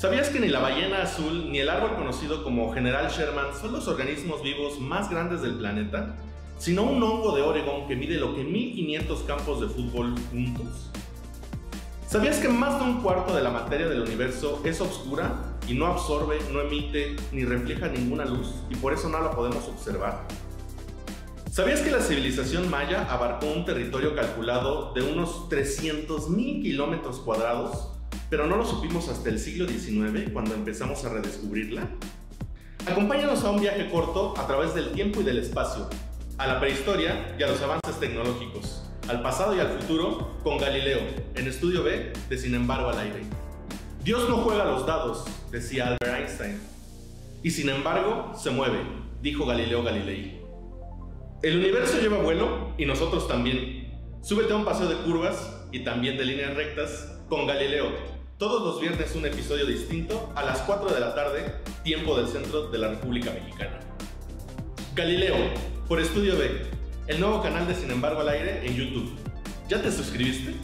¿Sabías que ni la ballena azul ni el árbol conocido como General Sherman son los organismos vivos más grandes del planeta? Sino un hongo de Oregón que mide lo que 1500 campos de fútbol juntos. ¿Sabías que más de un cuarto de la materia del universo es oscura y no absorbe, no emite ni refleja ninguna luz y por eso no la podemos observar? ¿Sabías que la civilización maya abarcó un territorio calculado de unos 300.000 kilómetros cuadrados pero no lo supimos hasta el siglo XIX cuando empezamos a redescubrirla? Acompáñanos a un viaje corto a través del tiempo y del espacio, a la prehistoria y a los avances tecnológicos, al pasado y al futuro con Galileo, en Estudio B de Sin embargo al aire. Dios no juega los dados, decía Albert Einstein, y sin embargo se mueve, dijo Galileo Galilei. El universo lleva vuelo y nosotros también. Súbete a un paseo de curvas y también de líneas rectas con Galileo todos los viernes un episodio distinto a las 4 de la tarde, tiempo del centro de la República Mexicana. Galileo, por Estudio B, el nuevo canal de Sin embargo al aire en YouTube. ¿Ya te suscribiste?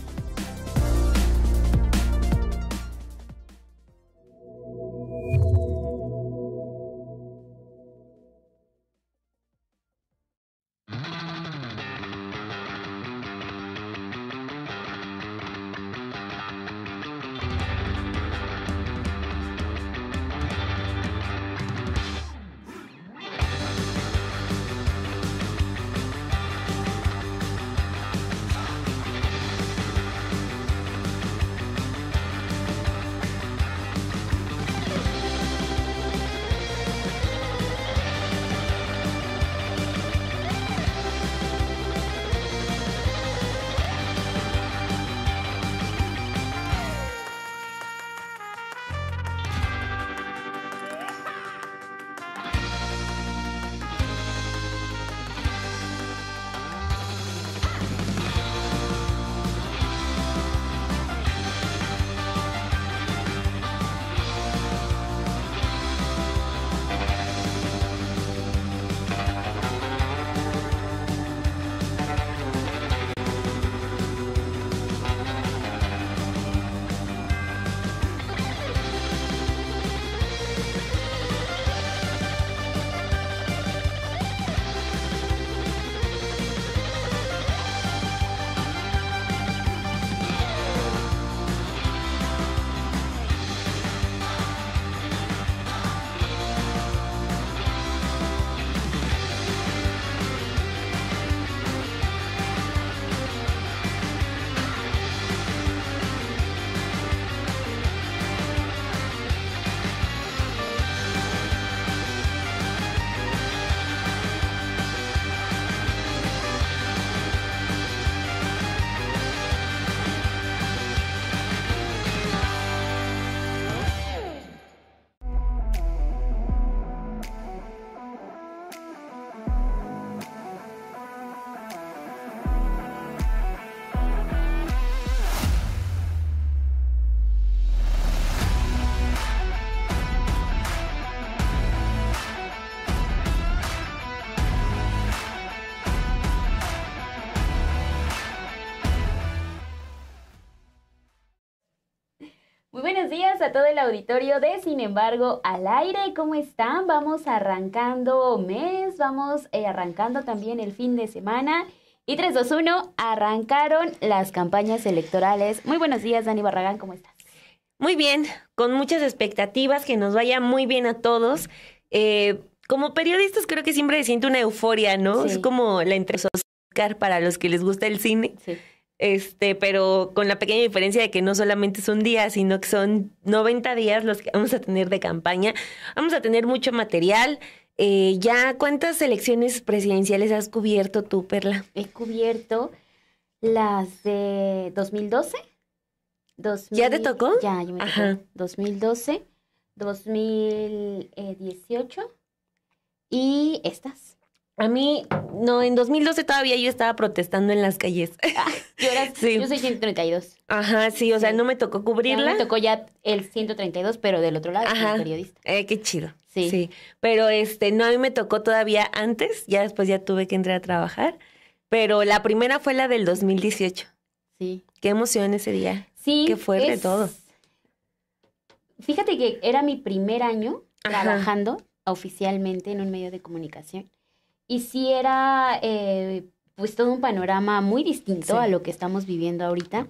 a todo el auditorio de Sin embargo al aire. ¿Cómo están? Vamos arrancando mes, vamos eh, arrancando también el fin de semana. Y 321 arrancaron las campañas electorales. Muy buenos días, Dani Barragán, ¿cómo estás? Muy bien, con muchas expectativas, que nos vaya muy bien a todos. Eh, como periodistas creo que siempre siento una euforia, ¿no? Es como la entre para los que les gusta el cine. Sí este, pero con la pequeña diferencia de que no solamente es un día, sino que son 90 días los que vamos a tener de campaña. Vamos a tener mucho material. Eh, ya, ¿cuántas elecciones presidenciales has cubierto tú, Perla? He cubierto las de 2012. ¿Ya te tocó? Ya, yo me tocó. 2012, 2018 y estas. A mí, no, en 2012 todavía yo estaba protestando en las calles. Ah, yo Sí. Yo soy 132. Ajá, sí, o sea, no me tocó cubrirla. me tocó ya el 132, pero del otro lado, Ajá. periodista. Eh, qué chido. Sí. sí. Pero este, no, a mí me tocó todavía antes, ya después ya tuve que entrar a trabajar. Pero la primera fue la del 2018. Sí. Qué emoción ese día. Sí. Qué fuerte todo. Fíjate que era mi primer año trabajando oficialmente en un medio de comunicación. Y si era eh, pues todo un panorama muy distinto a lo que estamos viviendo ahorita.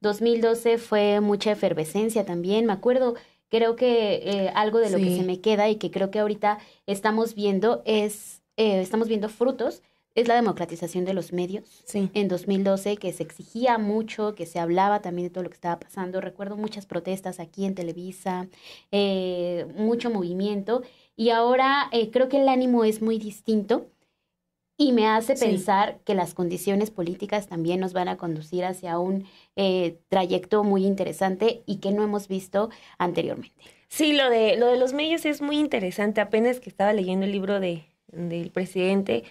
2012 fue mucha efervescencia también, me acuerdo, creo que eh, algo de lo que se me queda y que creo que ahorita estamos viendo es, eh, estamos viendo frutos, es la democratización de los medios. En 2012 que se exigía mucho, que se hablaba también de todo lo que estaba pasando, recuerdo muchas protestas aquí en Televisa, mucho movimiento y ahora eh, creo que el ánimo es muy distinto y me hace pensar que las condiciones políticas también nos van a conducir hacia un eh, trayecto muy interesante y que no hemos visto anteriormente. Sí, lo de, lo de los medios es muy interesante. Apenas que estaba leyendo el libro de, del presidente,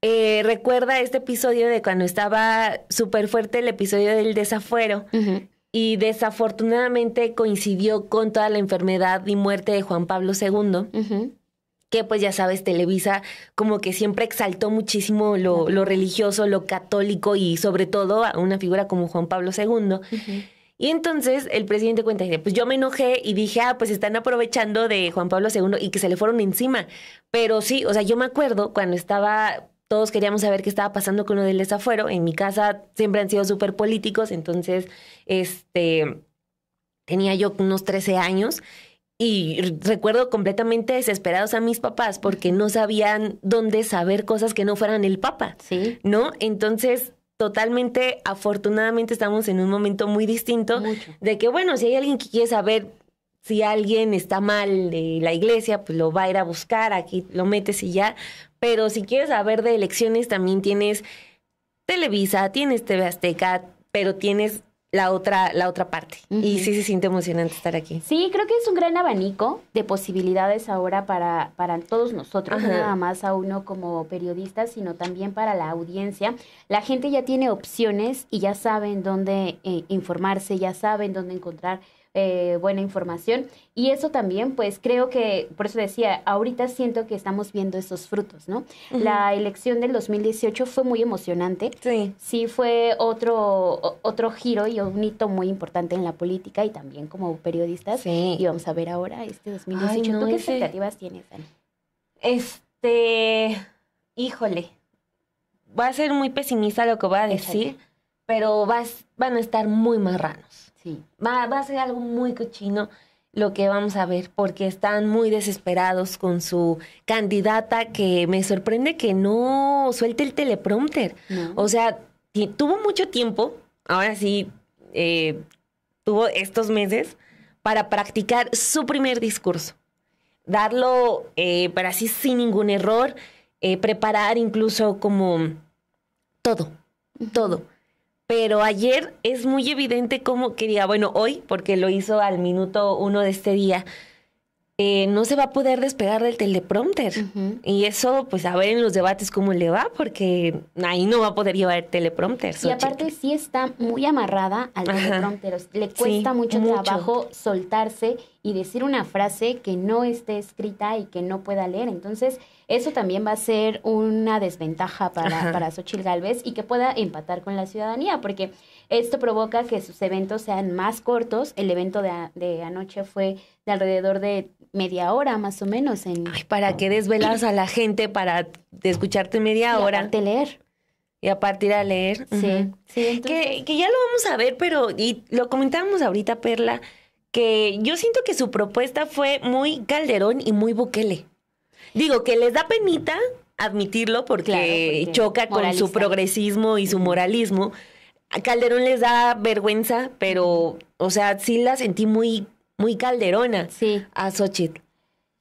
eh, recuerda este episodio de cuando estaba súper fuerte el episodio del desafuero, y desafortunadamente coincidió con toda la enfermedad y muerte de Juan Pablo II, que pues ya sabes, Televisa como que siempre exaltó muchísimo lo, religioso, lo católico y sobre todo a una figura como Juan Pablo II. Y entonces el presidente cuenta, pues yo me enojé y dije, ah, pues están aprovechando de Juan Pablo II y que se le fueron encima. Pero sí, o sea, yo me acuerdo cuando estaba todos queríamos saber qué estaba pasando con lo del desafuero. En mi casa siempre han sido súper políticos, entonces este, tenía yo unos 13 años y recuerdo completamente desesperados a mis papás porque no sabían dónde saber cosas que no fueran el Papa. Sí. ¿No? Entonces, totalmente, afortunadamente estamos en un momento muy distinto de que, bueno, si hay alguien que quiere saber si alguien está mal de la iglesia, pues lo va a ir a buscar, aquí lo metes y ya. Pero si quieres saber de elecciones, también tienes Televisa, tienes TV Azteca, pero tienes la otra, la otra parte. Y sí se siente emocionante estar aquí. Sí, creo que es un gran abanico de posibilidades ahora para, para todos nosotros, nada más a uno como periodista, sino también para la audiencia. La gente ya tiene opciones y ya saben dónde eh, informarse, ya saben dónde encontrar eh, buena información. Y eso también, pues creo que, por eso decía, ahorita siento que estamos viendo esos frutos, ¿no? La elección del 2018 fue muy emocionante. Sí. Sí, fue otro, otro giro y un hito muy importante en la política y también como periodistas. Y vamos a ver ahora este 2018. ¿Tú qué expectativas tienes, Este, híjole, va a ser muy pesimista lo que voy a decir, pero vas, van a estar muy marranos. Sí, va, a ser algo muy cochino lo que vamos a ver, porque están muy desesperados con su candidata que me sorprende que no suelte el teleprompter. O sea, tuvo mucho tiempo, ahora sí, eh, tuvo estos meses para practicar su primer discurso, darlo eh, para así sin ningún error, eh, preparar incluso como todo, todo pero ayer es muy evidente cómo quería, bueno, hoy, porque lo hizo al minuto uno de este día, eh, no se va a poder despegar del teleprompter. Y eso, pues a ver en los debates cómo le va, porque ahí no va a poder llevar teleprompter. Y aparte sí está muy amarrada al teleprompter. Le cuesta mucho, trabajo soltarse y decir una frase que no esté escrita y que no pueda leer. Entonces, eso también va a ser una desventaja para, para Xochitl Galvez y que pueda empatar con la ciudadanía, porque esto provoca que sus eventos sean más cortos. El evento de, anoche fue de alrededor de media hora más o menos. En... Ay, para que desvelas a la gente para escucharte media y hora. leer. Y a partir a leer. Sí, sí que, que, ya lo vamos a ver, pero, y lo comentábamos ahorita, Perla, que yo siento que su propuesta fue muy Calderón y muy Bukele. Digo que les da penita admitirlo porque, choca con su progresismo y su moralismo. A Calderón les da vergüenza, pero, o sea, sí la sentí muy, muy calderona sí. a Xochitl.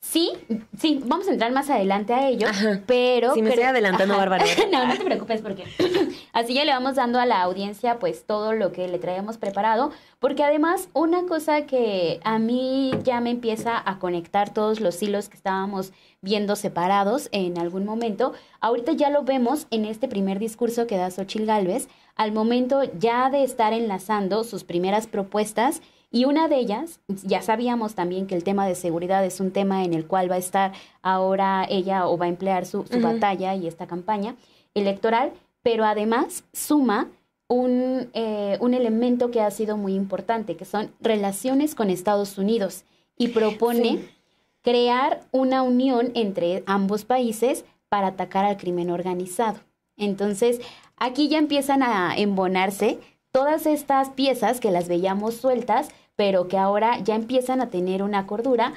Sí, sí, vamos a entrar más adelante a ello, pero... Si me estoy adelantando, Bárbara. no, no te preocupes porque así ya le vamos dando a la audiencia pues todo lo que le traemos preparado, porque además una cosa que a mí ya me empieza a conectar todos los hilos que estábamos viendo separados en algún momento, ahorita ya lo vemos en este primer discurso que da sochil Gálvez, al momento ya de estar enlazando sus primeras propuestas y una de ellas, ya sabíamos también que el tema de seguridad es un tema en el cual va a estar ahora ella o va a emplear su, batalla y esta campaña electoral, pero además suma un, eh, un elemento que ha sido muy importante, que son relaciones con Estados Unidos y propone crear una unión entre ambos países para atacar al crimen organizado. Entonces, aquí ya empiezan a embonarse todas estas piezas que las veíamos sueltas, pero que ahora ya empiezan a tener una cordura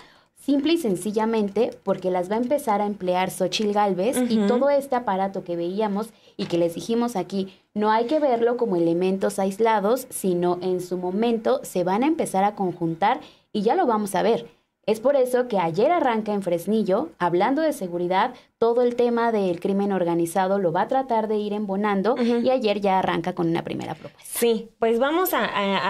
simple y sencillamente porque las va a empezar a emplear Xochil Galvez y todo este aparato que veíamos y que les dijimos aquí, no hay que verlo como elementos aislados, sino en su momento se van a empezar a conjuntar y ya lo vamos a ver es por eso que ayer arranca en Fresnillo, hablando de seguridad, todo el tema del crimen organizado lo va a tratar de ir embonando y ayer ya arranca con una primera propuesta. Sí, pues vamos a,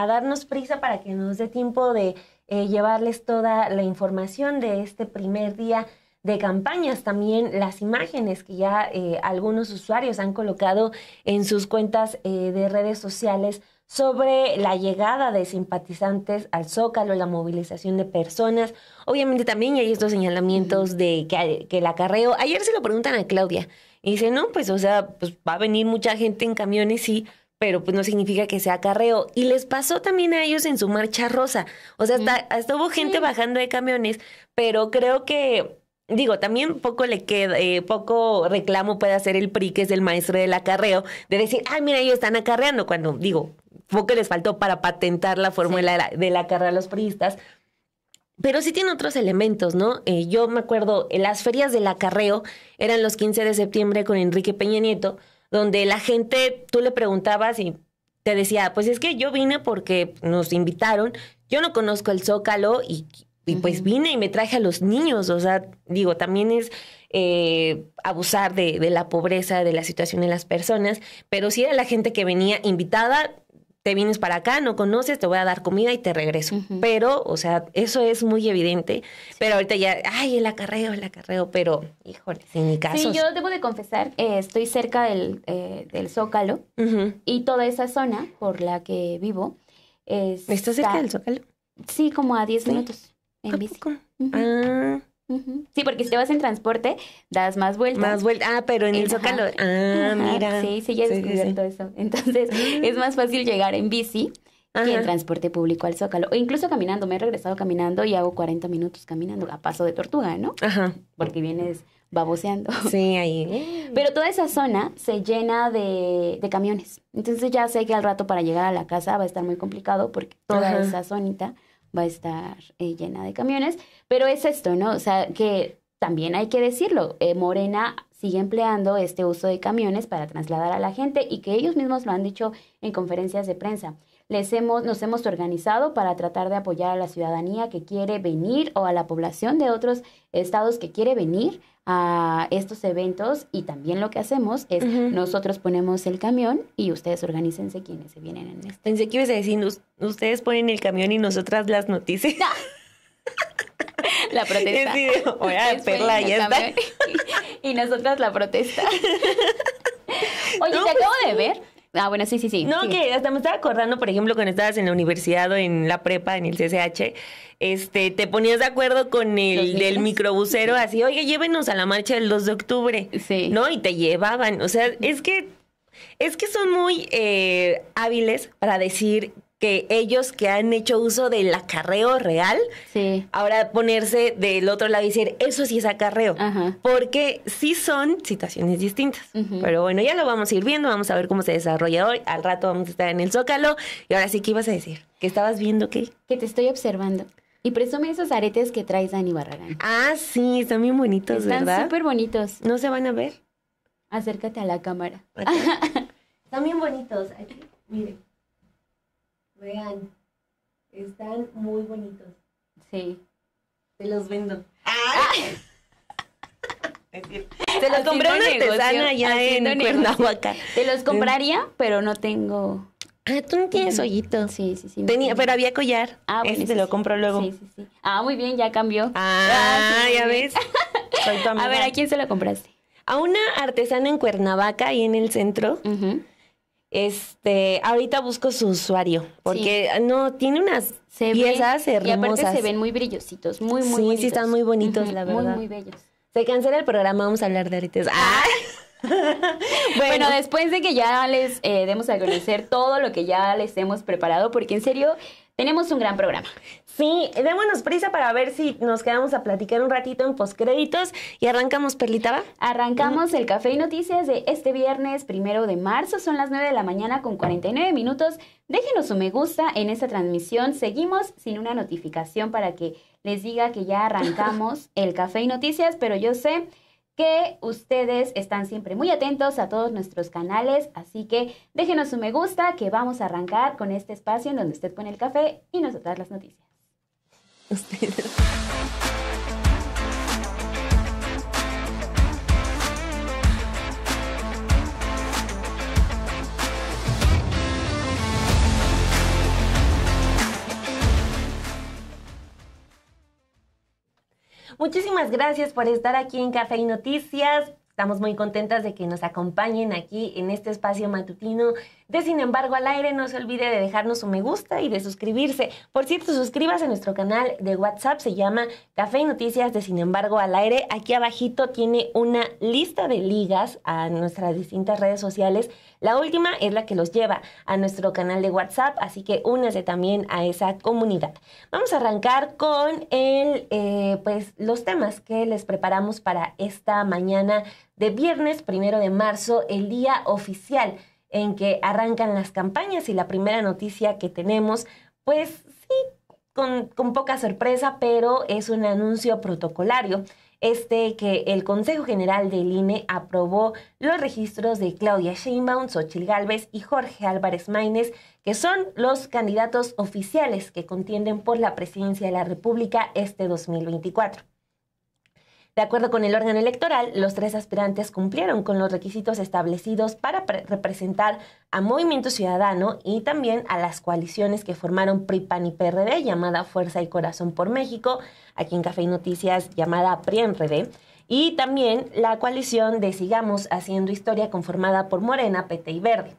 darnos prisa para que nos dé tiempo de eh, llevarles toda la información de este primer día de campañas, también las imágenes que ya eh, algunos usuarios han colocado en sus cuentas eh, de redes sociales sobre la llegada de simpatizantes al Zócalo, la movilización de personas. Obviamente también hay estos señalamientos de que, que el acarreo. Ayer se lo preguntan a Claudia y dice, no, pues o sea, pues va a venir mucha gente en camiones, sí, pero pues no significa que sea acarreo. Y les pasó también a ellos en su marcha rosa. O sea, hasta, hubo gente bajando de camiones, pero creo que digo, también poco le queda, eh, poco reclamo puede hacer el PRI, que es el maestro del acarreo, de decir, ay, mira, ellos están acarreando, cuando digo, poco les faltó para patentar la fórmula de la carrera a los priistas. Pero sí tiene otros elementos, ¿no? Eh, yo me acuerdo, en eh, las ferias del acarreo eran los 15 de septiembre con Enrique Peña Nieto, donde la gente, tú le preguntabas y te decía, pues es que yo vine porque nos invitaron, yo no conozco el Zócalo y y pues vine y me traje a los niños, o sea, digo, también es eh, abusar de, de, la pobreza, de la situación de las personas, pero si era la gente que venía invitada, te vienes para acá, no conoces, te voy a dar comida y te regreso. Pero, o sea, eso es muy evidente, pero ahorita ya, ay, el acarreo, el acarreo, pero, híjole, sin mi caso. Sí, yo debo de confesar, eh, estoy cerca del, eh, del Zócalo y toda esa zona por la que vivo. Está... ¿Estás cerca del Zócalo? Sí, como a 10 minutos. En bici. Ah. Sí, porque si te vas en transporte, das más vueltas. Más vueltas. Ah, pero en el Zócalo. Ah, mira. Sí, sí, ya he descubierto eso. Entonces, ah. es más fácil llegar en bici que en transporte público al Zócalo. O incluso caminando. Me he regresado caminando y hago 40 minutos caminando a paso de tortuga, ¿no? Ajá. Porque vienes baboseando. Sí, ahí. Pero toda esa zona se llena de, camiones. Entonces ya sé que al rato para llegar a la casa va a estar muy complicado porque toda esa zonita va a estar eh, llena de camiones. Pero es esto, ¿no? O sea, que también hay que decirlo, eh, Morena sigue empleando este uso de camiones para trasladar a la gente y que ellos mismos lo han dicho en conferencias de prensa. Les hemos, nos hemos organizado para tratar de apoyar a la ciudadanía que quiere venir o a la población de otros estados que quiere venir a estos eventos y también lo que hacemos es nosotros ponemos el camión y ustedes organícense quienes se vienen en esto, Pensé que ibas a decir, ustedes ponen el camión y nosotras las noticias. la protesta. Perla, Y nosotras la protesta. Oye, te pues acabo de ver Ah, bueno, sí, sí, sí. No, que hasta me estaba acordando, por ejemplo, cuando estabas en la universidad o en la prepa, en el CCH, este, te ponías de acuerdo con el del microbusero, así, oye, llévenos a la marcha del 2 de octubre. Sí. ¿No? Y te llevaban. O sea, es que es que son muy eh, hábiles para decir que ellos que han hecho uso del acarreo real, ahora ponerse del otro lado y decir, eso sí es acarreo, porque sí son situaciones distintas. Pero bueno, ya lo vamos a ir viendo, vamos a ver cómo se desarrolla hoy, al rato vamos a estar en el zócalo y ahora sí, ¿qué ibas a decir? ¿Que estabas viendo qué? Que te estoy observando. Y presume esos aretes que traes Dani Barragán. Ah, sí, están bien bonitos, ¿verdad? Están súper bonitos. ¿No se van a ver? Acércate a la cámara. están bien bonitos. Aquí, miren. Vean, están muy bonitos. Sí. Te los vendo. ¡Ay! Te los compré una artesana allá en Cuernavaca. Te los compraría, pero no tengo. Ah, tú no tienes hoyito. Sí, sí, sí. Tenía, pero había collar. Ah, bueno. Ese te lo compro luego. Sí, sí, sí. Ah, muy bien, ya cambió. Ah, ah ya ves. A ver, ¿a quién se lo compraste? A una artesana en Cuernavaca, ahí en el centro. Ajá. Este, ahorita busco su usuario, porque ah, no, tiene unas se piezas hermosas. Y aparte se ven muy brillositos, muy, muy sí, Sí, están muy bonitos, la verdad. Muy, muy bellos. Se cancela el programa, vamos a hablar de ahorita bueno, después de que ya les eh, demos a conocer todo lo que ya les hemos preparado, porque en serio tenemos un gran programa. Sí, démonos prisa para ver si nos quedamos a platicar un ratito en postcréditos y arrancamos, Perlita, ¿va? Arrancamos el Café y Noticias de este viernes primero de marzo. Son las 9 de la mañana con 49 minutos. Déjenos un me gusta en esta transmisión. Seguimos sin una notificación para que les diga que ya arrancamos el Café y Noticias, pero yo sé que ustedes están siempre muy atentos a todos nuestros canales, así que déjenos un me gusta que vamos a arrancar con este espacio en donde usted pone el café y nosotras las noticias. Muchísimas gracias por estar aquí en Café y Noticias. Estamos muy contentas de que nos acompañen aquí en este espacio matutino de Sin embargo al aire. No se olvide de dejarnos un me gusta y de suscribirse. Por cierto, suscríbase a nuestro canal de WhatsApp. Se llama Café y Noticias de Sin embargo al aire. Aquí abajito tiene una lista de ligas a nuestras distintas redes sociales la última es la que los lleva a nuestro canal de WhatsApp, así que únase también a esa comunidad. Vamos a arrancar con el, eh, pues, los temas que les preparamos para esta mañana de viernes, primero de marzo, el día oficial en que arrancan las campañas y la primera noticia que tenemos, pues sí, con poca sorpresa, pero es un anuncio protocolario este que el Consejo General del INE aprobó los registros de Claudia Sheinbaum, Xochil Gálvez y Jorge Álvarez Maínez, que son los candidatos oficiales que contienden por la presidencia de la República este 2024. De acuerdo con el órgano electoral, los tres aspirantes cumplieron con los requisitos establecidos para representar a Movimiento Ciudadano y también a las coaliciones que formaron PRIPAN y PRD, llamada Fuerza y Corazón por México, aquí en Café y Noticias, llamada pri y también la coalición de Sigamos Haciendo Historia, conformada por Morena, PT y Verde.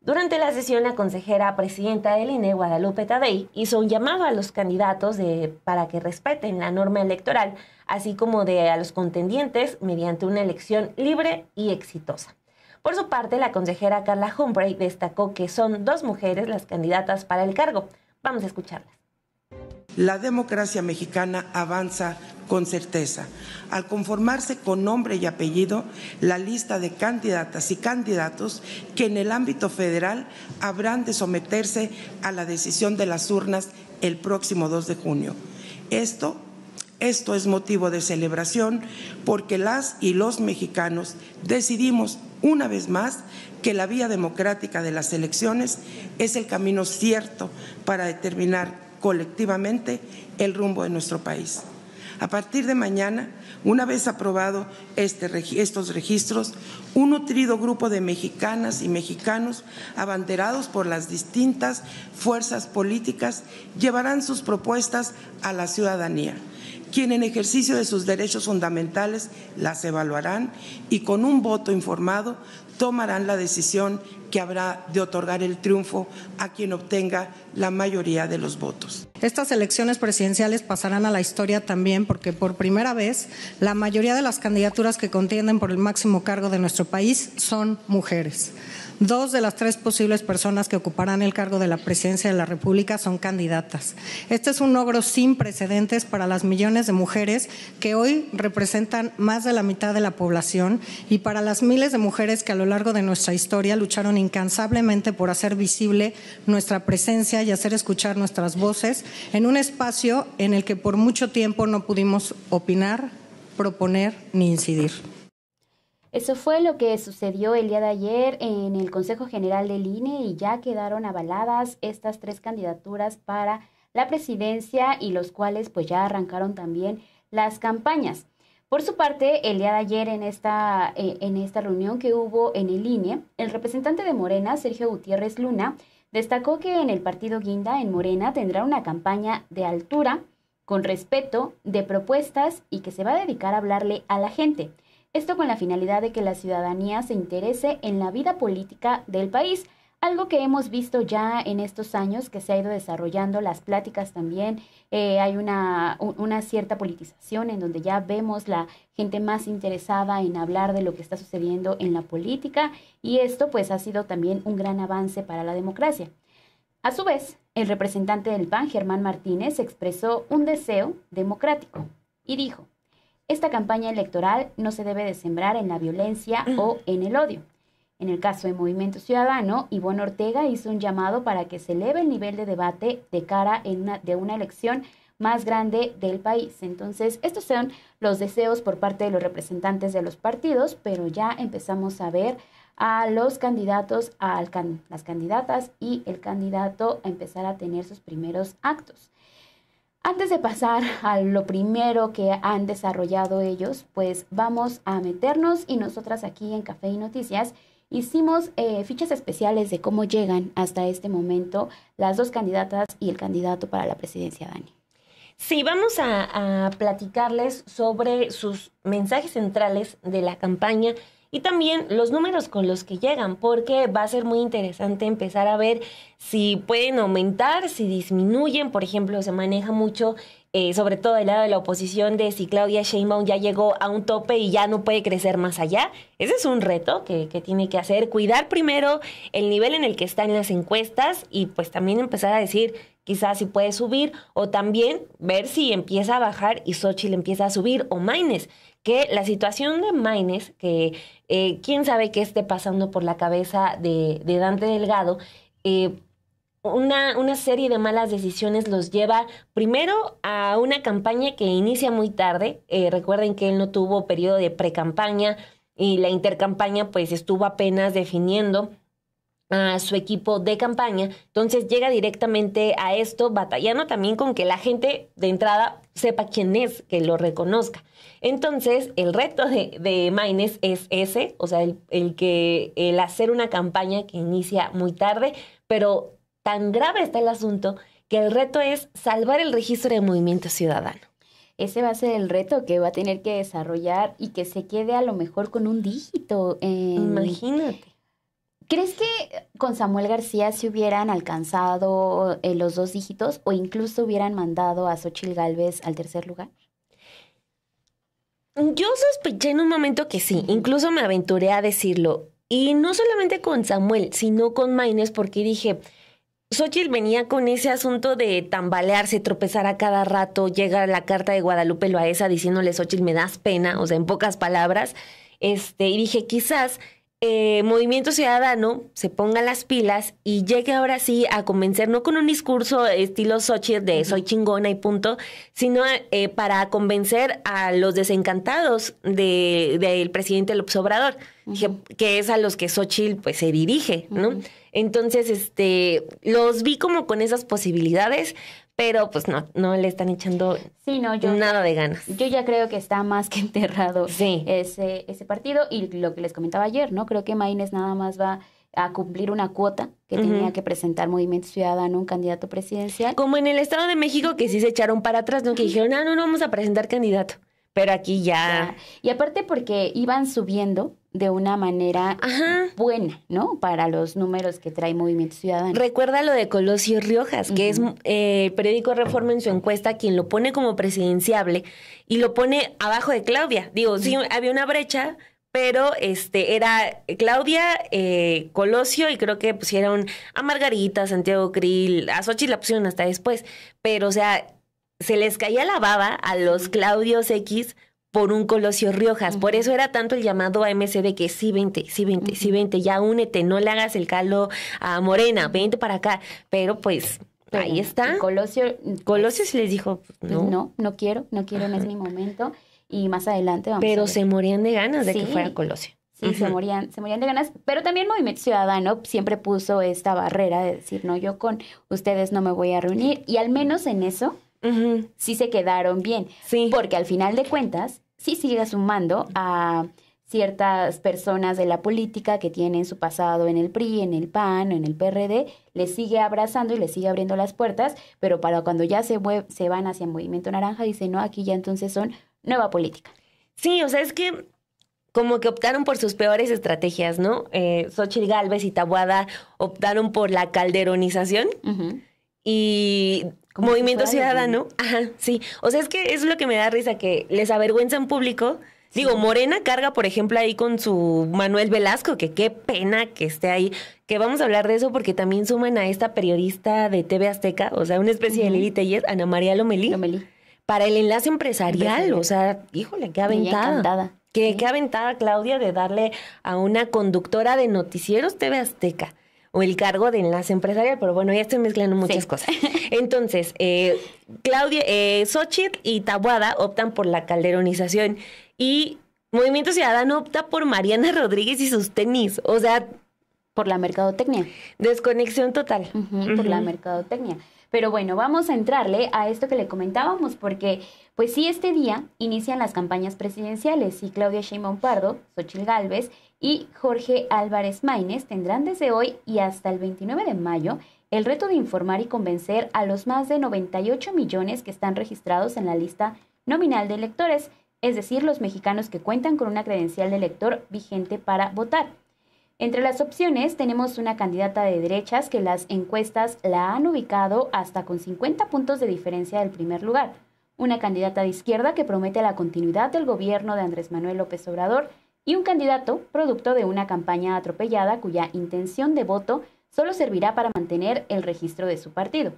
Durante la sesión, la consejera presidenta del INE, Guadalupe Tadei, hizo un llamado a los candidatos para que respeten la norma electoral así como de a los contendientes mediante una elección libre y exitosa. Por su parte, la consejera Carla Humphrey destacó que son dos mujeres las candidatas para el cargo. Vamos a escucharlas. La democracia mexicana avanza con certeza. Al conformarse con nombre y apellido la lista de candidatas y candidatos que en el ámbito federal habrán de someterse a la decisión de las urnas el próximo 2 de junio. Esto esto es motivo de celebración porque las y los mexicanos decidimos una vez más que la vía democrática de las elecciones es el camino cierto para determinar colectivamente el rumbo de nuestro país. A partir de mañana, una vez aprobado este estos registros, un nutrido grupo de mexicanas y mexicanos abanderados por las distintas fuerzas políticas llevarán sus propuestas a la ciudadanía quien en ejercicio de sus derechos fundamentales las evaluarán y con un voto informado tomarán la decisión que habrá de otorgar el triunfo a quien obtenga la mayoría de los votos. Estas elecciones presidenciales pasarán a la historia también porque por primera vez la mayoría de las candidaturas que contienden por el máximo cargo de nuestro país son mujeres. Dos de las tres posibles personas que ocuparán el cargo de la presidencia de la República son candidatas. Este es un logro sin precedentes para las millones de mujeres que hoy representan más de la mitad de la población y para las miles de mujeres que a lo largo de nuestra historia lucharon incansablemente por hacer visible nuestra presencia y hacer escuchar nuestras voces en un espacio en el que por mucho tiempo no pudimos opinar, proponer ni incidir. Eso fue lo que sucedió el día de ayer en el Consejo General del INE y ya quedaron avaladas estas tres candidaturas para la presidencia y los cuales pues ya arrancaron también las campañas. Por su parte, el día de ayer en esta, eh, reunión que hubo en el INE, el representante de Morena, Sergio Gutiérrez Luna, destacó que en el partido Guinda en Morena tendrá una campaña de altura, con respeto, de propuestas y que se va a dedicar a hablarle a la gente. Esto con la finalidad de que la ciudadanía se interese en la vida política del país, algo que hemos visto ya en estos años que se ha ido desarrollando, las pláticas también, eh, hay una, una cierta politización en donde ya vemos la gente más interesada en hablar de lo que está sucediendo en la política y esto pues ha sido también un gran avance para la democracia. A su vez, el representante del PAN, Germán Martínez, expresó un deseo democrático y dijo, esta campaña electoral no se debe de sembrar en la violencia mm. o en el odio. En el caso de Movimiento Ciudadano, Ivonne Ortega hizo un llamado para que se eleve el nivel de debate de cara en una, de una elección más grande del país. Entonces, estos son los deseos por parte de los representantes de los partidos, pero ya empezamos a ver a los candidatos, a las candidatas y el candidato a empezar a tener sus primeros actos. Antes de pasar a lo primero que han desarrollado ellos, pues vamos a meternos y nosotras aquí en Café y Noticias hicimos eh, fichas especiales de cómo llegan hasta este momento las dos candidatas y el candidato para la presidencia, Dani. Sí, vamos a platicarles sobre sus mensajes centrales de la campaña y también los números con los que llegan, porque va a ser muy interesante empezar a ver si pueden aumentar, si disminuyen. Por ejemplo, se maneja mucho, eh, sobre todo del lado de la oposición, de si Claudia Sheinbaum ya llegó a un tope y ya no puede crecer más allá. Ese es un reto que, que tiene que hacer, cuidar primero el nivel en el que están las encuestas y pues también empezar a decir quizás si puede subir, o también ver si empieza a bajar y le empieza a subir, o Maines, que la situación de Maines, que eh, quién sabe qué esté pasando por la cabeza de, Dante Delgado, eh, una, una, serie de malas decisiones los lleva primero a una campaña que inicia muy tarde. Eh, recuerden que él no tuvo periodo de precampaña y la intercampaña pues estuvo apenas definiendo a su equipo de campaña. Entonces llega directamente a esto, batallando también con que la gente de entrada sepa quién es, que lo reconozca. Entonces, el reto de, de es ese, o sea, el, que el hacer una campaña que inicia muy tarde, pero tan grave está el asunto que el reto es salvar el registro de movimiento ciudadano. Ese va a ser el reto que va a tener que desarrollar y que se quede a lo mejor con un dígito. Imagínate ¿Crees que con Samuel García se hubieran alcanzado eh, los dos dígitos o incluso hubieran mandado a Xochitl Galvez al tercer lugar? Yo sospeché en un momento que sí, incluso me aventuré a decirlo. Y no solamente con Samuel, sino con Maines, porque dije, Xochitl venía con ese asunto de tambalearse, tropezar a cada rato, llega la carta de Guadalupe Loaesa diciéndole, Xochitl, me das pena, o sea, en pocas palabras. Este, y dije, quizás eh, Movimiento Ciudadano se ponga las pilas y llegue ahora sí a convencer, no con un discurso estilo Xochitl de soy chingona y punto, sino eh, para convencer a los desencantados del de, presidente López Obrador, que, es a los que Xochitl pues se dirige, ¿no? Entonces, este, los vi como con esas posibilidades, pero pues no, no le están echando nada de ganas. Yo ya creo que está más que enterrado ese, ese partido y lo que les comentaba ayer, ¿no? Creo que Maínez nada más va a cumplir una cuota que tenía que presentar Movimiento Ciudadano, un candidato presidencial. Como en el Estado de México que sí se echaron para atrás, ¿no? Que dijeron, ah, no, no vamos a presentar candidato. Pero aquí ya. Y aparte porque iban subiendo de una manera buena, ¿no? Para los números que trae Movimiento Ciudadano. Recuerda lo de Colosio Riojas, que es el eh, periódico Reforma en su encuesta quien lo pone como presidenciable y lo pone abajo de Claudia. Digo, sí, había una brecha, pero este era Claudia, eh, Colosio y creo que pusieron a Margarita, Santiago Krill, a Sochi la pusieron hasta después, pero o sea, se les caía la baba a los Claudios X por un Colosio Riojas. Por eso era tanto el llamado a MC de que sí, vente, sí, vente, sí, vente, ya únete, no le hagas el caldo a Morena, vente para acá. Pero pues ahí está. Colosio, Colosio pues, les dijo, no. no, no quiero, no quiero, no es mi momento. Y más adelante vamos Pero a ver. se morían de ganas de que fuera Colosio. Sí, se morían, se morían de ganas, pero también Movimiento Ciudadano siempre puso esta barrera de decir, no, yo con ustedes no me voy a reunir, y al menos en eso sí se quedaron bien. Porque al final de cuentas, sí sigue sumando a ciertas personas de la política que tienen su pasado en el PRI, en el PAN, en el PRD, les sigue abrazando y les sigue abriendo las puertas, pero para cuando ya se, van hacia el Movimiento Naranja, dicen, no, aquí ya entonces son nueva política. Sí, o sea, es que como que optaron por sus peores estrategias, ¿no? Eh, Xochitl Galvez y Tabuada optaron por la calderonización. Y Movimiento Ciudadano. Ajá, sí. O sea, es que es lo que me da risa, que les avergüenza en público. Digo, Morena carga, por ejemplo, ahí con su Manuel Velasco, que qué pena que esté ahí. Que vamos a hablar de eso porque también suman a esta periodista de TV Azteca, o sea, una especie de Lili Ana María Lomelí, Para el enlace empresarial, o sea, híjole, qué aventada. Qué, qué aventada, Claudia, de darle a una conductora de noticieros TV Azteca o el cargo de enlace empresarial, pero bueno, ya estoy mezclando muchas cosas. Entonces, eh, Claudia, eh, y Tabuada optan por la calderonización y Movimiento Ciudadano opta por Mariana Rodríguez y sus tenis. O sea... Por la mercadotecnia. Desconexión total. Por la mercadotecnia. Pero bueno, vamos a entrarle a esto que le comentábamos, porque pues sí, este día inician las campañas presidenciales y Claudia Sheinbaum Pardo, Xochitl Galvez, y Jorge Álvarez Maínez tendrán desde hoy y hasta el 29 de mayo el reto de informar y convencer a los más de 98 millones que están registrados en la lista nominal de electores, es decir, los mexicanos que cuentan con una credencial de elector vigente para votar. Entre las opciones tenemos una candidata de derechas que las encuestas la han ubicado hasta con 50 puntos de diferencia del primer lugar, una candidata de izquierda que promete la continuidad del gobierno de Andrés Manuel López Obrador y un candidato producto de una campaña atropellada cuya intención de voto solo servirá para mantener el registro de su partido.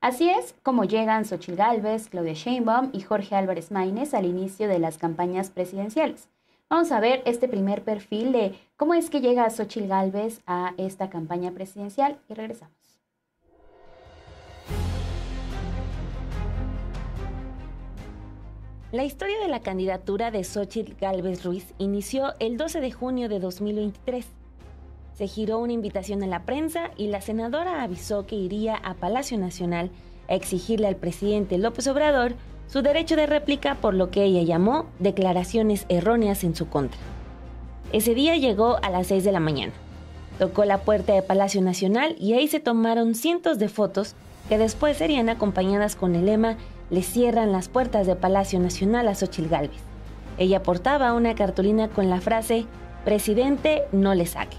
Así es como llegan Xochitl Gálvez, Claudia Sheinbaum y Jorge Álvarez Maínez al inicio de las campañas presidenciales. Vamos a ver este primer perfil de cómo es que llega Xochitl Gálvez a esta campaña presidencial y regresamos. La historia de la candidatura de Xochitl Gálvez Ruiz inició el 12 de junio de 2023. Se giró una invitación a la prensa y la senadora avisó que iría a Palacio Nacional a exigirle al presidente López Obrador su derecho de réplica por lo que ella llamó declaraciones erróneas en su contra. Ese día llegó a las 6 de la mañana. Tocó la puerta de Palacio Nacional y ahí se tomaron cientos de fotos que después serían acompañadas con el lema le cierran las puertas de Palacio Nacional a Xochitl Gálvez. Ella portaba una cartulina con la frase: Presidente, no le saque.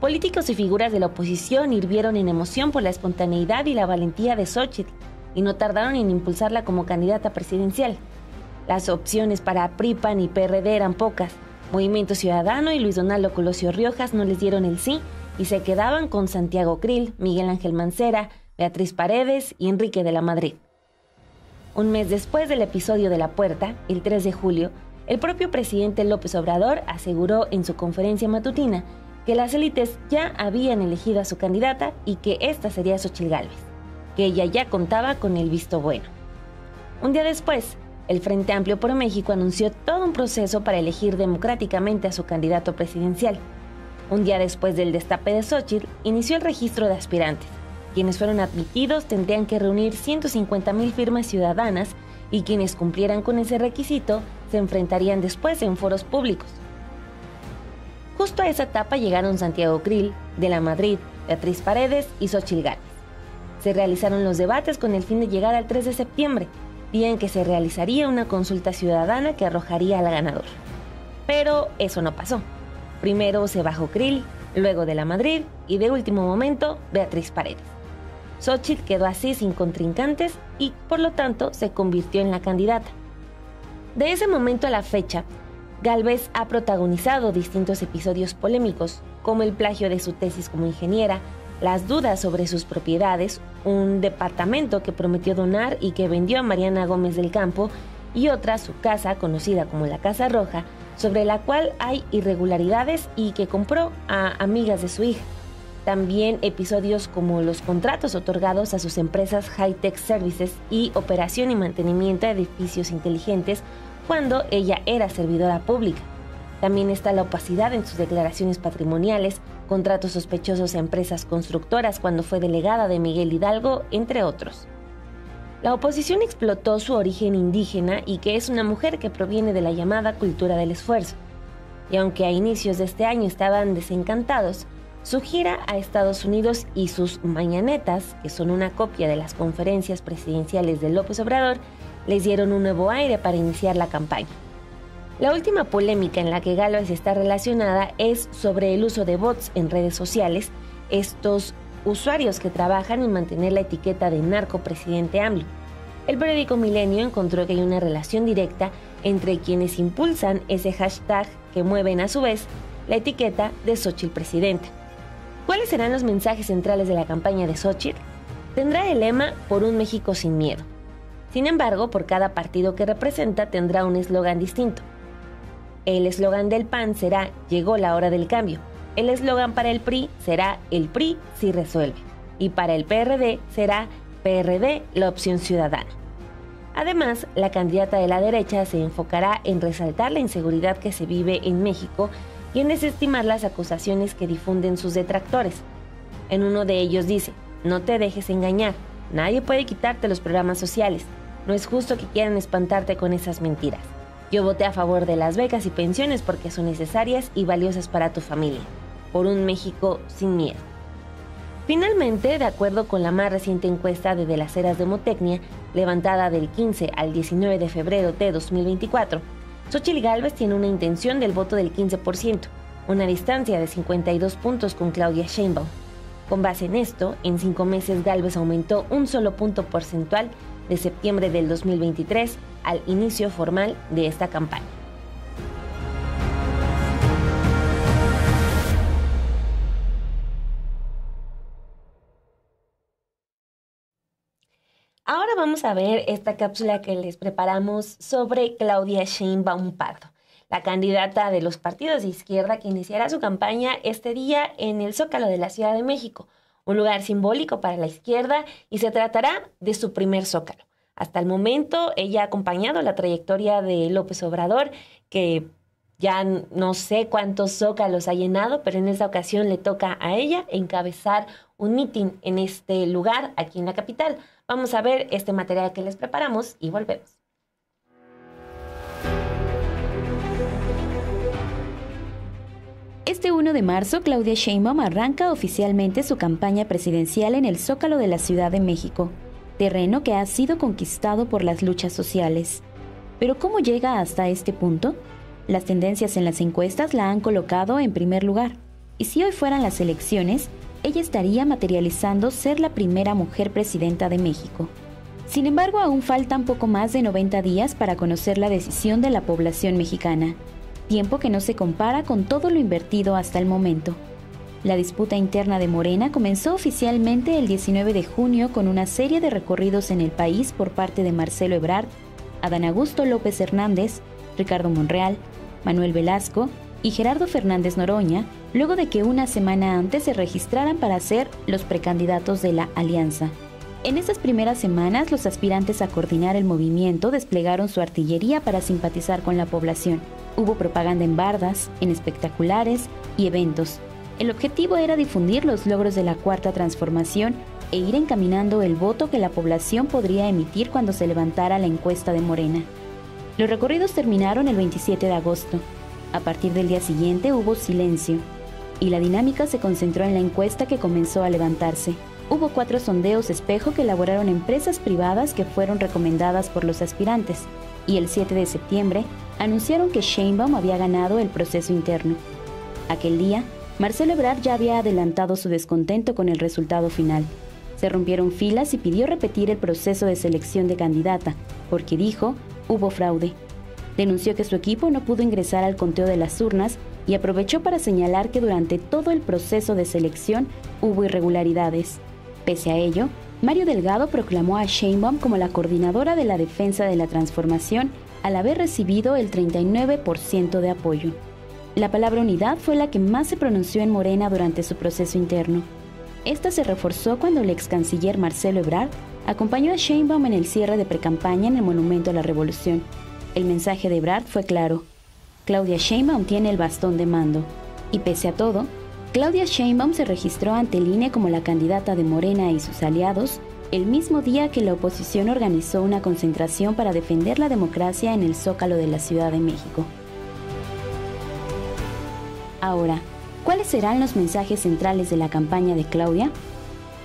Políticos y figuras de la oposición hirvieron en emoción por la espontaneidad y la valentía de Xochitl y no tardaron en impulsarla como candidata presidencial. Las opciones para PRIPAN y PRD eran pocas. Movimiento Ciudadano y Luis Donaldo Colosio Riojas no les dieron el sí y se quedaban con Santiago Krill, Miguel Ángel Mancera, Beatriz Paredes y Enrique de la Madrid. Un mes después del episodio de La Puerta, el 3 de julio, el propio presidente López Obrador aseguró en su conferencia matutina que las élites ya habían elegido a su candidata y que esta sería Xochitl Gálvez, que ella ya contaba con el visto bueno. Un día después, el Frente Amplio por México anunció todo un proceso para elegir democráticamente a su candidato presidencial. Un día después del destape de Xochitl, inició el registro de aspirantes. Quienes fueron admitidos tendrían que reunir 150.000 firmas ciudadanas y quienes cumplieran con ese requisito se enfrentarían después en foros públicos. Justo a esa etapa llegaron Santiago Krill, de la Madrid, Beatriz Paredes y Xochil Gálvez. Se realizaron los debates con el fin de llegar al 3 de septiembre, día en que se realizaría una consulta ciudadana que arrojaría al ganador. Pero eso no pasó. Primero se bajó Krill, luego de la Madrid y de último momento Beatriz Paredes. Xochitl quedó así sin contrincantes y, por lo tanto, se convirtió en la candidata. De ese momento a la fecha, Galvez ha protagonizado distintos episodios polémicos, como el plagio de su tesis como ingeniera, las dudas sobre sus propiedades, un departamento que prometió donar y que vendió a Mariana Gómez del Campo, y otra, su casa, conocida como la Casa Roja, sobre la cual hay irregularidades y que compró a amigas de su hija. También episodios como los contratos otorgados a sus empresas High Tech Services y operación y mantenimiento de edificios inteligentes cuando ella era servidora pública. También está la opacidad en sus declaraciones patrimoniales, contratos sospechosos a empresas constructoras cuando fue delegada de Miguel Hidalgo, entre otros. La oposición explotó su origen indígena y que es una mujer que proviene de la llamada cultura del esfuerzo. Y aunque a inicios de este año estaban desencantados, su gira a Estados Unidos y sus mañanetas, que son una copia de las conferencias presidenciales de López Obrador, les dieron un nuevo aire para iniciar la campaña. La última polémica en la que Galvez está relacionada es sobre el uso de bots en redes sociales, estos usuarios que trabajan en mantener la etiqueta de narco presidente AMLO. El periódico Milenio encontró que hay una relación directa entre quienes impulsan ese hashtag que mueven a su vez la etiqueta de Xochitl Presidente. ¿Cuáles serán los mensajes centrales de la campaña de Xochitl? Tendrá el lema Por un México sin miedo. Sin embargo, por cada partido que representa tendrá un eslogan distinto. El eslogan del PAN será Llegó la hora del cambio. El eslogan para el PRI será El PRI si resuelve. Y para el PRD será PRD la opción ciudadana. Además, la candidata de la derecha se enfocará en resaltar la inseguridad que se vive en México quien desestimar las acusaciones que difunden sus detractores. En uno de ellos dice, no te dejes engañar, nadie puede quitarte los programas sociales, no es justo que quieran espantarte con esas mentiras. Yo voté a favor de las becas y pensiones porque son necesarias y valiosas para tu familia, por un México sin miedo. Finalmente, de acuerdo con la más reciente encuesta de De las Heras de levantada del 15 al 19 de febrero de 2024, Xochitl Galvez tiene una intención del voto del 15%, una distancia de 52 puntos con Claudia Sheinbaum. Con base en esto, en cinco meses Galvez aumentó un solo punto porcentual de septiembre del 2023 al inicio formal de esta campaña. vamos a ver esta cápsula que les preparamos sobre Claudia Sheinbaum Pardo, la candidata de los partidos de izquierda que iniciará su campaña este día en el Zócalo de la Ciudad de México, un lugar simbólico para la izquierda y se tratará de su primer Zócalo. Hasta el momento ella ha acompañado la trayectoria de López Obrador, que ya no sé cuántos zócalos ha llenado, pero en esta ocasión le toca a ella encabezar un mitin en este lugar, aquí en la capital. Vamos a ver este material que les preparamos y volvemos. Este 1 de marzo, Claudia Sheinbaum arranca oficialmente su campaña presidencial en el Zócalo de la Ciudad de México, terreno que ha sido conquistado por las luchas sociales. Pero ¿cómo llega hasta este punto? Las tendencias en las encuestas la han colocado en primer lugar. Y si hoy fueran las elecciones, ella estaría materializando ser la primera mujer presidenta de México. Sin embargo, aún faltan poco más de 90 días para conocer la decisión de la población mexicana, tiempo que no se compara con todo lo invertido hasta el momento. La disputa interna de Morena comenzó oficialmente el 19 de junio con una serie de recorridos en el país por parte de Marcelo Ebrard, Adán Augusto López Hernández, Ricardo Monreal, Manuel Velasco y Gerardo Fernández Noroña, luego de que una semana antes se registraran para ser los precandidatos de la alianza. En esas primeras semanas, los aspirantes a coordinar el movimiento desplegaron su artillería para simpatizar con la población. Hubo propaganda en bardas, en espectaculares y eventos. El objetivo era difundir los logros de la Cuarta Transformación e ir encaminando el voto que la población podría emitir cuando se levantara la encuesta de Morena. Los recorridos terminaron el 27 de agosto. A partir del día siguiente hubo silencio y la dinámica se concentró en la encuesta que comenzó a levantarse. Hubo cuatro sondeos espejo que elaboraron empresas privadas que fueron recomendadas por los aspirantes y el 7 de septiembre anunciaron que Sheinbaum había ganado el proceso interno. Aquel día, Marcelo Ebrard ya había adelantado su descontento con el resultado final. Se rompieron filas y pidió repetir el proceso de selección de candidata, porque dijo, hubo fraude denunció que su equipo no pudo ingresar al conteo de las urnas y aprovechó para señalar que durante todo el proceso de selección hubo irregularidades. Pese a ello, Mario Delgado proclamó a Sheinbaum como la coordinadora de la defensa de la transformación al haber recibido el 39% de apoyo. La palabra unidad fue la que más se pronunció en Morena durante su proceso interno. Esta se reforzó cuando el ex canciller Marcelo Ebrard acompañó a Sheinbaum en el cierre de precampaña en el Monumento a la Revolución, el mensaje de Brad fue claro. Claudia Sheinbaum tiene el bastón de mando. Y pese a todo, Claudia Sheinbaum se registró ante el INE como la candidata de Morena y sus aliados el mismo día que la oposición organizó una concentración para defender la democracia en el zócalo de la Ciudad de México. Ahora, ¿cuáles serán los mensajes centrales de la campaña de Claudia?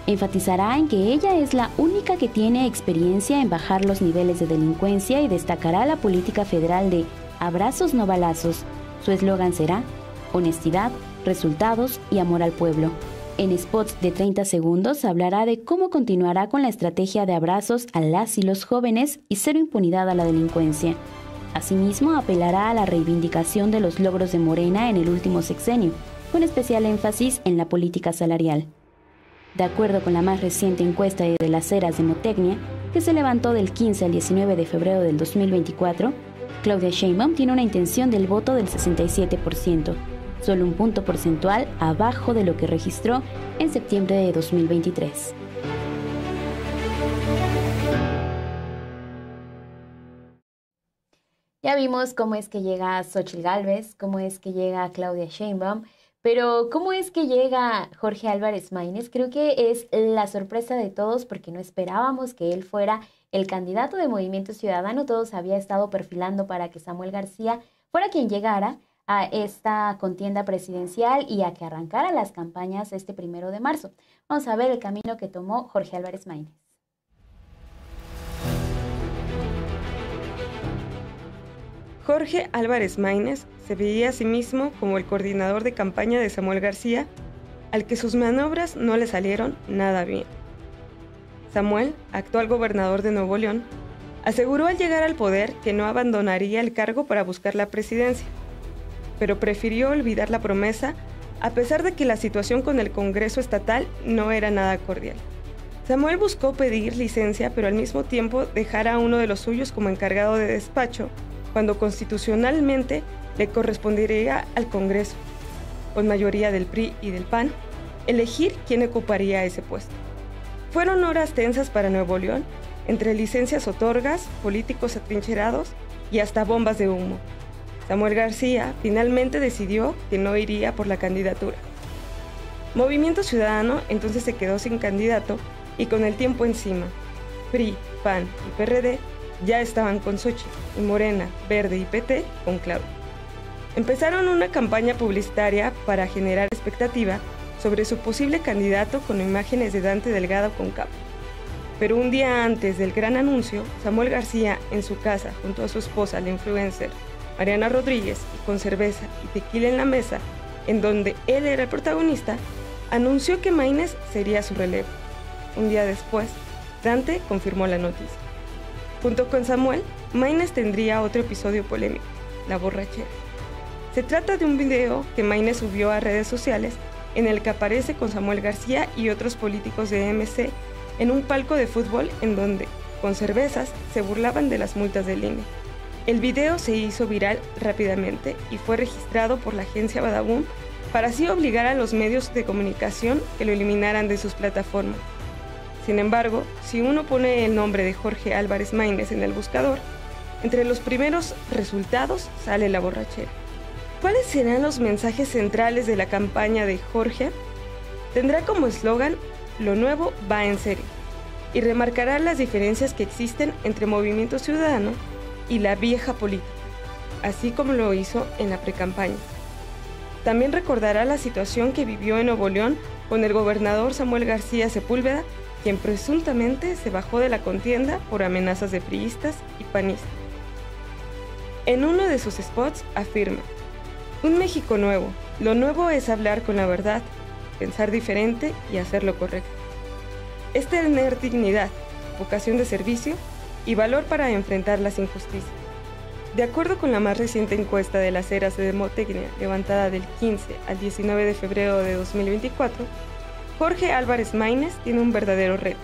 Enfatizará en que ella es la única que tiene experiencia en bajar los niveles de delincuencia y destacará la política federal de abrazos no balazos. Su eslogan será honestidad, resultados y amor al pueblo. En spots de 30 segundos hablará de cómo continuará con la estrategia de abrazos a las y los jóvenes y cero impunidad a la delincuencia. Asimismo, apelará a la reivindicación de los logros de Morena en el último sexenio, con especial énfasis en la política salarial de acuerdo con la más reciente encuesta de las eras de Motecnia, que se levantó del 15 al 19 de febrero del 2024, Claudia Sheinbaum tiene una intención del voto del 67%, solo un punto porcentual abajo de lo que registró en septiembre de 2023. Ya vimos cómo es que llega Xochitl Gálvez, cómo es que llega Claudia Sheinbaum pero ¿cómo es que llega Jorge Álvarez Maínez? Creo que es la sorpresa de todos porque no esperábamos que él fuera el candidato de Movimiento Ciudadano. Todos había estado perfilando para que Samuel García fuera quien llegara a esta contienda presidencial y a que arrancara las campañas este primero de marzo. Vamos a ver el camino que tomó Jorge Álvarez Maínez. Jorge Álvarez Maínez se veía a sí mismo como el coordinador de campaña de Samuel García, al que sus maniobras no le salieron nada bien. Samuel, actual gobernador de Nuevo León, aseguró al llegar al poder que no abandonaría el cargo para buscar la presidencia, pero prefirió olvidar la promesa a pesar de que la situación con el Congreso Estatal no era nada cordial. Samuel buscó pedir licencia, pero al mismo tiempo dejar a uno de los suyos como encargado de despacho cuando constitucionalmente le correspondería al Congreso, con mayoría del PRI y del PAN, elegir quién ocuparía ese puesto. Fueron horas tensas para Nuevo León, entre licencias otorgas, políticos atrincherados y hasta bombas de humo. Samuel García finalmente decidió que no iría por la candidatura. Movimiento Ciudadano entonces se quedó sin candidato y con el tiempo encima. PRI, PAN y PRD ya estaban con Sochi, y Morena, Verde y PT con Claudio. Empezaron una campaña publicitaria para generar expectativa sobre su posible candidato con imágenes de Dante Delgado con cap. Pero un día antes del gran anuncio, Samuel García, en su casa, junto a su esposa, la influencer Mariana Rodríguez, y con cerveza y tequila en la mesa, en donde él era el protagonista, anunció que Maínez sería su relevo. Un día después, Dante confirmó la noticia. Junto con Samuel, Maines tendría otro episodio polémico, la borrachera. Se trata de un video que Maines subió a redes sociales en el que aparece con Samuel García y otros políticos de MC en un palco de fútbol en donde, con cervezas, se burlaban de las multas del INE. El video se hizo viral rápidamente y fue registrado por la agencia Badaboom para así obligar a los medios de comunicación que lo eliminaran de sus plataformas. Sin embargo, si uno pone el nombre de Jorge Álvarez Maínez en el buscador, entre los primeros resultados sale la borrachera. ¿Cuáles serán los mensajes centrales de la campaña de Jorge? Tendrá como eslogan Lo nuevo va en serio y remarcará las diferencias que existen entre Movimiento Ciudadano y la vieja política, así como lo hizo en la precampaña. También recordará la situación que vivió en Nuevo León con el gobernador Samuel García Sepúlveda quien presuntamente se bajó de la contienda por amenazas de priistas y panistas. En uno de sus spots afirma, Un México nuevo, lo nuevo es hablar con la verdad, pensar diferente y hacer lo correcto. Es tener dignidad, vocación de servicio y valor para enfrentar las injusticias. De acuerdo con la más reciente encuesta de las eras de demotecnia levantada del 15 al 19 de febrero de 2024, Jorge Álvarez Maínez tiene un verdadero reto,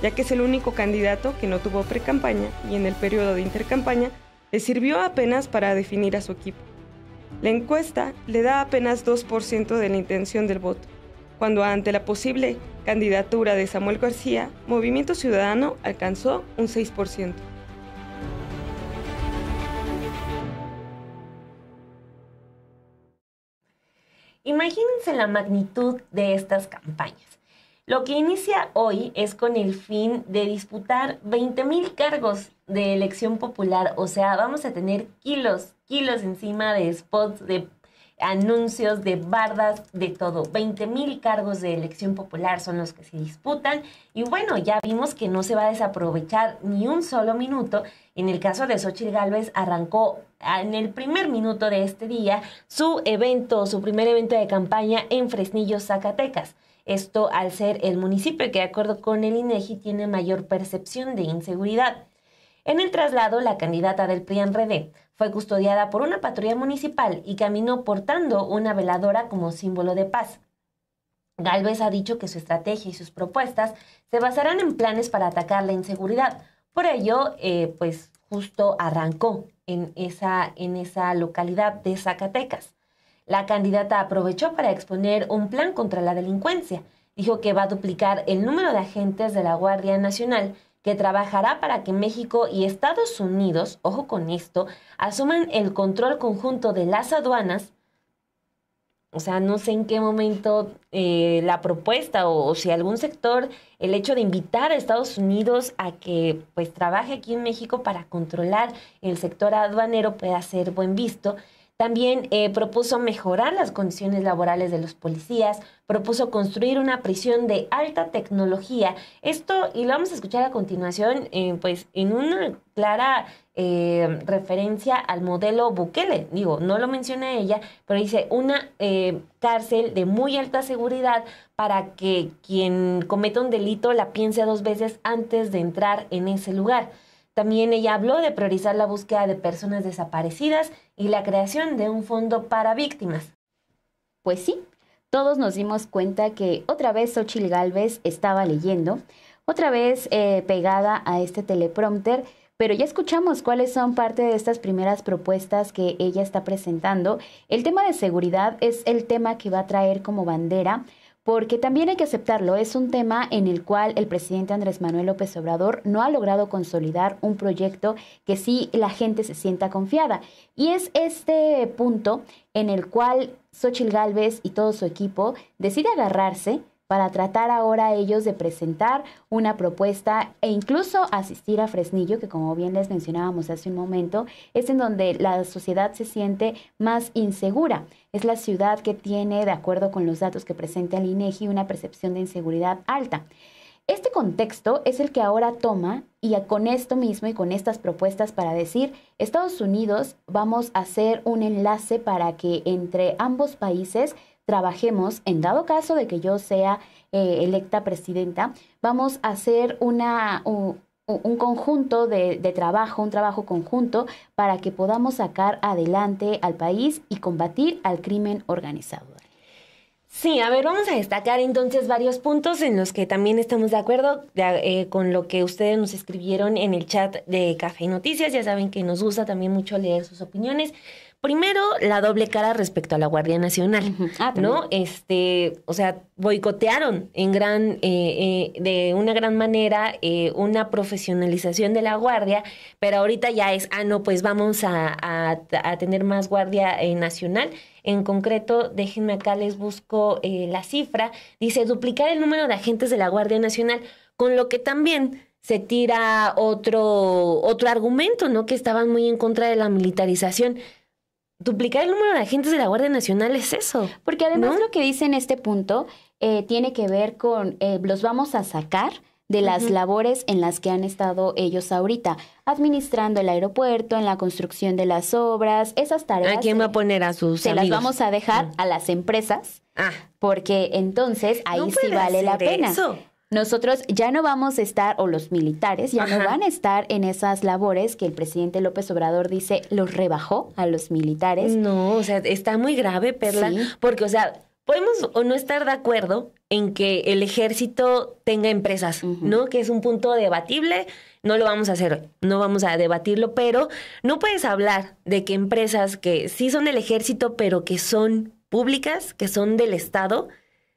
ya que es el único candidato que no tuvo precampaña y en el periodo de intercampaña le sirvió apenas para definir a su equipo. La encuesta le da apenas 2% de la intención del voto, cuando ante la posible candidatura de Samuel García, Movimiento Ciudadano alcanzó un 6%. Imagínense la magnitud de estas campañas. Lo que inicia hoy es con el fin de disputar 20.000 mil cargos de elección popular, o sea, vamos a tener kilos, kilos encima de spots de anuncios de bardas, de todo. 20 mil cargos de elección popular son los que se disputan y bueno, ya vimos que no se va a desaprovechar ni un solo minuto. En el caso de Xochitl Gálvez arrancó ah, en el primer minuto de este día su evento, su primer evento de campaña en Fresnillo, Zacatecas. Esto al ser el municipio que de acuerdo con el INEGI tiene mayor percepción de inseguridad. En el traslado, la candidata del pri Red. Fue custodiada por una patrulla municipal y caminó portando una veladora como símbolo de paz. Galvez ha dicho que su estrategia y sus propuestas se basarán en planes para atacar la inseguridad. Por ello, eh, pues justo arrancó en esa, en esa localidad de Zacatecas. La candidata aprovechó para exponer un plan contra la delincuencia. Dijo que va a duplicar el número de agentes de la Guardia Nacional que trabajará para que México y Estados Unidos, ojo con esto, asuman el control conjunto de las aduanas. O sea, no sé en qué momento eh, la propuesta o, si algún sector, el hecho de invitar a Estados Unidos a que pues trabaje aquí en México para controlar el sector aduanero pueda ser buen visto. También eh, propuso mejorar las condiciones laborales de los policías, propuso construir una prisión de alta tecnología. Esto, y lo vamos a escuchar a continuación, eh, pues en una clara eh, referencia al modelo Bukele. Digo, no lo menciona ella, pero dice una cárcel de muy alta seguridad para que quien cometa un delito la piense dos veces antes de entrar en ese lugar. También ella habló de priorizar la búsqueda de personas desaparecidas y la creación de un fondo para víctimas. Pues sí, todos nos dimos cuenta que otra vez Xochil Gálvez estaba leyendo, otra vez eh, pegada a este teleprompter, pero ya escuchamos cuáles son parte de estas primeras propuestas que ella está presentando. El tema de seguridad es el tema que va a traer como bandera porque también hay que aceptarlo, es un tema en el cual el presidente Andrés Manuel López Obrador no ha logrado consolidar un proyecto que sí la gente se sienta confiada. Y es este punto en el cual Xochitl Gálvez y todo su equipo decide agarrarse para tratar ahora ellos de presentar una propuesta e incluso asistir a Fresnillo, que como bien les mencionábamos hace un momento, es en donde la sociedad se siente más insegura. Es la ciudad que tiene, de acuerdo con los datos que presenta el INEGI, e una percepción de inseguridad alta. Este contexto es el que ahora toma y con esto mismo y con estas propuestas para decir, Estados Unidos, vamos a hacer un enlace para que entre ambos países trabajemos, en dado caso de que yo sea eh, electa presidenta, vamos a hacer una, un, conjunto de, trabajo, un trabajo conjunto para que podamos sacar adelante al país y combatir al crimen organizado. Sí, a ver, vamos a destacar entonces varios puntos en los que también estamos de acuerdo eh, con lo que ustedes nos escribieron en el chat de Café Noticias. Ya saben que nos gusta también mucho leer sus opiniones. Primero, la doble cara respecto a la Guardia Nacional, ah, ¿no? Este, o sea, boicotearon en gran, eh, eh, de una gran manera eh, una profesionalización de la Guardia, pero ahorita ya es, ah, no, pues vamos a, a, tener más Guardia Nacional. En concreto, déjenme acá, les busco la cifra. Dice, duplicar el número de agentes de la Guardia Nacional, con lo que también se tira otro, otro argumento, ¿no? Que estaban muy en contra de la militarización duplicar el número de agentes de la Guardia Nacional es eso. Porque además lo que dice en este punto eh, tiene que ver con eh, los vamos a sacar de las labores en las que han estado ellos ahorita, administrando el aeropuerto, en la construcción de las obras, esas tareas. ¿A quién va a poner a sus se las vamos a dejar mm. a las empresas, ah. porque entonces ahí sí vale la pena nosotros ya no vamos a estar, o los militares ya no van a estar en esas labores que el presidente López Obrador dice los rebajó a los militares. No, o sea, está muy grave, Perla, porque, o sea, podemos o no estar de acuerdo en que el ejército tenga empresas, ¿no? Que es un punto debatible, no lo vamos a hacer, no vamos a debatirlo, pero no puedes hablar de que empresas que sí son del ejército, pero que son públicas, que son del Estado,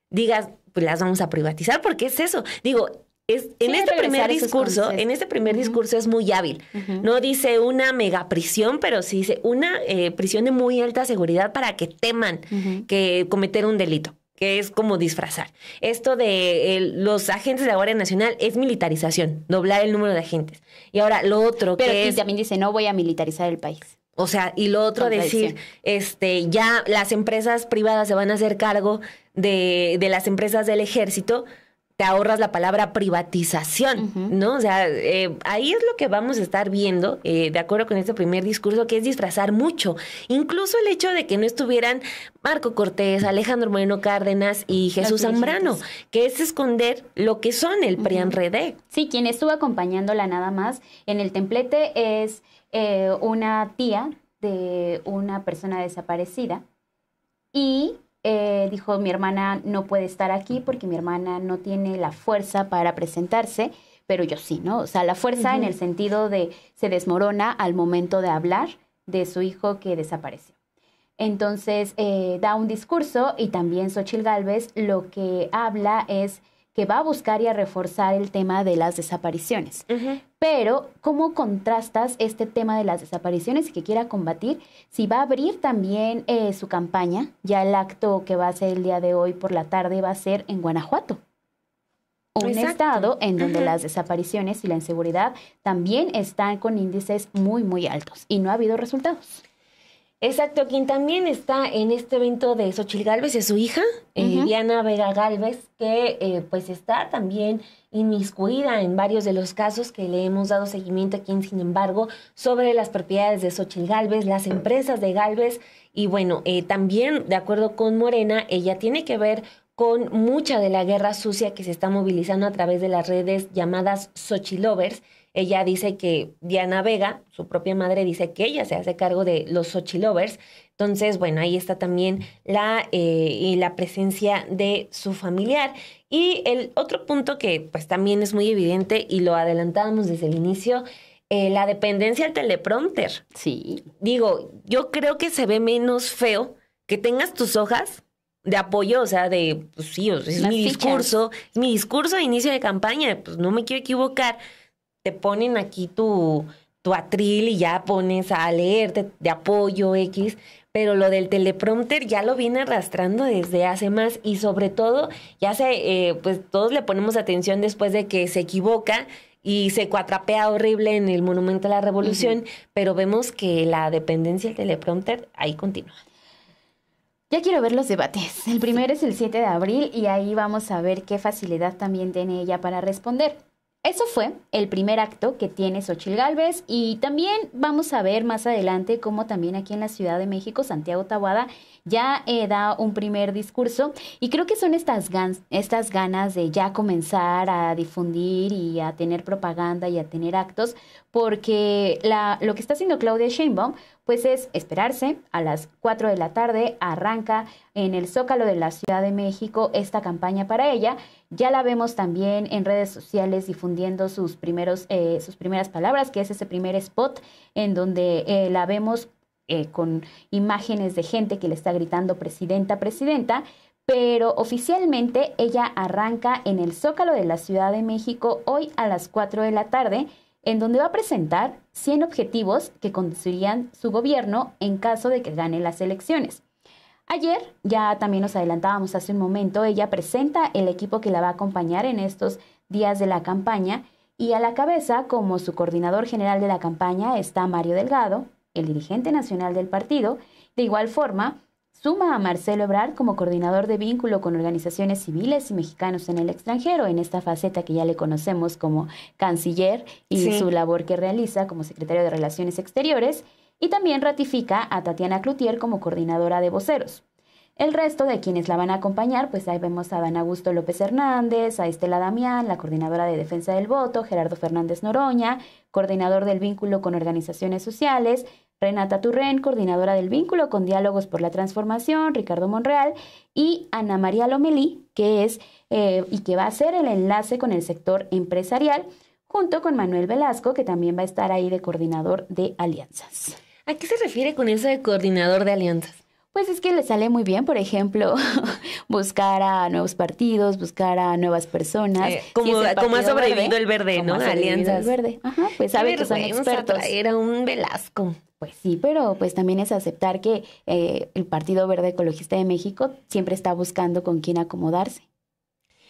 digas, pues, las vamos a privatizar porque es eso. Digo, es, en, este primer discurso, en este primer discurso es muy hábil. No dice una mega prisión, pero sí dice una eh, prisión de muy alta seguridad para que teman que cometer un delito que es como disfrazar. Esto de los agentes de la Guardia Nacional es militarización, doblar el número de agentes. Y ahora lo otro que es... también dice, no voy a militarizar el país. O sea, y lo otro decir, este, ya las empresas privadas se van a hacer cargo de, de las empresas del ejército, te ahorras la palabra privatización, ¿no? O sea, eh, ahí es lo que vamos a estar viendo, eh, de acuerdo con este primer discurso, que es disfrazar mucho. Incluso el hecho de que no estuvieran Marco Cortés, Alejandro Moreno Cárdenas y Jesús Zambrano, que es esconder lo que son el PRIAN -huh. E sí, quien estuvo acompañándola nada más en el templete es eh, una tía de una persona desaparecida y eh, dijo mi hermana no puede estar aquí porque mi hermana no tiene la fuerza para presentarse, pero yo sí, ¿no? O sea, la fuerza en el sentido de se desmorona al momento de hablar de su hijo que desapareció. Entonces eh, da un discurso y también Xochil Gálvez lo que habla es que va a buscar y a reforzar el tema de las desapariciones. Pero, ¿cómo contrastas este tema de las desapariciones y que quiera combatir? Si va a abrir también eh, su campaña, ya el acto que va a ser el día de hoy por la tarde va a ser en Guanajuato. Un estado en donde las desapariciones y la inseguridad también están con índices muy, muy altos y no ha habido resultados. Exacto, quien también está en este evento de Xochil Galvez es su hija, eh, Diana Vega Galvez, que eh, pues está también inmiscuida en varios de los casos que le hemos dado seguimiento aquí Sin embargo, sobre las propiedades de Xochil Galvez, las empresas de Galvez, y bueno, eh, también de acuerdo con Morena, ella tiene que ver con mucha de la guerra sucia que se está movilizando a través de las redes llamadas Xochilovers, ella dice que Diana Vega, su propia madre, dice que ella se hace cargo de los lovers Entonces, bueno, ahí está también la, eh, la presencia de su familiar. Y el otro punto que pues también es muy evidente y lo adelantábamos desde el inicio, eh, la dependencia al teleprompter. Sí. Digo, yo creo que se ve menos feo que tengas tus hojas de apoyo, o sea, de, pues sí, es mi discurso, mi discurso de inicio de campaña, pues no me quiero equivocar, te ponen aquí tu, tu atril y ya pones a leerte de, apoyo X, pero lo del teleprompter ya lo viene arrastrando desde hace más y sobre todo ya sé, eh, pues todos le ponemos atención después de que se equivoca y se cuatrapea horrible en el Monumento a la Revolución, pero vemos que la dependencia del teleprompter ahí continúa. Ya quiero ver los debates. El primero es el 7 de abril y ahí vamos a ver qué facilidad también tiene ella para responder. Eso fue el primer acto que tiene Xochil Gálvez y también vamos a ver más adelante cómo también aquí en la Ciudad de México, Santiago Tabuada ya eh, da un primer discurso y creo que son estas, ganas de ya comenzar a difundir y a tener propaganda y a tener actos porque la, lo que está haciendo Claudia Sheinbaum pues es esperarse. A las 4 de la tarde arranca en el Zócalo de la Ciudad de México esta campaña para ella. Ya la vemos también en redes sociales difundiendo sus, primeros, eh, sus primeras palabras, que es ese primer spot en donde eh, la vemos eh, con imágenes de gente que le está gritando presidenta, presidenta. Pero oficialmente ella arranca en el Zócalo de la Ciudad de México hoy a las 4 de la tarde en donde va a presentar 100 objetivos que conducirían su gobierno en caso de que gane las elecciones. Ayer, ya también nos adelantábamos hace un momento, ella presenta el equipo que la va a acompañar en estos días de la campaña y a la cabeza, como su coordinador general de la campaña, está Mario Delgado, el dirigente nacional del partido. De igual forma, Suma a Marcelo Ebrard como coordinador de vínculo con organizaciones civiles y mexicanos en el extranjero, en esta faceta que ya le conocemos como canciller y su labor que realiza como secretario de Relaciones Exteriores, y también ratifica a Tatiana Cloutier como coordinadora de voceros. El resto de quienes la van a acompañar, pues ahí vemos a Dan Augusto López Hernández, a Estela Damián, la coordinadora de Defensa del Voto, Gerardo Fernández Noroña, coordinador del vínculo con organizaciones sociales, Renata Turren, coordinadora del vínculo con Diálogos por la Transformación, Ricardo Monreal y Ana María Lomelí, que es eh, y que va a ser el enlace con el sector empresarial, junto con Manuel Velasco, que también va a estar ahí de coordinador de alianzas. ¿A qué se refiere con eso de coordinador de alianzas? Pues es que le sale muy bien, por ejemplo, buscar a nuevos partidos, buscar a nuevas personas. como, ha sobrevivido el verde, ¿no? Alianzas. El verde. Ajá, pues sabe que son expertos. Era un Velasco. Pues sí, pero pues también es aceptar que eh, el Partido Verde Ecologista de México siempre está buscando con quién acomodarse.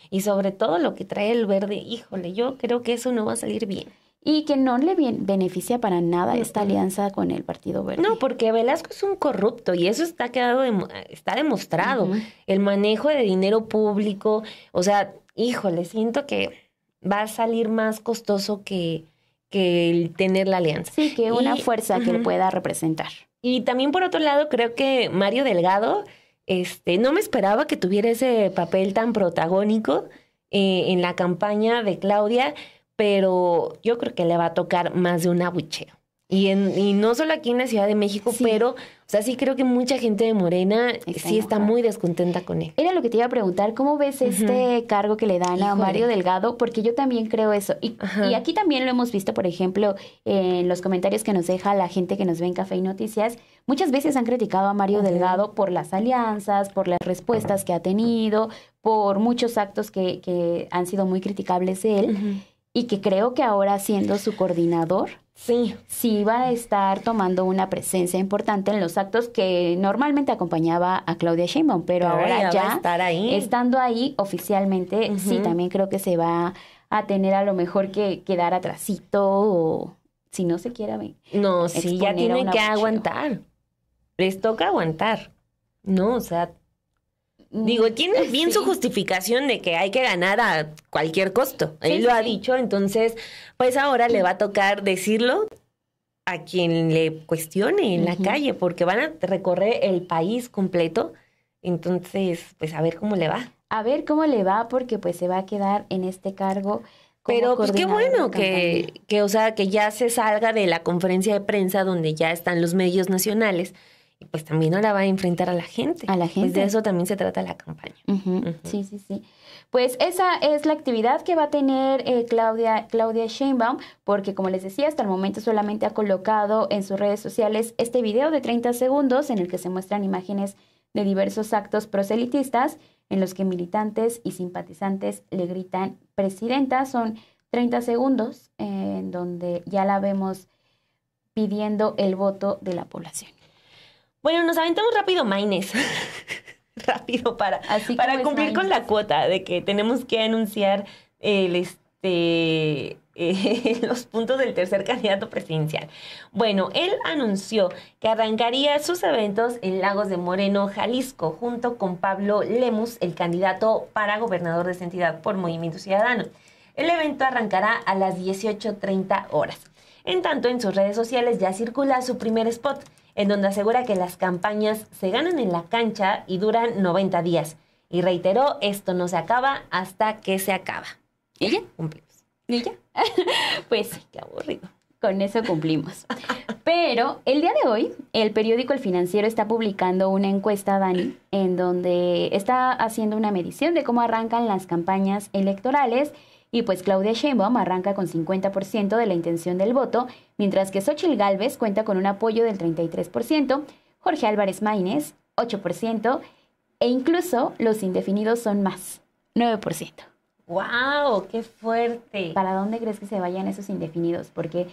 Y sobre todo lo que trae el verde, híjole, yo creo que eso no va a salir bien. Y que no le beneficia para nada esta alianza con el Partido Verde. No, porque Velasco es un corrupto y eso está, quedado está demostrado. El manejo de dinero público, o sea, híjole, siento que va a salir más costoso que, que el tener la alianza. Sí, que una fuerza que pueda representar. Y también por otro lado, creo que Mario Delgado, este, no me esperaba que tuviera ese papel tan protagónico eh, en la campaña de Claudia, pero yo creo que le va a tocar más de un buchea. Y, en, y no solo aquí en la Ciudad de México, pero, o sea, sí creo que mucha gente de Morena sí está muy descontenta con él. Era lo que te iba a preguntar, ¿cómo ves este cargo que le dan a Mario Delgado? Porque yo también creo eso. Y, aquí también lo hemos visto, por ejemplo, en los comentarios que nos deja la gente que nos ve en Café y Noticias. Muchas veces han criticado a Mario Delgado por las alianzas, por las respuestas que ha tenido, por muchos actos que, que han sido muy criticables de él. Y que creo que ahora siendo su coordinador Sí, sí va a estar tomando una presencia importante en los actos que normalmente acompañaba a Claudia Sheinbaum, pero, ahora ya, estar ahí. estando ahí oficialmente, sí, también creo que se va a tener a lo mejor que quedar atrasito o si no se quiera No, sí, ya tienen que aguantar. Les toca aguantar. No, o sea, Digo, mm, tiene bien su justificación de que hay que ganar a cualquier costo. Él lo ha dicho, entonces, pues ahora le va a tocar decirlo a quien le cuestione en la calle, porque van a recorrer el país completo. Entonces, pues a ver cómo le va. A ver cómo le va, porque pues se va a quedar en este cargo. Pero pues, qué bueno que, que, o sea, que ya se salga de la conferencia de prensa donde ya están los medios nacionales pues también ahora va a enfrentar a la gente. A la pues, gente. de eso también se trata la campaña. Sí, sí, sí. Pues esa es la actividad que va a tener eh, Claudia, Claudia Sheinbaum, porque como les decía, hasta el momento solamente ha colocado en sus redes sociales este video de 30 segundos en el que se muestran imágenes de diversos actos proselitistas en los que militantes y simpatizantes le gritan presidenta. Son 30 segundos en donde ya la vemos pidiendo el voto de la población. Bueno, nos aventamos rápido Maines. rápido para, para cumplir con la cuota de que tenemos que anunciar el este eh, los puntos del tercer candidato presidencial. Bueno, él anunció que arrancaría sus eventos en Lagos de Moreno, Jalisco, junto con Pablo Lemus, el candidato para gobernador de esa entidad por Movimiento Ciudadano. El evento arrancará a las 18.30 horas. En tanto, en sus redes sociales ya circula su primer spot, en donde asegura que las campañas se ganan en la cancha y duran 90 días. Y reiteró, esto no se acaba hasta que se acaba. ¿Y ya? Cumplimos. ¿Y ya? pues qué aburrido. Con eso cumplimos. Pero el día de hoy, el periódico El Financiero está publicando una encuesta, Dani, en donde está haciendo una medición de cómo arrancan las campañas electorales. Y pues Claudia Sheinbaum arranca con 50% de la intención del voto mientras que Xochitl Galvez cuenta con un apoyo del 33%, Jorge Álvarez Maínez 8% e incluso los indefinidos son más, 9%. ¡Wow! ¡Qué fuerte! ¿Para dónde crees que se vayan esos indefinidos? Porque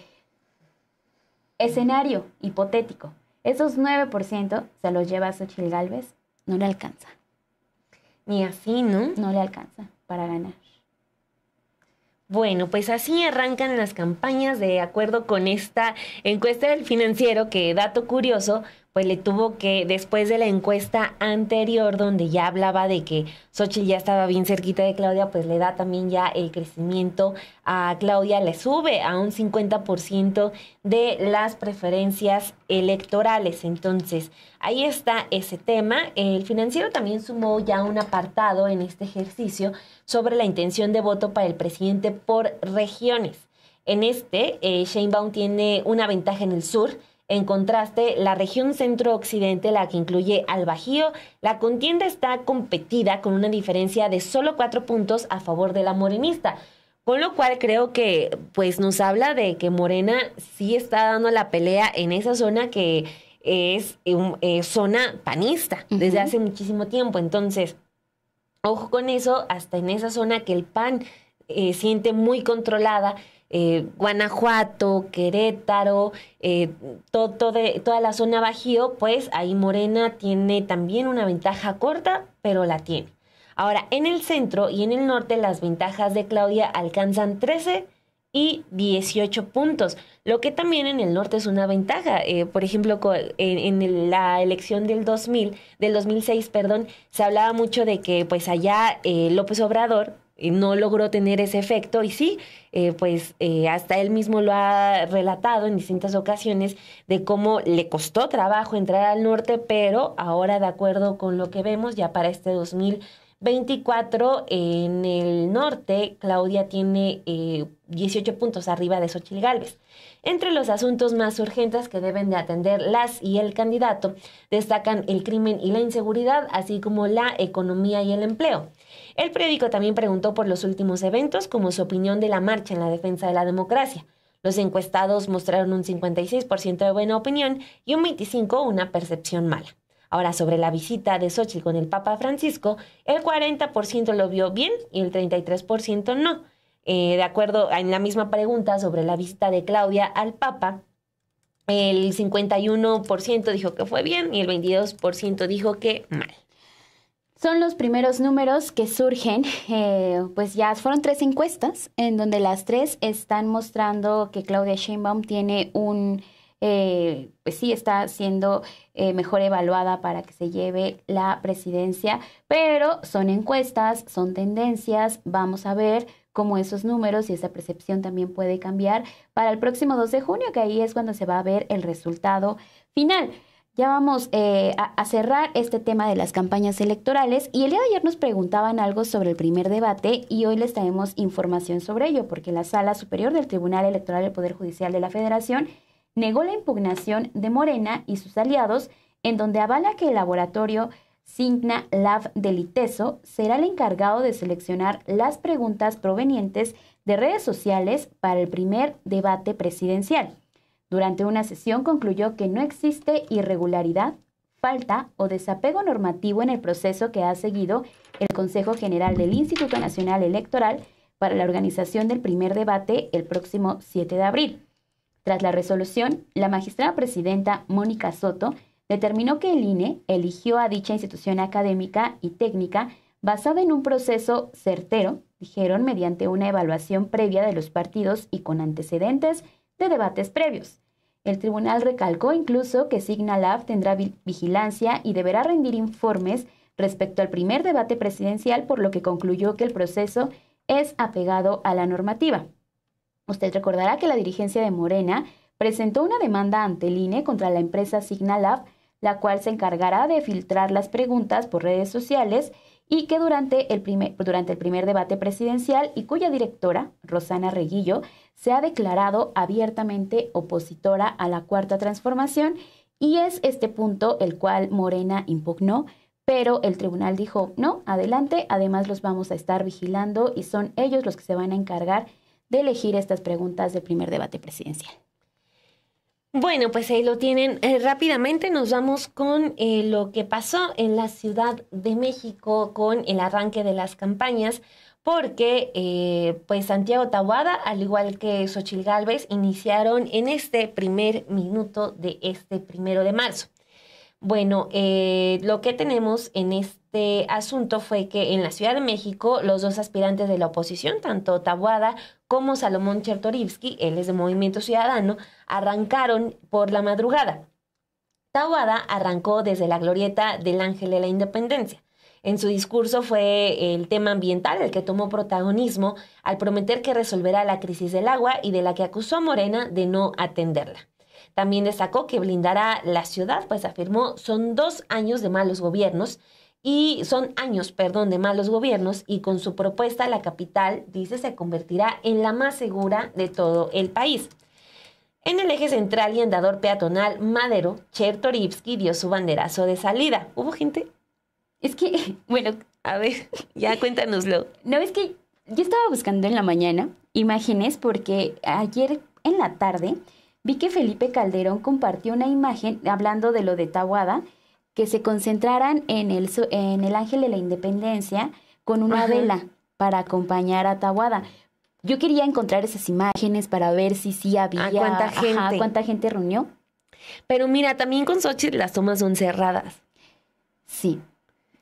escenario hipotético, esos 9% se los lleva Xochitl Galvez, no le alcanza. Ni así, ¿no? No le alcanza para ganar. Bueno, pues así arrancan las campañas de acuerdo con esta encuesta del financiero que, dato curioso, pues le tuvo que, después de la encuesta anterior, donde ya hablaba de que Xochitl ya estaba bien cerquita de Claudia, pues le da también ya el crecimiento a Claudia, le sube a un 50% de las preferencias electorales. Entonces, ahí está ese tema. El financiero también sumó ya un apartado en este ejercicio sobre la intención de voto para el presidente por regiones. En este, eh, tiene una ventaja en el sur, en contraste, la región centro-occidente, la que incluye al Bajío, la contienda está competida con una diferencia de solo cuatro puntos a favor de la morenista. Con lo cual creo que pues nos habla de que Morena sí está dando la pelea en esa zona que es eh, eh, zona panista desde hace muchísimo tiempo. Entonces, ojo con eso, hasta en esa zona que el PAN eh, siente muy controlada eh, Guanajuato, Querétaro, eh, toda la zona Bajío, pues ahí Morena tiene también una ventaja corta, pero la tiene. Ahora, en el centro y en el norte las ventajas de Claudia alcanzan 13 y 18 puntos, lo que también en el norte es una ventaja. Eh, por ejemplo, en, la elección del 2000, del 2006, perdón, se hablaba mucho de que pues allá López Obrador no logró tener ese efecto y sí, eh, pues eh, hasta él mismo lo ha relatado en distintas ocasiones de cómo le costó trabajo entrar al norte, pero ahora de acuerdo con lo que vemos ya para este 2024 en el norte, Claudia tiene eh, 18 puntos arriba de Xochitl Galvez. Entre los asuntos más urgentes que deben de atender las y el candidato destacan el crimen y la inseguridad, así como la economía y el empleo. El periódico también preguntó por los últimos eventos como su opinión de la marcha en la defensa de la democracia. Los encuestados mostraron un 56% de buena opinión y un 25% una percepción mala. Ahora, sobre la visita de Xochitl con el Papa Francisco, el 40% lo vio bien y el 33% no. Eh, de acuerdo en la misma pregunta sobre la visita de Claudia al Papa, el 51% dijo que fue bien y el 22% dijo que mal. Son los primeros números que surgen, eh, pues ya fueron tres encuestas en donde las tres están mostrando que Claudia Sheinbaum tiene un, eh, pues sí, está siendo mejor evaluada para que se lleve la presidencia, pero son encuestas, son tendencias, vamos a ver cómo esos números y esa percepción también puede cambiar para el próximo 2 de junio, que ahí es cuando se va a ver el resultado final. Ya vamos eh, a, a, cerrar este tema de las campañas electorales y el día de ayer nos preguntaban algo sobre el primer debate y hoy les traemos información sobre ello porque la Sala Superior del Tribunal Electoral del Poder Judicial de la Federación negó la impugnación de Morena y sus aliados en donde avala que el laboratorio Signa Lav Deliteso será el encargado de seleccionar las preguntas provenientes de redes sociales para el primer debate presidencial. Durante una sesión concluyó que no existe irregularidad, falta o desapego normativo en el proceso que ha seguido el Consejo General del Instituto Nacional Electoral para la organización del primer debate el próximo 7 de abril. Tras la resolución, la magistrada presidenta Mónica Soto determinó que el INE eligió a dicha institución académica y técnica basada en un proceso certero, dijeron, mediante una evaluación previa de los partidos y con antecedentes de debates previos. El tribunal recalcó incluso que Signalab tendrá vigilancia y deberá rendir informes respecto al primer debate presidencial, por lo que concluyó que el proceso es apegado a la normativa. Usted recordará que la dirigencia de Morena presentó una demanda ante el INE contra la empresa Signalab la cual se encargará de filtrar las preguntas por redes sociales y que durante el, primer, durante el primer debate presidencial y cuya directora, Rosana Reguillo, se ha declarado abiertamente opositora a la cuarta transformación y es este punto el cual Morena impugnó, pero el tribunal dijo, no, adelante, además los vamos a estar vigilando y son ellos los que se van a encargar de elegir estas preguntas del primer debate presidencial. Bueno, pues ahí lo tienen. Eh, rápidamente nos vamos con eh, lo que pasó en la Ciudad de México con el arranque de las campañas, porque eh, pues Santiago Tahuada, al igual que Xochil Gálvez, iniciaron en este primer minuto de este primero de marzo. Bueno, eh, lo que tenemos en este asunto fue que en la Ciudad de México los dos aspirantes de la oposición, tanto Tabuada como Salomón Chertorivsky, él es de Movimiento Ciudadano, arrancaron por la madrugada. Tabuada arrancó desde la glorieta del Ángel de la Independencia. En su discurso fue el tema ambiental el que tomó protagonismo al prometer que resolverá la crisis del agua y de la que acusó a Morena de no atenderla. También destacó que blindará la ciudad, pues afirmó, son dos años de malos gobiernos y son años, perdón, de malos gobiernos y con su propuesta la capital, dice, se convertirá en la más segura de todo el país. En el eje central y andador peatonal Madero, Chertorivsky dio su banderazo de salida. ¿Hubo gente? Es que, bueno, a ver, ya cuéntanoslo. No, es que yo estaba buscando en la mañana imágenes porque ayer en la tarde vi que Felipe Calderón compartió una imagen hablando de lo de Tawada, que se concentraran en el, en el ángel de la independencia con una vela para acompañar a Tawada. Yo quería encontrar esas imágenes para ver si sí ah, había. ¿Cuánta gente? ¿Cuánta gente reunió? Pero mira, también con Sochi las tomas son cerradas. Sí,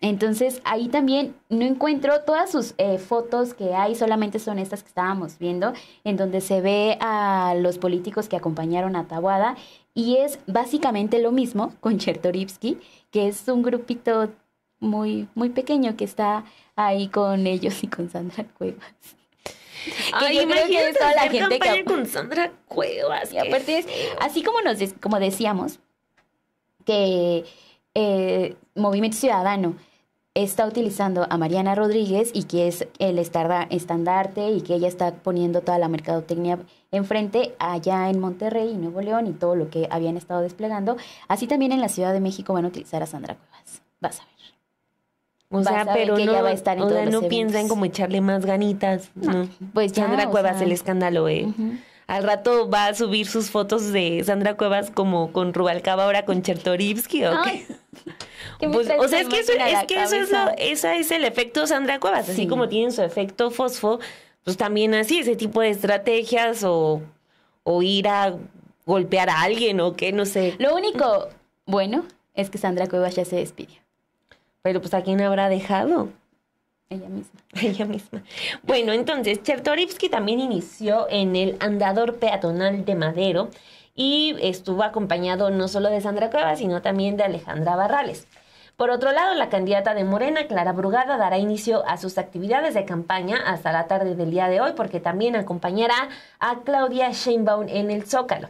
entonces ahí también no encuentro todas sus eh, fotos que hay, solamente son estas que estábamos viendo, en donde se ve a los políticos que acompañaron a Tabuada y es básicamente lo mismo con Chertoripsky, que es un grupito muy, muy pequeño que está ahí con ellos y con Sandra Cuevas. Ay, es toda la gente que... con Sandra Cuevas. Y aparte es, así como nos como decíamos que eh, Movimiento Ciudadano está utilizando a Mariana Rodríguez y que es el estandarte y que ella está poniendo toda la mercadotecnia enfrente allá en Monterrey y Nuevo León y todo lo que habían estado desplegando. Así también en la Ciudad de México van a utilizar a Sandra Cuevas. Vas a ver. O sea, pero no, va en no piensan como echarle más ganitas. No. Pues Sandra Cuevas, el escándalo, ¿eh? Al rato va a subir sus fotos de Sandra Cuevas como con Rubalcaba ahora con Chertorivsky o qué. Pues, o sea, es que, eso, es el efecto Sandra Cuevas, así como tienen su efecto fosfo, pues también así, ese tipo de estrategias o, o ir a golpear a alguien o qué, no sé. Lo único bueno es que Sandra Cuevas ya se despidió. Pero pues a quién habrá dejado. Ella misma. Ella misma. Bueno, entonces, Chertorivsky también inició en el andador peatonal de Madero y estuvo acompañado no solo de Sandra Cuevas, sino también de Alejandra Barrales. Por otro lado, la candidata de Morena, Clara Brugada, dará inicio a sus actividades de campaña hasta la tarde del día de hoy, porque también acompañará a Claudia Sheinbaum en el Zócalo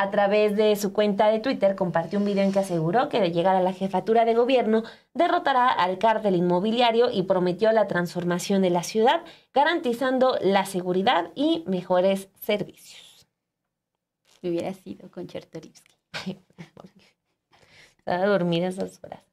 a través de su cuenta de Twitter compartió un video en que aseguró que de llegar a la jefatura de gobierno derrotará al cártel inmobiliario y prometió la transformación de la ciudad, garantizando la seguridad y mejores servicios. Hubiera sido con Chertorivsky. Estaba dormida esas horas.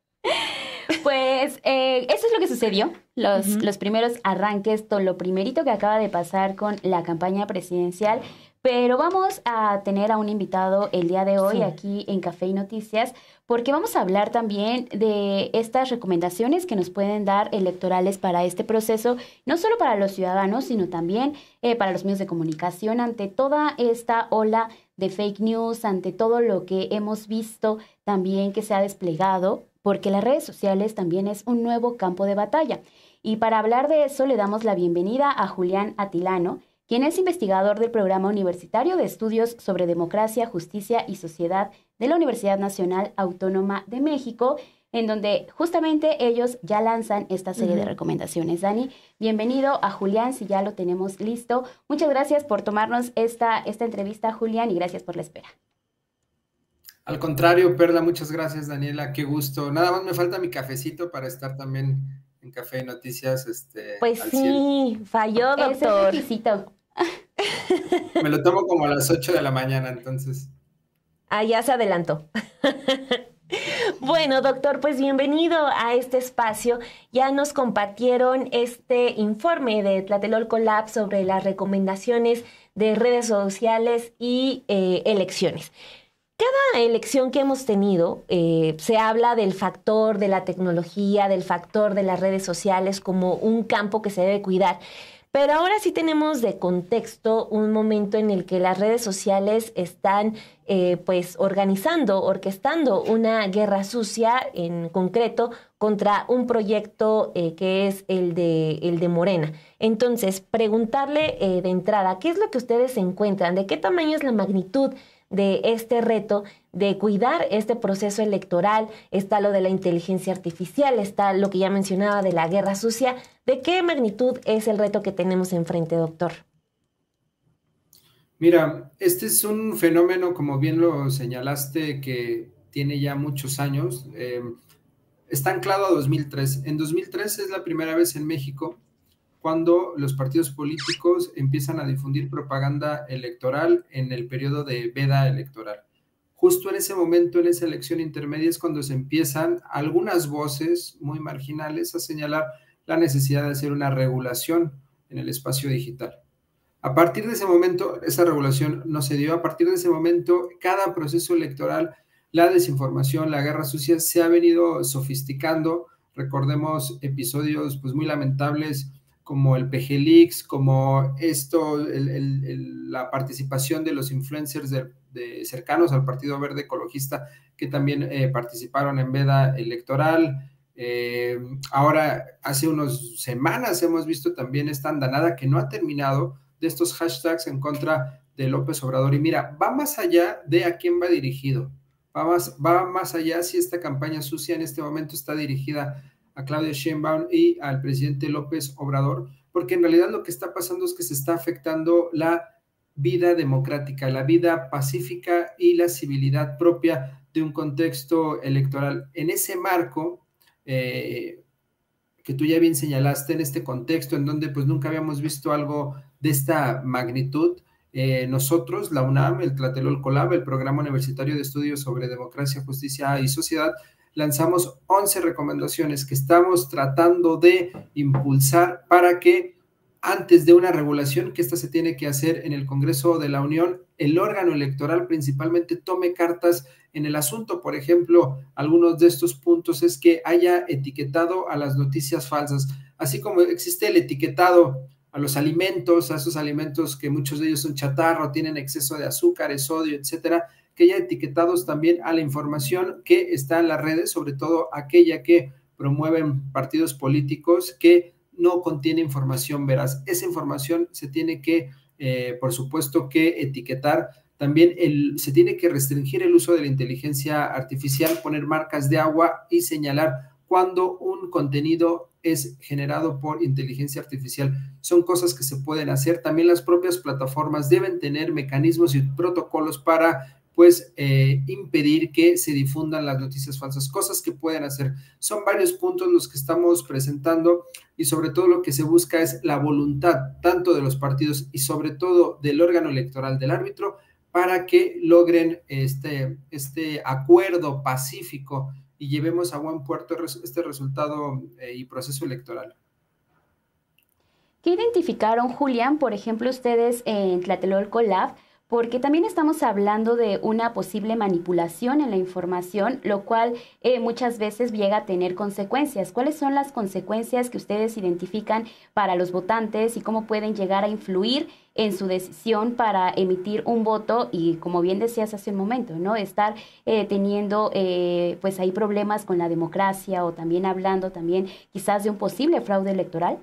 Pues eh, eso es lo que sucedió, los, los primeros arranques, todo lo primerito que acaba de pasar con la campaña presidencial pero vamos a tener a un invitado el día de hoy aquí en Café y Noticias, porque vamos a hablar también de estas recomendaciones que nos pueden dar electorales para este proceso, no solo para los ciudadanos, sino también eh, para los medios de comunicación ante toda esta ola de fake news, ante todo lo que hemos visto también que se ha desplegado, porque las redes sociales también es un nuevo campo de batalla. Y para hablar de eso le damos la bienvenida a Julián Atilano quien es investigador del Programa Universitario de Estudios sobre Democracia, Justicia y Sociedad de la Universidad Nacional Autónoma de México, en donde justamente ellos ya lanzan esta serie de recomendaciones. Dani, bienvenido a Julián, si ya lo tenemos listo. Muchas gracias por tomarnos esta, esta entrevista, Julián, y gracias por la espera. Al contrario, Perla, muchas gracias, Daniela, qué gusto. Nada más me falta mi cafecito para estar también en Café y Noticias. Este, pues sí, falló, doctor. Es Me lo tomo como a las 8 de la mañana, entonces. Ah, ya se adelantó. Bueno, doctor, pues bienvenido a este espacio. Ya nos compartieron este informe de Tlatelol Lab sobre las recomendaciones de redes sociales y eh, elecciones. Cada elección que hemos tenido eh, se habla del factor de la tecnología, del factor de las redes sociales como un campo que se debe cuidar. Pero ahora sí tenemos de contexto un momento en el que las redes sociales están eh, pues organizando, orquestando una guerra sucia en concreto contra un proyecto eh, que es el de, el de Morena. Entonces, preguntarle eh, de entrada, ¿qué es lo que ustedes encuentran? ¿De qué tamaño es la magnitud? de este reto de cuidar este proceso electoral, está lo de la inteligencia artificial, está lo que ya mencionaba de la guerra sucia. ¿De qué magnitud es el reto que tenemos enfrente, doctor? Mira, este es un fenómeno, como bien lo señalaste, que tiene ya muchos años. Eh, está anclado a 2003. En 2003 es la primera vez en México cuando los partidos políticos empiezan a difundir propaganda electoral en el periodo de veda electoral. Justo en ese momento, en esa elección intermedia, es cuando se empiezan algunas voces muy marginales a señalar la necesidad de hacer una regulación en el espacio digital. A partir de ese momento, esa regulación no se dio. A partir de ese momento, cada proceso electoral, la desinformación, la guerra sucia, se ha venido sofisticando. Recordemos episodios pues, muy lamentables como el PGLIX, como esto, la participación de los influencers de, cercanos al Partido Verde Ecologista que también eh, participaron en veda electoral. Eh, ahora, hace unas semanas hemos visto también esta andanada que no ha terminado de estos hashtags en contra de López Obrador. Y mira, va más allá de a quién va dirigido. Va más, va más allá si esta campaña sucia en este momento está dirigida a Claudia Sheinbaum y al presidente López Obrador, porque en realidad lo que está pasando es que se está afectando la vida democrática, la vida pacífica y la civilidad propia de un contexto electoral. En ese marco, eh, que tú ya bien señalaste, en este contexto en donde pues nunca habíamos visto algo de esta magnitud, eh, nosotros, la UNAM, el Tlatelolco Colab, el Programa Universitario de Estudios sobre Democracia, Justicia y Sociedad, lanzamos 11 recomendaciones que estamos tratando de impulsar para que antes de una regulación, que esta se tiene que hacer en el Congreso de la Unión, el órgano electoral principalmente tome cartas en el asunto. Por ejemplo, algunos de estos puntos es que haya etiquetado a las noticias falsas, así como existe el etiquetado a los alimentos, a esos alimentos que muchos de ellos son chatarro, tienen exceso de azúcar, sodio, etcétera que haya etiquetados también a la información que está en las redes, sobre todo aquella que promueven partidos políticos que no contiene información veraz. Esa información se tiene que, eh, por supuesto, que etiquetar. También el, se tiene que restringir el uso de la inteligencia artificial, poner marcas de agua y señalar cuando un contenido es generado por inteligencia artificial. Son cosas que se pueden hacer. También las propias plataformas deben tener mecanismos y protocolos para pues eh, impedir que se difundan las noticias falsas, cosas que pueden hacer. Son varios puntos los que estamos presentando y sobre todo lo que se busca es la voluntad tanto de los partidos y sobre todo del órgano electoral del árbitro para que logren este, este acuerdo pacífico y llevemos a buen puerto este resultado eh, y proceso electoral. ¿Qué identificaron, Julián, por ejemplo, ustedes en Tlatelolco Lab? porque también estamos hablando de una posible manipulación en la información, lo cual eh, muchas veces llega a tener consecuencias. ¿Cuáles son las consecuencias que ustedes identifican para los votantes y cómo pueden llegar a influir en su decisión para emitir un voto y como bien decías hace un momento, ¿no? Estar eh, teniendo eh, pues hay problemas con la democracia o también hablando también quizás de un posible fraude electoral.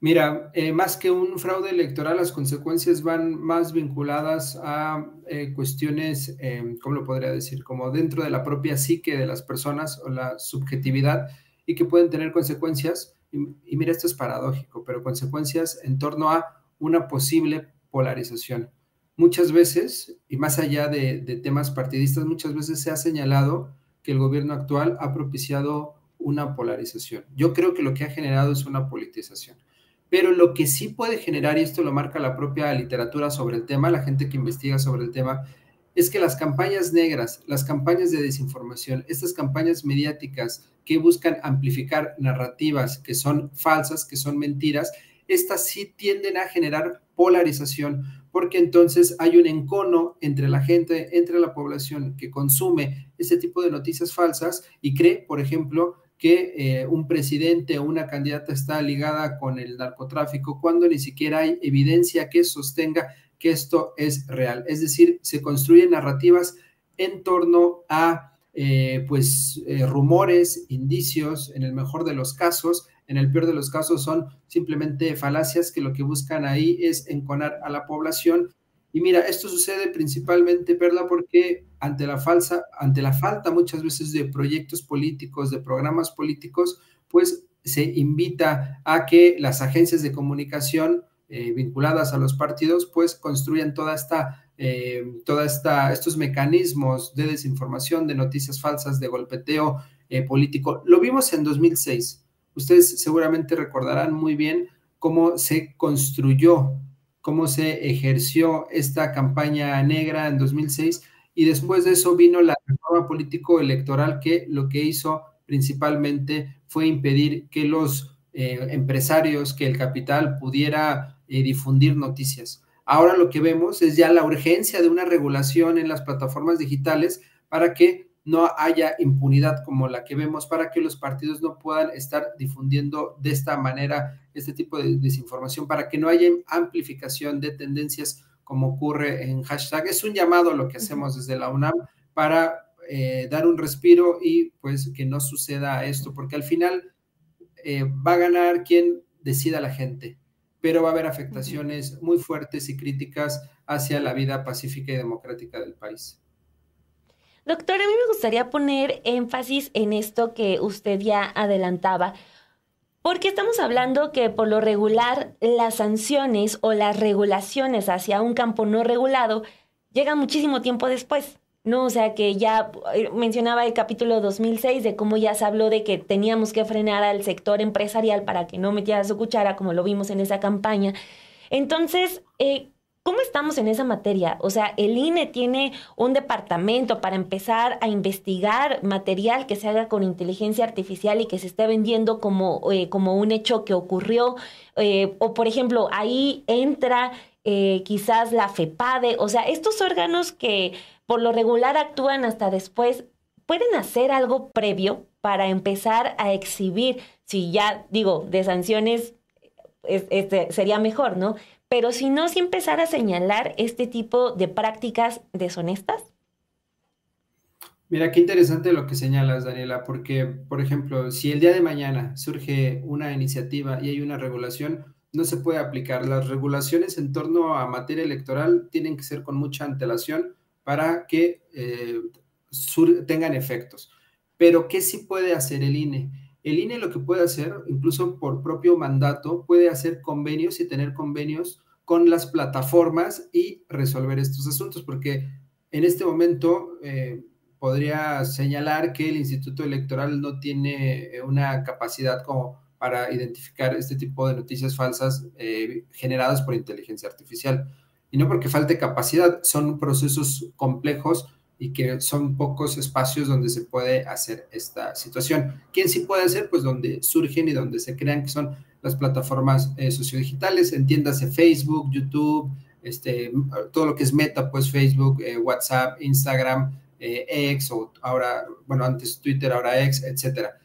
Mira, eh, más que un fraude electoral, las consecuencias van más vinculadas a eh, cuestiones, em, ¿cómo lo podría decir? Como dentro de la propia psique de las personas o la subjetividad y que pueden tener consecuencias, y, mira, esto es paradójico, pero consecuencias en torno a una posible polarización. Muchas veces, y más allá de temas partidistas, muchas veces se ha señalado que el gobierno actual ha propiciado una polarización. Yo creo que lo que ha generado es una politización pero lo que sí puede generar, y esto lo marca la propia literatura sobre el tema, la gente que investiga sobre el tema, es que las campañas negras, las campañas de desinformación, estas campañas mediáticas que buscan amplificar narrativas que son falsas, que son mentiras, estas sí tienden a generar polarización, porque entonces hay un encono entre la gente, entre la población que consume este tipo de noticias falsas y cree, por ejemplo, que eh, un presidente o una candidata está ligada con el narcotráfico cuando ni siquiera hay evidencia que sostenga que esto es real. Es decir, se construyen narrativas en torno a eh, pues eh, rumores, indicios, en el mejor de los casos, en el peor de los casos son simplemente falacias que lo que buscan ahí es enconar a la población y mira, esto sucede principalmente, Perla, porque ante la, falsa, ante la falta muchas veces de proyectos políticos, de programas políticos, pues se invita a que las agencias de comunicación eh, vinculadas a los partidos, pues construyan toda esta, eh, toda esta, estos mecanismos de desinformación, de noticias falsas, de golpeteo eh, político. Lo vimos en 2006. Ustedes seguramente recordarán muy bien cómo se construyó cómo se ejerció esta campaña negra en 2006 y después de eso vino la reforma político-electoral que lo que hizo principalmente fue impedir que los eh, empresarios, que el capital pudiera eh, difundir noticias. Ahora lo que vemos es ya la urgencia de una regulación en las plataformas digitales para que no haya impunidad como la que vemos, para que los partidos no puedan estar difundiendo de esta manera este tipo de desinformación para que no haya amplificación de tendencias como ocurre en hashtag. Es un llamado lo que hacemos desde la UNAM para eh, dar un respiro y pues que no suceda esto, porque al final eh, va a ganar quien decida la gente, pero va a haber afectaciones muy fuertes y críticas hacia la vida pacífica y democrática del país. Doctor, a mí me gustaría poner énfasis en esto que usted ya adelantaba. Porque estamos hablando que por lo regular las sanciones o las regulaciones hacia un campo no regulado llegan muchísimo tiempo después. ¿no? O sea, que ya eh, mencionaba el capítulo 2006 de cómo ya se habló de que teníamos que frenar al sector empresarial para que no metiera su cuchara, como lo vimos en esa campaña. Entonces, eh, ¿Cómo estamos en esa materia? O sea, el INE tiene un departamento para empezar a investigar material que se haga con inteligencia artificial y que se esté vendiendo como, eh, como un hecho que ocurrió. Eh, o, por ejemplo, ahí entra eh, quizás la FEPADE. O sea, estos órganos que por lo regular actúan hasta después, ¿pueden hacer algo previo para empezar a exhibir, si ya digo, de sanciones este, sería mejor, ¿no? pero si no, si empezar a señalar este tipo de prácticas deshonestas. Mira, qué interesante lo que señalas, Daniela, porque, por ejemplo, si el día de mañana surge una iniciativa y hay una regulación, no se puede aplicar. Las regulaciones en torno a materia electoral tienen que ser con mucha antelación para que eh, tengan efectos. Pero, ¿qué sí puede hacer el INE? El INE lo que puede hacer, incluso por propio mandato, puede hacer convenios y tener convenios con las plataformas y resolver estos asuntos, porque en este momento eh, podría señalar que el Instituto Electoral no tiene eh, una capacidad como para identificar este tipo de noticias falsas eh, generadas por inteligencia artificial. Y no porque falte capacidad, son procesos complejos y que son pocos espacios donde se puede hacer esta situación. ¿Quién sí puede hacer? Pues donde surgen y donde se crean, que son las plataformas eh, sociodigitales, entiéndase Facebook, YouTube, este, todo lo que es meta, pues Facebook, eh, WhatsApp, Instagram, eh, X, o ahora, bueno, antes Twitter, ahora X, etcétera.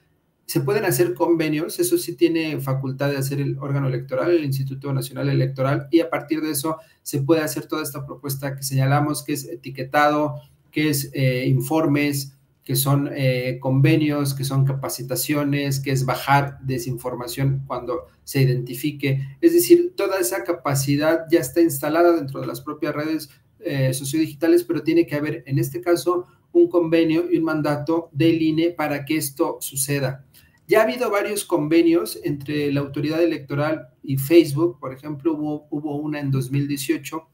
Se pueden hacer convenios, eso sí tiene facultad de hacer el órgano electoral, el Instituto Nacional Electoral, y a partir de eso se puede hacer toda esta propuesta que señalamos, que es etiquetado, que es eh, informes, que son eh, convenios, que son capacitaciones, que es bajar desinformación cuando se identifique. Es decir, toda esa capacidad ya está instalada dentro de las propias redes eh, sociodigitales, pero tiene que haber, en este caso, un convenio y un mandato del INE para que esto suceda. Ya ha habido varios convenios entre la autoridad electoral y Facebook, por ejemplo, hubo, hubo una en 2018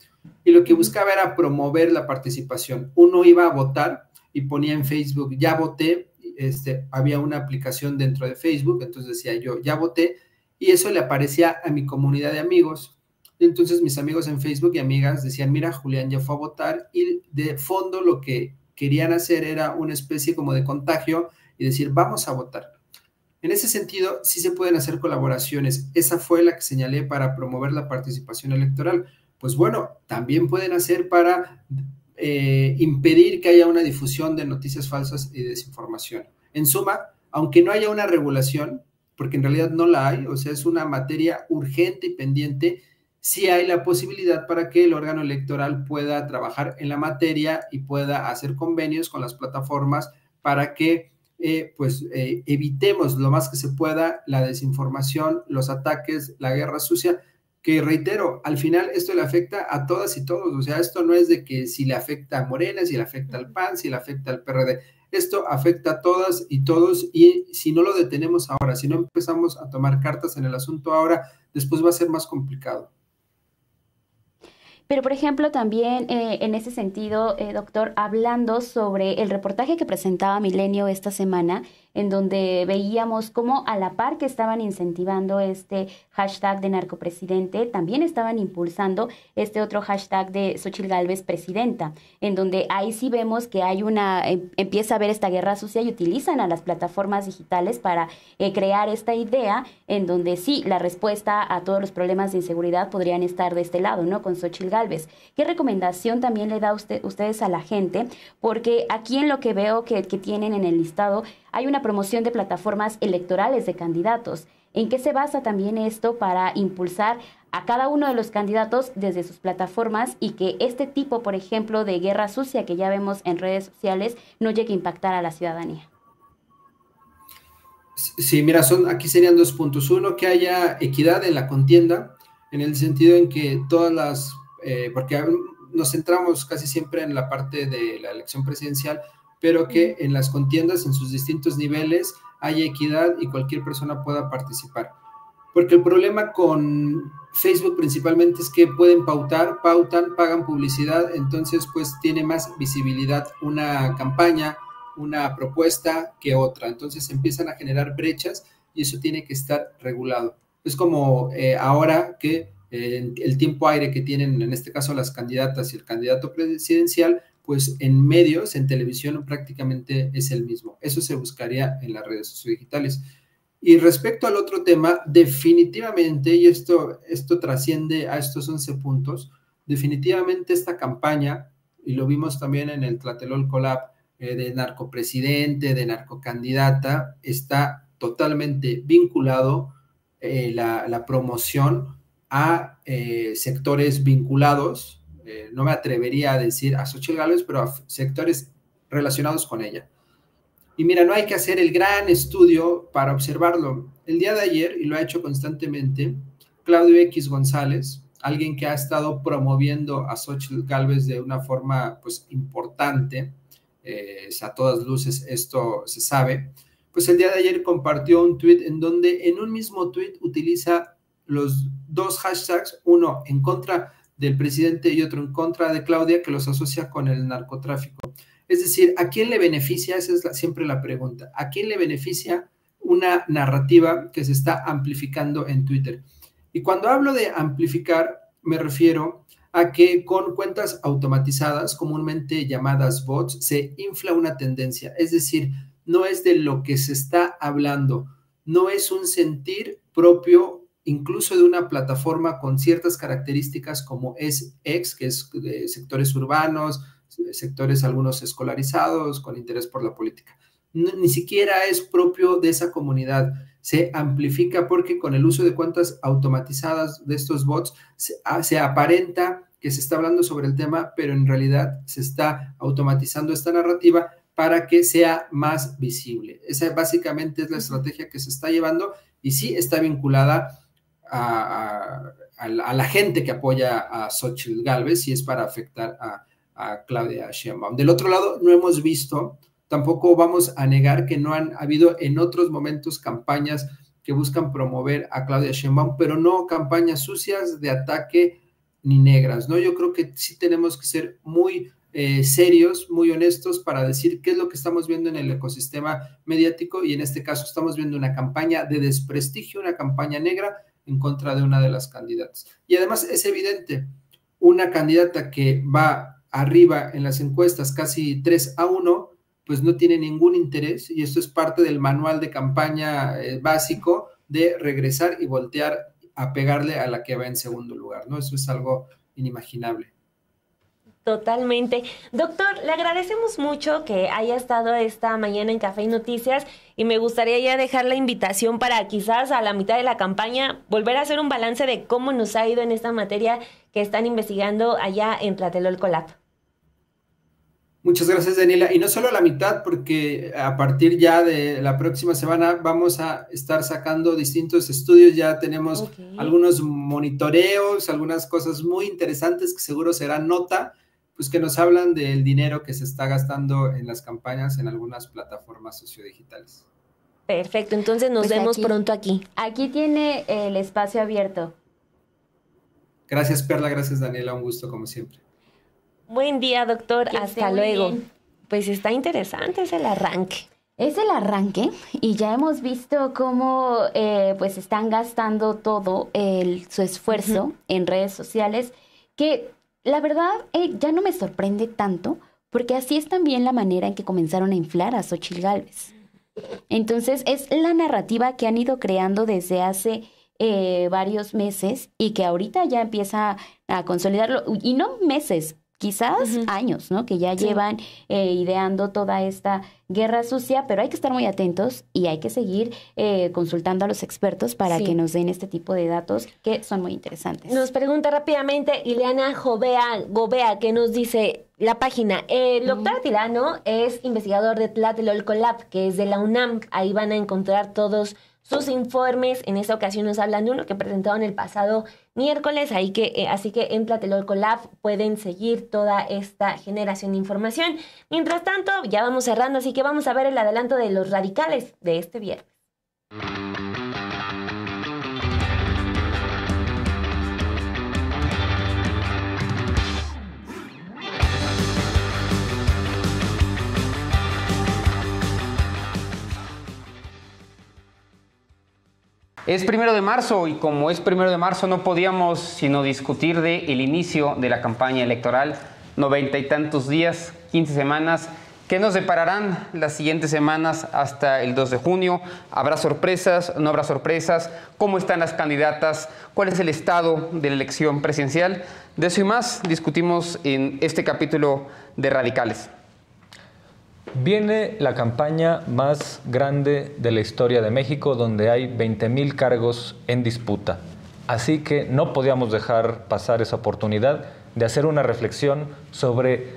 y lo que buscaba era promover la participación. Uno iba a votar y ponía en Facebook, ya voté, este, había una aplicación dentro de Facebook, entonces decía yo, ya voté, y eso le aparecía a mi comunidad de amigos. Entonces mis amigos en Facebook y amigas decían, mira, Julián ya fue a votar y de fondo lo que querían hacer era una especie como de contagio y decir, vamos a votar. En ese sentido, sí se pueden hacer colaboraciones. Esa fue la que señalé para promover la participación electoral pues bueno, también pueden hacer para eh, impedir que haya una difusión de noticias falsas y desinformación. En suma, aunque no haya una regulación, porque en realidad no la hay, o sea, es una materia urgente y pendiente, sí hay la posibilidad para que el órgano electoral pueda trabajar en la materia y pueda hacer convenios con las plataformas para que eh, pues eh, evitemos lo más que se pueda la desinformación, los ataques, la guerra sucia, que reitero, al final esto le afecta a todas y todos, o sea, esto no es de que si le afecta a Morena, si le afecta al PAN, si le afecta al PRD, esto afecta a todas y todos y si no lo detenemos ahora, si no empezamos a tomar cartas en el asunto ahora, después va a ser más complicado. Pero, por ejemplo, también eh, en ese sentido, eh, doctor, hablando sobre el reportaje que presentaba Milenio esta semana, en donde veíamos cómo a la par que estaban incentivando este hashtag de narcopresidente, también estaban impulsando este otro hashtag de Xochil Gálvez presidenta, en donde ahí sí vemos que hay una, eh, empieza a haber esta guerra sucia y utilizan a las plataformas digitales para eh, crear esta idea en donde sí, la respuesta a todos los problemas de inseguridad podrían estar de este lado, ¿no? Con Xochil Gálvez. ¿Qué recomendación también le da usted, ustedes a la gente? Porque aquí en lo que veo que tienen en el listado, hay una promoción de plataformas electorales de candidatos. ¿En qué se basa también esto para impulsar a cada uno de los candidatos desde sus plataformas y que este tipo, por ejemplo, de guerra sucia que ya vemos en redes sociales no llegue a impactar a la ciudadanía? Sí, mira, son, aquí serían dos puntos. Uno, que haya equidad en la contienda, en el sentido en que todas las, eh, porque nos centramos casi siempre en la parte de la elección presidencial, pero que en las contiendas, en sus distintos niveles, haya equidad y cualquier persona pueda participar. Porque el problema con Facebook principalmente es que pueden pautar, pautan, pagan publicidad, entonces pues tiene más visibilidad una campaña, una propuesta que otra. Entonces empiezan a generar brechas y eso tiene que estar regulado. Es como eh, ahora que eh, el tiempo aire que tienen, en este caso las candidatas y el candidato presidencial, pues en medios, en televisión prácticamente es el mismo. Eso se buscaría en las redes sociodigitales. Y respecto al otro tema, definitivamente, y esto, esto trasciende a estos 11 puntos, definitivamente esta campaña, y lo vimos también en el tratelol colab eh, de narcopresidente, de narcocandidata, está totalmente vinculado eh, la, promoción a eh, sectores vinculados eh, no me atrevería a decir a Xochitl Gálvez, pero a sectores relacionados con ella. Y mira, no hay que hacer el gran estudio para observarlo. El día de ayer, y lo ha hecho constantemente, Claudio X González, alguien que ha estado promoviendo a Xochitl Galvez de una forma pues importante, eh, a todas luces esto se sabe, pues el día de ayer compartió un tweet en donde en un mismo tweet utiliza los dos hashtags, uno en contra del presidente y otro en contra de Claudia que los asocia con el narcotráfico. Es decir, ¿a quién le beneficia? Esa es siempre la pregunta. ¿A quién le beneficia una narrativa que se está amplificando en Twitter? Y cuando hablo de amplificar, me refiero a que con cuentas automatizadas, comúnmente llamadas bots, se infla una tendencia. Es decir, no es de lo que se está hablando, no es un sentir propio incluso de una plataforma con ciertas características como es ex, que es sectores urbanos, sectores algunos escolarizados, con interés por la política. ni siquiera es propio de esa comunidad. Se amplifica porque con el uso de cuentas automatizadas de estos bots ah, se aparenta que se está hablando sobre el tema, pero en realidad se está automatizando esta narrativa para que sea más visible. Esa básicamente es la estrategia que se está llevando y sí está vinculada a, la gente que apoya a Xochitl Galvez y es para afectar a, Claudia Sheinbaum. Del otro lado, no hemos visto, tampoco vamos a negar que no han habido en otros momentos campañas que buscan promover a Claudia Sheinbaum, pero no campañas sucias de ataque ni negras, ¿no? Yo creo que sí tenemos que ser muy eh, serios, muy honestos para decir qué es lo que estamos viendo en el ecosistema mediático y en este caso estamos viendo una campaña de desprestigio, una campaña negra en contra de una de las candidatas. Y además es evidente, una candidata que va arriba en las encuestas casi 3 a 1, pues no tiene ningún interés y esto es parte del manual de campaña eh, básico de regresar y voltear a pegarle a la que va en segundo lugar, ¿no? Eso es algo inimaginable. Totalmente. Doctor, le agradecemos mucho que haya estado esta mañana en Café y Noticias y me gustaría ya dejar la invitación para quizás a la mitad de la campaña volver a hacer un balance de cómo nos ha ido en esta materia que están investigando allá en el Colap. Muchas gracias, Daniela. Y no solo a la mitad, porque a partir ya de la próxima semana vamos a estar sacando distintos estudios. Ya tenemos algunos monitoreos, algunas cosas muy interesantes que seguro serán nota pues que nos hablan del dinero que se está gastando en las campañas en algunas plataformas sociodigitales. Perfecto, entonces nos pues vemos pronto aquí. Aquí tiene el espacio abierto. Gracias Perla, gracias Daniela, un gusto como siempre. Buen día doctor, hasta luego. Pues está interesante, es el arranque. Es el arranque y ya hemos visto cómo eh, pues están gastando todo su esfuerzo en redes sociales que la verdad eh, ya no me sorprende tanto, porque así es también la manera en que comenzaron a inflar a Xochitl Galvez. Entonces es la narrativa que han ido creando desde hace eh, varios meses y que ahorita ya empieza a consolidarlo, y no meses, quizás años, ¿no? Que ya llevan eh, ideando toda esta guerra sucia, pero hay que estar muy atentos y hay que seguir eh, consultando a los expertos para que nos den este tipo de datos que son muy interesantes. Nos pregunta rápidamente Ileana Jovea, Gobea, que nos dice la página. Eh, el doctor Tirano es investigador de Tlatelolco Lab, que es de la UNAM. Ahí van a encontrar todos sus informes. En esta ocasión nos hablan de uno que presentaron el pasado miércoles, ahí que, eh, así que en Tlatelolco Lab pueden seguir toda esta generación de información. Mientras tanto, ya vamos cerrando, así que vamos a ver el adelanto de los radicales de este viernes. Es primero de marzo y como es primero de marzo no podíamos sino discutir de el inicio de la campaña electoral, noventa y tantos días, 15 semanas, que nos depararán las siguientes semanas hasta el 2 de junio. ¿Habrá sorpresas? ¿No habrá sorpresas? ¿Cómo están las candidatas? ¿Cuál es el estado de la elección presidencial? De eso y más discutimos en este capítulo de Radicales. Viene la campaña más grande de la historia de México, donde hay 20.000 cargos en disputa. Así que no podíamos dejar pasar esa oportunidad de hacer una reflexión sobre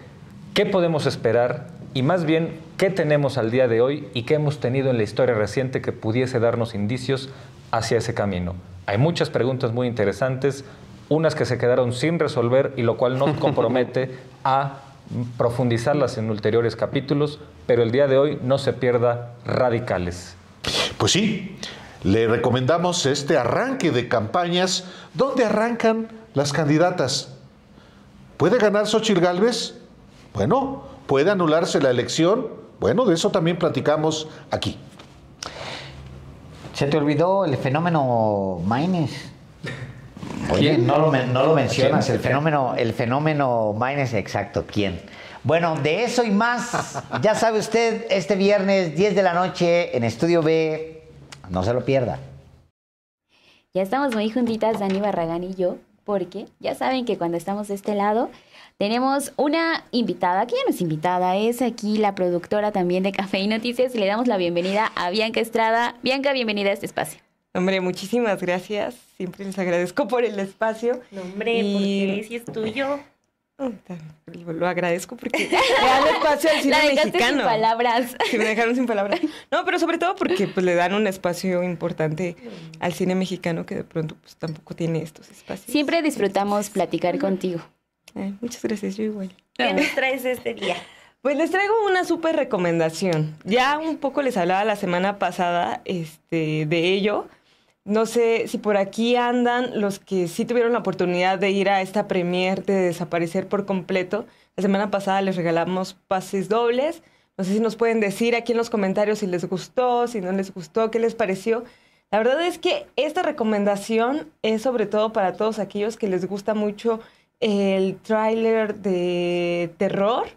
qué podemos esperar y más bien qué tenemos al día de hoy y qué hemos tenido en la historia reciente que pudiese darnos indicios hacia ese camino. Hay muchas preguntas muy interesantes, unas que se quedaron sin resolver y lo cual nos compromete a profundizarlas en ulteriores capítulos, pero el día de hoy no se pierda radicales. Pues sí, le recomendamos este arranque de campañas donde arrancan las candidatas. ¿Puede ganar Xochitl galvez Bueno, ¿puede anularse la elección? Bueno, de eso también platicamos aquí. Se te olvidó el fenómeno Maines. Oye, no lo, mencionas, el fenómeno, el fenómeno exacto, ¿quién? Bueno, de eso y más, ya sabe usted, este viernes 10 de la noche en Estudio B, no se lo pierda. Ya estamos muy juntitas, Dani Barragán y yo, porque ya saben que cuando estamos de este lado tenemos una invitada, que ya es invitada, es aquí la productora también de Café y Noticias y le damos la bienvenida a Bianca Estrada. Bianca, bienvenida a este espacio. Hombre, muchísimas gracias. Siempre les agradezco por el espacio. hombre, porque si es tuyo. Oh, Lo agradezco porque le dan espacio al cine mexicano. sin palabras. me dejaron sin palabras. No, pero sobre todo porque pues, le dan un espacio importante mm. al cine mexicano que de pronto pues, tampoco tiene estos espacios. Siempre disfrutamos platicar contigo. Eh, muchas gracias, yo igual. ¿Qué nos traes este día? Pues les traigo una súper recomendación. Ya un poco les hablaba la semana pasada este, de ello no sé si por aquí andan los que sí tuvieron la oportunidad de ir a esta premier de desaparecer por completo. La semana pasada les regalamos pases dobles. No sé si nos pueden decir aquí en los comentarios si les gustó, si no les gustó, qué les pareció. La verdad es que esta recomendación es sobre todo para todos aquellos que les gusta mucho el tráiler de terror.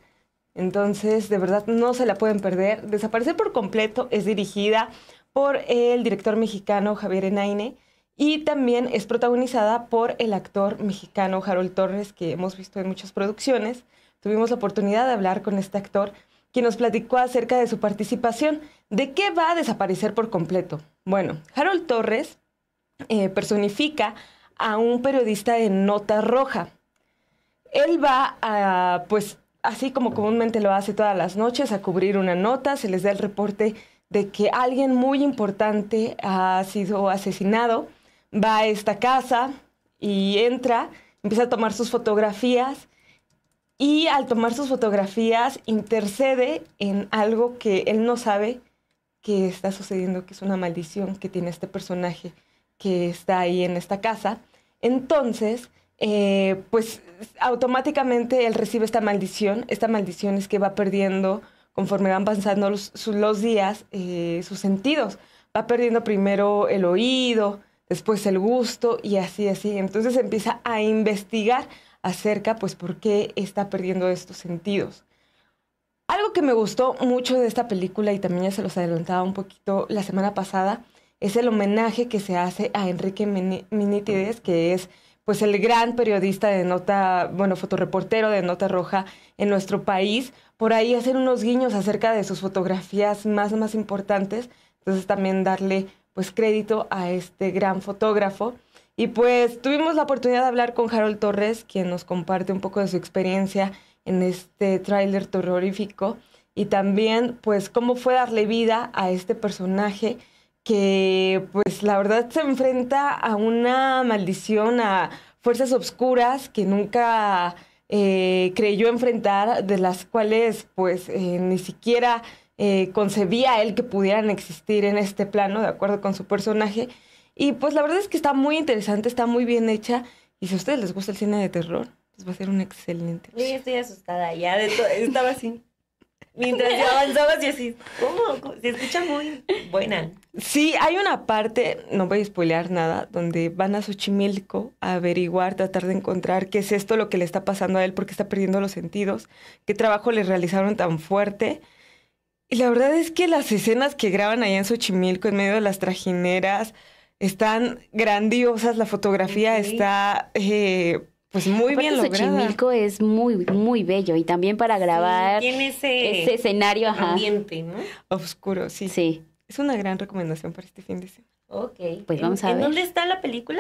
Entonces, de verdad, no se la pueden perder. Desaparecer por completo es dirigida por el director mexicano Javier Enaine y también es protagonizada por el actor mexicano Harold Torres, que hemos visto en muchas producciones. Tuvimos la oportunidad de hablar con este actor, quien nos platicó acerca de su participación. ¿De qué va a desaparecer por completo? Bueno, Harold Torres eh, personifica a un periodista de nota roja. Él va a, pues, así como comúnmente lo hace todas las noches, a cubrir una nota, se les da el reporte de que alguien muy importante ha sido asesinado, va a esta casa y entra, empieza a tomar sus fotografías y al tomar sus fotografías intercede en algo que él no sabe que está sucediendo, que es una maldición que tiene este personaje que está ahí en esta casa. Entonces, eh, pues automáticamente él recibe esta maldición. Esta maldición es que va perdiendo conforme van pasando los, días, eh, sus sentidos. Va perdiendo primero el oído, después el gusto y así, así. Entonces empieza a investigar acerca, pues, por qué está perdiendo estos sentidos. Algo que me gustó mucho de esta película, y también ya se los adelantaba un poquito la semana pasada, es el homenaje que se hace a Enrique Minitides, que es pues el gran periodista de nota, bueno, fotoreportero de nota roja en nuestro país, por ahí hacer unos guiños acerca de sus fotografías más, más importantes. Entonces también darle pues crédito a este gran fotógrafo. Y pues tuvimos la oportunidad de hablar con Harold Torres, quien nos comparte un poco de su experiencia en este tráiler terrorífico y también pues cómo fue darle vida a este personaje que pues la verdad se enfrenta a una maldición, a fuerzas oscuras que nunca eh, creyó enfrentar, de las cuales pues eh, ni siquiera eh, concebía él que pudieran existir en este plano, de acuerdo con su personaje. Y pues la verdad es que está muy interesante, está muy bien hecha. Y si a ustedes les gusta el cine de terror, pues va a ser un excelente. estoy asustada, ya estaba así mientras yo avanzaba y así, ¿cómo? Se escucha muy buena. Sí, hay una parte, no voy a spoilear nada, donde van a Xochimilco a averiguar, tratar de encontrar qué es esto lo que le está pasando a él, porque está perdiendo los sentidos, qué trabajo le realizaron tan fuerte. Y la verdad es que las escenas que graban allá en Xochimilco, en medio de las trajineras, están grandiosas, la fotografía está eh, pues muy bien lograda. Xochimilco es muy, muy bello y también para grabar tiene ese, escenario ambiente, ¿no? Oscuro, sí. Sí. Es una gran recomendación para este fin de semana. Ok. Pues vamos a ver. ¿En dónde está la película?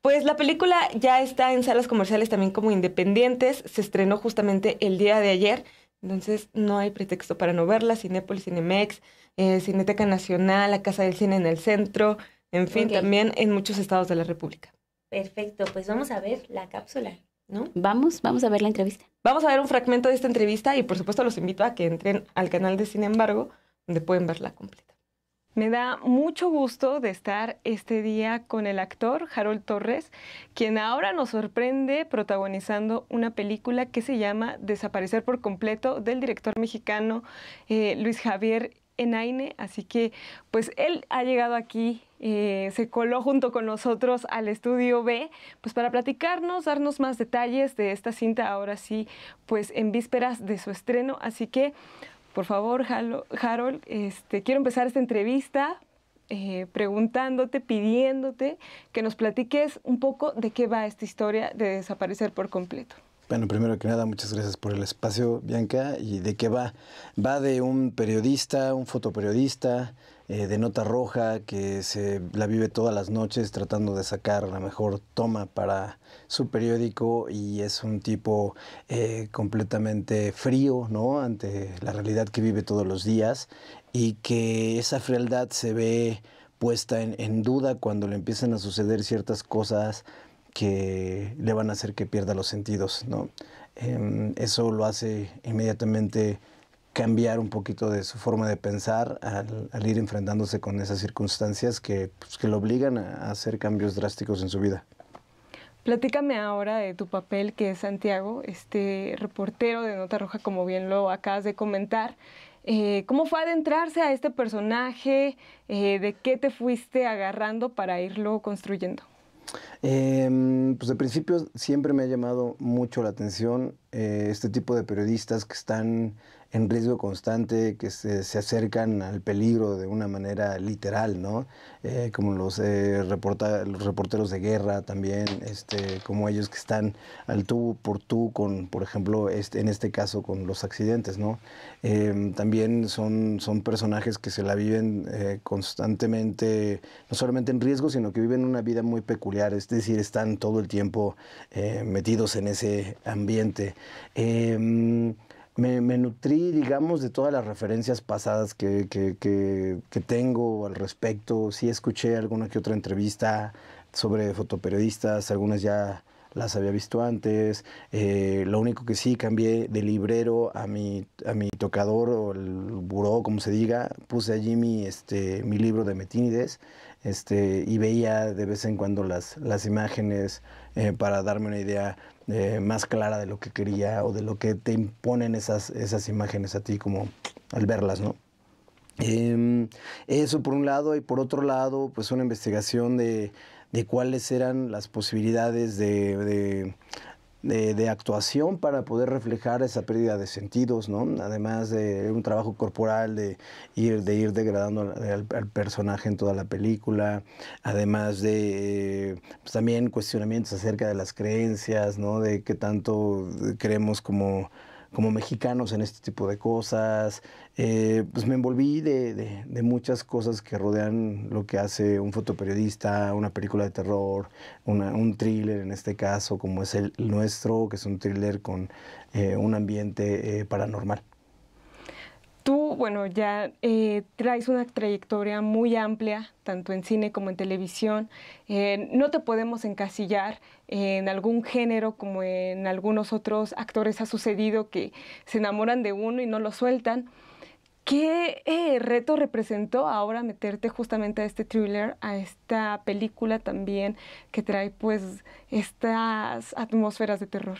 Pues la película ya está en salas comerciales también como independientes. Se estrenó justamente el día de ayer. Entonces no hay pretexto para no verla. Cinépolis, Cinemex, eh, Cineteca Nacional, la Casa del Cine en el Centro. En fin, también en muchos estados de la República. Perfecto, pues vamos a ver la cápsula, ¿no? Vamos, vamos a ver la entrevista. Vamos a ver un fragmento de esta entrevista y por supuesto los invito a que entren al canal de Sin embargo, donde pueden verla completa. Me da mucho gusto de estar este día con el actor Harold Torres, quien ahora nos sorprende protagonizando una película que se llama Desaparecer por completo del director mexicano eh, Luis Javier en AINE, así que pues él ha llegado aquí, eh, se coló junto con nosotros al estudio B, pues para platicarnos, darnos más detalles de esta cinta, ahora sí, pues en vísperas de su estreno, así que por favor, Harold, este, quiero empezar esta entrevista eh, preguntándote, pidiéndote que nos platiques un poco de qué va esta historia de desaparecer por completo. Bueno, primero que nada, muchas gracias por el espacio, Bianca. ¿Y de qué va? Va de un periodista, un fotoperiodista eh, de nota roja que se la vive todas las noches tratando de sacar la mejor toma para su periódico y es un tipo eh, completamente frío, ¿no? Ante la realidad que vive todos los días y que esa frialdad se ve puesta en, duda cuando le empiezan a suceder ciertas cosas que le van a hacer que pierda los sentidos, ¿no? Em, eso lo hace inmediatamente cambiar un poquito de su forma de pensar al, ir enfrentándose con esas circunstancias que, pues, que lo obligan a hacer cambios drásticos en su vida. Platícame ahora de tu papel, que es Santiago, este reportero de Nota Roja, como bien lo acabas de comentar. Eh, ¿Cómo fue adentrarse a este personaje? Eh, ¿De qué te fuiste agarrando para irlo construyendo? Em, pues de principio siempre me ha llamado mucho la atención eh, este tipo de periodistas que están en riesgo constante, que se, se acercan al peligro de una manera literal, ¿no? Eh, como los, eh, reporta, los reporteros de guerra también, este, como ellos que están al tú por tú con, por ejemplo, este, en este caso con los accidentes, ¿no? Em, también son, son personajes que se la viven eh, constantemente, no solamente en riesgo, sino que viven una vida muy peculiar, es decir, están todo el tiempo metidos en ese ambiente. Em, me, nutrí, digamos, de todas las referencias pasadas que, que, que, tengo al respecto. Sí escuché alguna que otra entrevista sobre fotoperiodistas, algunas ya las había visto antes. Eh, lo único que sí cambié de librero a mi, a mi tocador o el buró, como se diga. Puse allí mi, este, mi libro de Metínides este, y veía de vez en cuando las, las imágenes eh, para darme una idea eh, más clara de lo que quería o de lo que te imponen esas, esas imágenes a ti como al verlas, ¿no? Em, eso por un lado y por otro lado, pues una investigación de, cuáles eran las posibilidades de de, de, actuación para poder reflejar esa pérdida de sentidos, ¿no? Además de un trabajo corporal, de ir, de ir degradando al, personaje en toda la película, además de eh, pues también cuestionamientos acerca de las creencias, ¿no? De qué tanto creemos como como mexicanos en este tipo de cosas. Eh, pues me envolví de, de, muchas cosas que rodean lo que hace un fotoperiodista, una película de terror, un thriller en este caso, como es el nuestro, que es un thriller con eh, un ambiente eh, paranormal. Tú, bueno, ya eh, traes una trayectoria muy amplia, tanto en cine como en televisión. Eh, no te podemos encasillar en algún género como en algunos otros actores ha sucedido que se enamoran de uno y no lo sueltan. ¿Qué eh, reto representó ahora meterte justamente a este thriller, a esta película también que trae pues estas atmósferas de terror?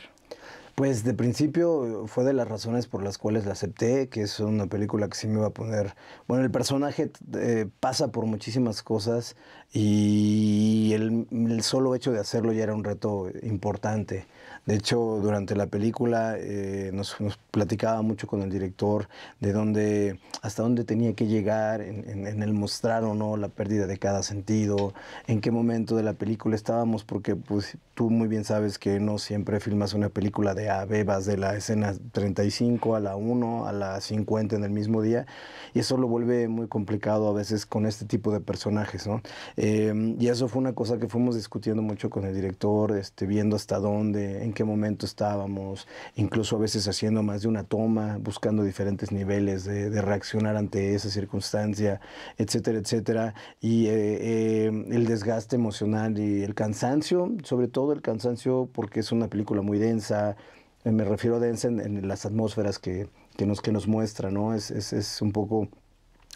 Pues de principio eh, fue de las razones por las cuales la acepté, que es una película que sí me va a poner... Bueno, el personaje eh, pasa por muchísimas cosas y el, solo hecho de hacerlo ya era un reto importante. De hecho, durante la película eh, nos, platicaba mucho con el director de dónde, hasta dónde tenía que llegar en, el mostrar o no la pérdida de cada sentido, en qué momento de la película estábamos, porque pues tú muy bien sabes que no siempre filmas una película de a vas de la escena 35 a la 1 a la 50 en el mismo día, y eso lo vuelve muy complicado a veces con este tipo de personajes, eh, y eso fue una cosa que fuimos discutiendo mucho con el director, este, viendo hasta dónde, qué momento estábamos, incluso a veces haciendo más de una toma, buscando diferentes niveles de, reaccionar ante esa circunstancia, etcétera, etcétera. Y eh, eh, el desgaste emocional y el cansancio, sobre todo el cansancio porque es una película muy densa, eh, me refiero a densa en, las atmósferas que, que, nos, que nos muestra, ¿no? Es, es, es un poco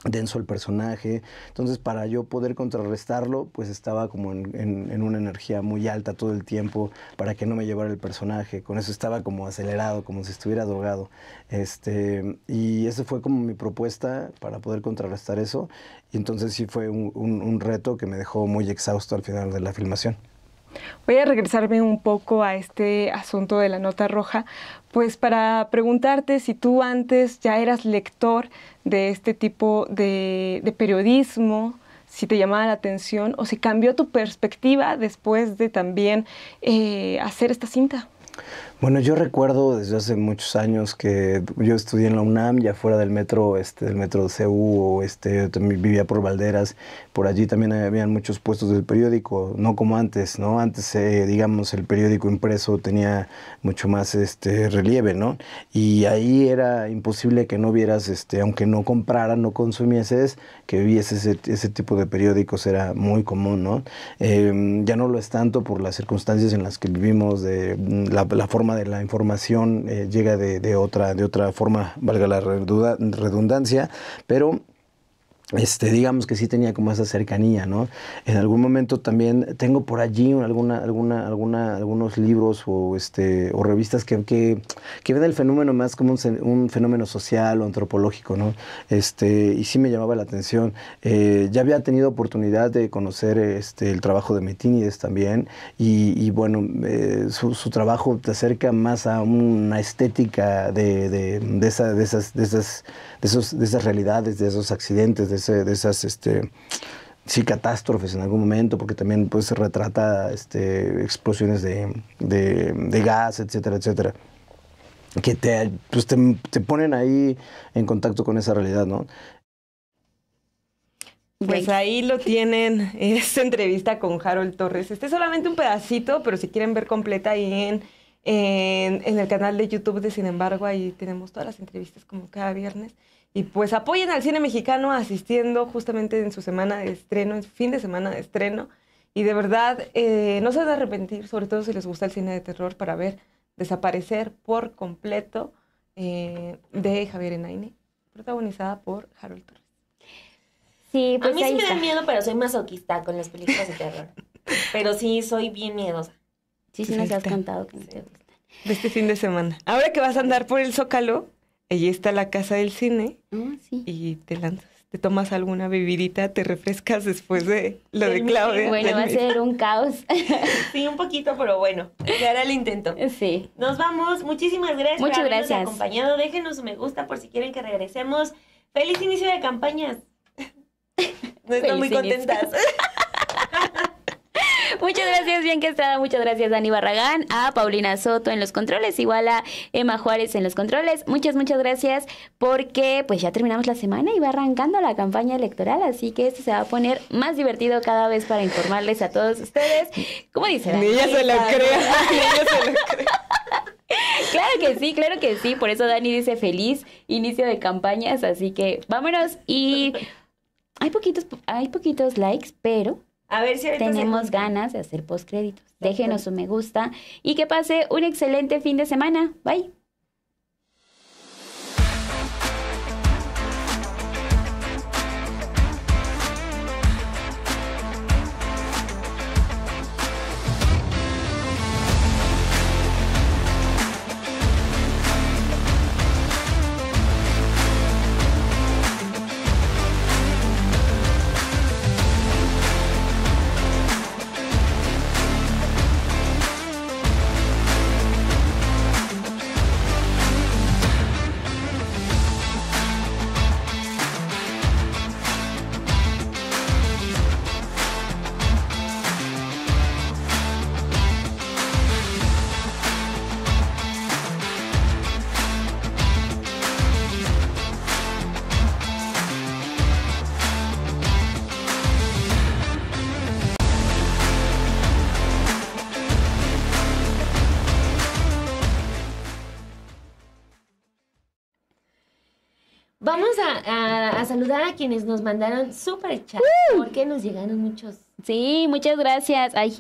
denso el personaje. Entonces, para yo poder contrarrestarlo, pues estaba como en, en, una energía muy alta todo el tiempo para que no me llevara el personaje. Con eso estaba como acelerado, como si estuviera drogado. Este, y esa fue como mi propuesta para poder contrarrestar eso. Y entonces sí fue un reto que me dejó muy exhausto al final de la filmación. Voy a regresarme un poco a este asunto de la nota roja, pues para preguntarte si tú antes ya eras lector de este tipo de, periodismo, si te llamaba la atención o si cambió tu perspectiva después de también eh, hacer esta cinta. Bueno, yo recuerdo desde hace muchos años que yo estudié en la UNAM, ya fuera del metro, este, del metro CU, o este, también vivía por Valderas, por allí también habían muchos puestos del periódico, no como antes, ¿no? Antes, eh, digamos, el periódico impreso tenía mucho más este, relieve, ¿no? Y ahí era imposible que no vieras, este, aunque no compraras, no consumieses, que vieses ese, tipo de periódicos, era muy común, ¿no? Em, ya no lo es tanto por las circunstancias en las que vivimos, de mm, la forma de la información eh, llega de, de, otra, de otra forma, valga la redundancia, pero este, digamos que sí tenía como esa cercanía, ¿no? En algún momento también tengo por allí alguna, alguna, algunos libros o, este, o revistas que, ven el fenómeno más como un, fenómeno social o antropológico, ¿no? Este, y sí me llamaba la atención. Eh, ya había tenido oportunidad de conocer este, el trabajo de Metínides también y, bueno, eh, su, trabajo te acerca más a una estética de, De esas de esas realidades, de esos accidentes, de, esas este, catástrofes en algún momento, porque también pues, retrata este, explosiones de, gas, etcétera, etcétera que te, pues te, ponen ahí en contacto con esa realidad, ¿no? Pues ahí lo tienen, esta entrevista con Harold Torres. Este es solamente un pedacito, pero si quieren ver completa ahí en, en el canal de YouTube de Sin embargo, ahí tenemos todas las entrevistas como cada viernes. Y pues apoyen al cine mexicano asistiendo justamente en su semana de estreno, en su fin de semana de estreno. Y de verdad, eh, no se van a arrepentir, sobre todo si les gusta el cine de terror, para ver desaparecer por completo eh, de Javier Enaine, protagonizada por Harold Torres. Sí, pues a mí sí me da miedo, pero soy masoquista con las películas de terror. pero sí, soy bien miedosa. Sí, sí, nos has contado De este fin de semana. Ahora que vas a andar por el Zócalo, Allí está la casa del cine ah, sí. y te lanzas, te tomas alguna bebidita, te refrescas después de lo de Claudia. Bueno, va a ser un caos. sí, un poquito, pero bueno, se era el intento. Sí. Nos vamos, muchísimas gracias por habernos acompañado. Déjenos un me gusta por si quieren que regresemos. ¡Feliz inicio de campañas! No están muy contentas. Muchas gracias, que estaba. Muchas gracias, Dani Barragán. A Paulina Soto en los controles. Igual a Emma Juárez en los controles. Muchas, muchas gracias porque pues ya terminamos la semana y va arrancando la campaña electoral. Así que esto se va a poner más divertido cada vez para informarles a todos ustedes. ¿Cómo dice? Dani? Ni ella se lo crea. Claro que sí, claro que sí. Por eso Dani dice feliz inicio de campañas. Así que vámonos y hay poquitos, hay poquitos likes, pero a ver si tenemos ganas de hacer postcréditos. Déjenos un me gusta y que pase un excelente fin de semana. Bye. saludar a quienes nos mandaron super chat, porque nos llegaron muchos. Sí, muchas gracias. Ay.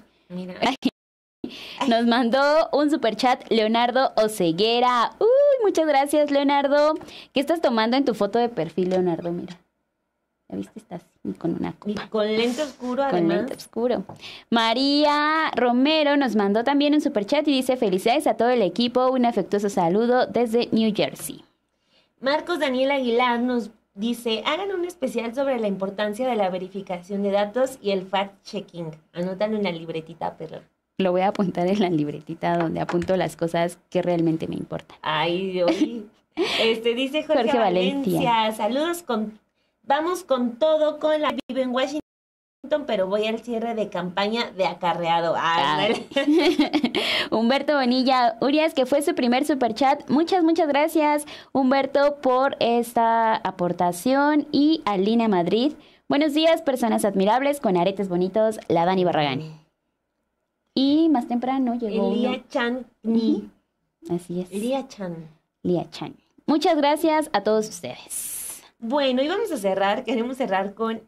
Nos mandó un super chat Leonardo Oceguera. Uy, muchas gracias, Leonardo. ¿Qué estás tomando en tu foto de perfil, Leonardo? Mira. ¿La viste? Estás con una copa. con lente oscuro, además. Con lente oscuro. María Romero nos mandó también un super chat y dice: Felicidades a todo el equipo. Un afectuoso saludo desde New Jersey. Marcos Daniel Aguilar nos Dice, hagan un especial sobre la importancia de la verificación de datos y el fact-checking. Anotan en la libretita, pero... Lo voy a apuntar en la libretita donde apunto las cosas que realmente me importan. Ay, Dios. Este, dice Jorge, Valencia. Saludos con... Vamos con todo con la Vive en Washington pero voy al cierre de campaña de acarreado. Ah, Humberto Bonilla Urias, que fue su primer super chat Muchas, muchas gracias, Humberto, por esta aportación. Y Alina Madrid. Buenos días, personas admirables con aretes bonitos, la Dani Barragán. Mm. Y más temprano llegó. Lía Chan. Ni. Mm. Así es. Lía Chan. Lía Chan. Muchas gracias a todos ustedes. Bueno, y vamos a cerrar. Queremos cerrar con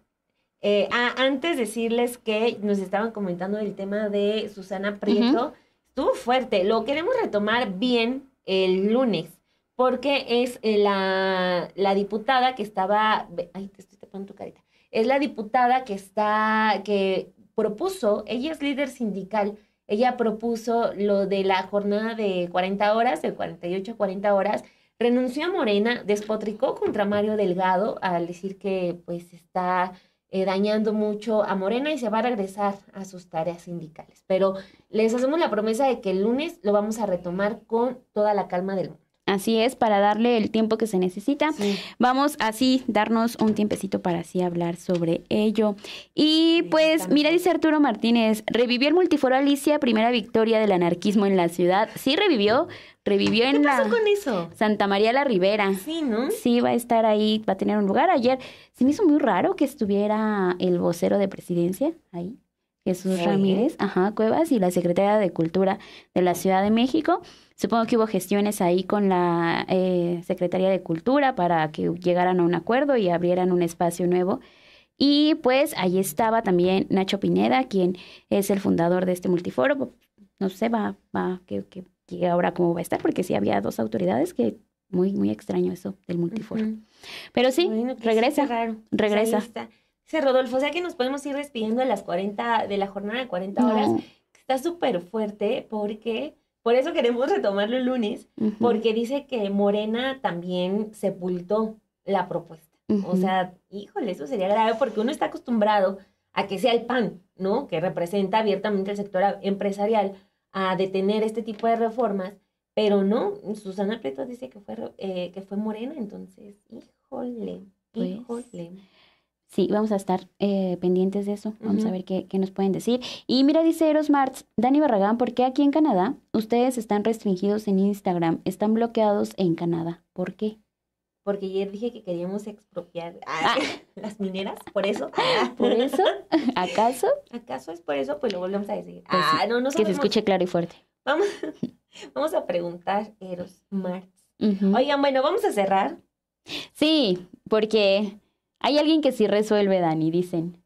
eh, ah, antes decirles que nos estaban comentando el tema de Susana Prieto. Estuvo fuerte. Lo queremos retomar bien el lunes, porque es eh, la, la diputada que estaba. Ay, te estoy tapando tu carita. Es la diputada que está. que propuso, ella es líder sindical. Ella propuso lo de la jornada de 40 horas, de 48 a 40 horas, renunció a Morena, despotricó contra Mario Delgado al decir que pues está eh, dañando mucho a Morena y se va a regresar a sus tareas sindicales. Pero les hacemos la promesa de que el lunes lo vamos a retomar con toda la calma del mundo. Así es, para darle el tiempo que se necesita. Vamos así, darnos un tiempecito para así hablar sobre ello. Y pues, mira, dice Arturo Martínez, revivió el multiforo Alicia, primera victoria del anarquismo en la ciudad. Sí revivió, revivió ¿Qué en pasó con eso? Santa María la Ribera. Sí, ¿no? Sí, va a estar ahí, va a tener un lugar. Ayer se me hizo muy raro que estuviera el vocero de presidencia ahí, Jesús Ramírez, ajá, Cuevas, y la secretaria de Cultura de la Ciudad de México. Supongo que hubo gestiones ahí con la eh, Secretaría de Cultura para que llegaran a un acuerdo y abrieran un espacio nuevo. Y pues ahí estaba también Nacho Pineda, quien es el fundador de este multiforo. No sé, va, va, que, que y ahora cómo va a estar, porque sí había dos autoridades que muy, muy extraño eso del multiforo. Pero sí, pues, regresa. Pues, regresa. Dice Rodolfo, o sea que nos podemos ir despidiendo de las 40, de la jornada de 40 horas. Está súper fuerte porque, por eso queremos retomarlo el lunes, porque dice que Morena también sepultó la propuesta. O sea, híjole, eso sería grave porque uno está acostumbrado a que sea el PAN, ¿no? Que representa abiertamente el sector empresarial a detener este tipo de reformas, pero no, Susana Prieto dice que fue, eh, que fue morena, entonces, híjole, pues, híjole. Sí, vamos a estar eh, pendientes de eso. Vamos a ver qué, qué, nos pueden decir. Y mira, dice Eros Martz, Dani Barragán, ¿por qué aquí en Canadá ustedes están restringidos en Instagram? Están bloqueados en Canadá. ¿Por qué? porque ayer dije que queríamos expropiar ah, ah. las mineras, por eso. Ah, ¿Por eso? ¿Acaso? ¿Acaso es por eso? Pues lo volvemos a decir. Pues ah, no, Que se escuche claro y fuerte. Vamos, vamos a preguntar, Eros Marx. Oigan, bueno, vamos a cerrar. Sí, porque hay alguien que sí resuelve, Dani, dicen.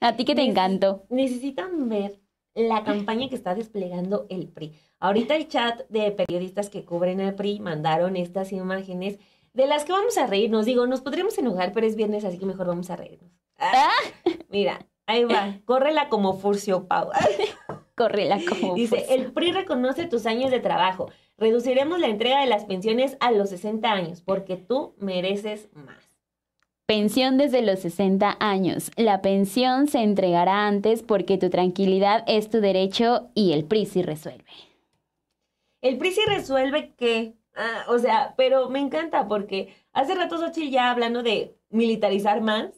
A ti que te encantó. Necesitan ver la campaña que está desplegando el PRI. Ahorita el chat de periodistas que cubren el PRI mandaron estas imágenes de las que vamos a reírnos, digo, nos podríamos enojar, pero es viernes, así que mejor vamos a reírnos. Ah. mira, ahí va, córrela como Furcio Pau. Córrela como Dice, el PRI reconoce tus años de trabajo. Reduciremos la entrega de las pensiones a los 60 años, porque tú mereces más. Pensión desde los 60 años. La pensión se entregará antes porque tu tranquilidad es tu derecho y el PRI sí resuelve. El PRI sí resuelve que Ah, o sea, pero me encanta porque hace rato Xochitl ya hablando de militarizar más,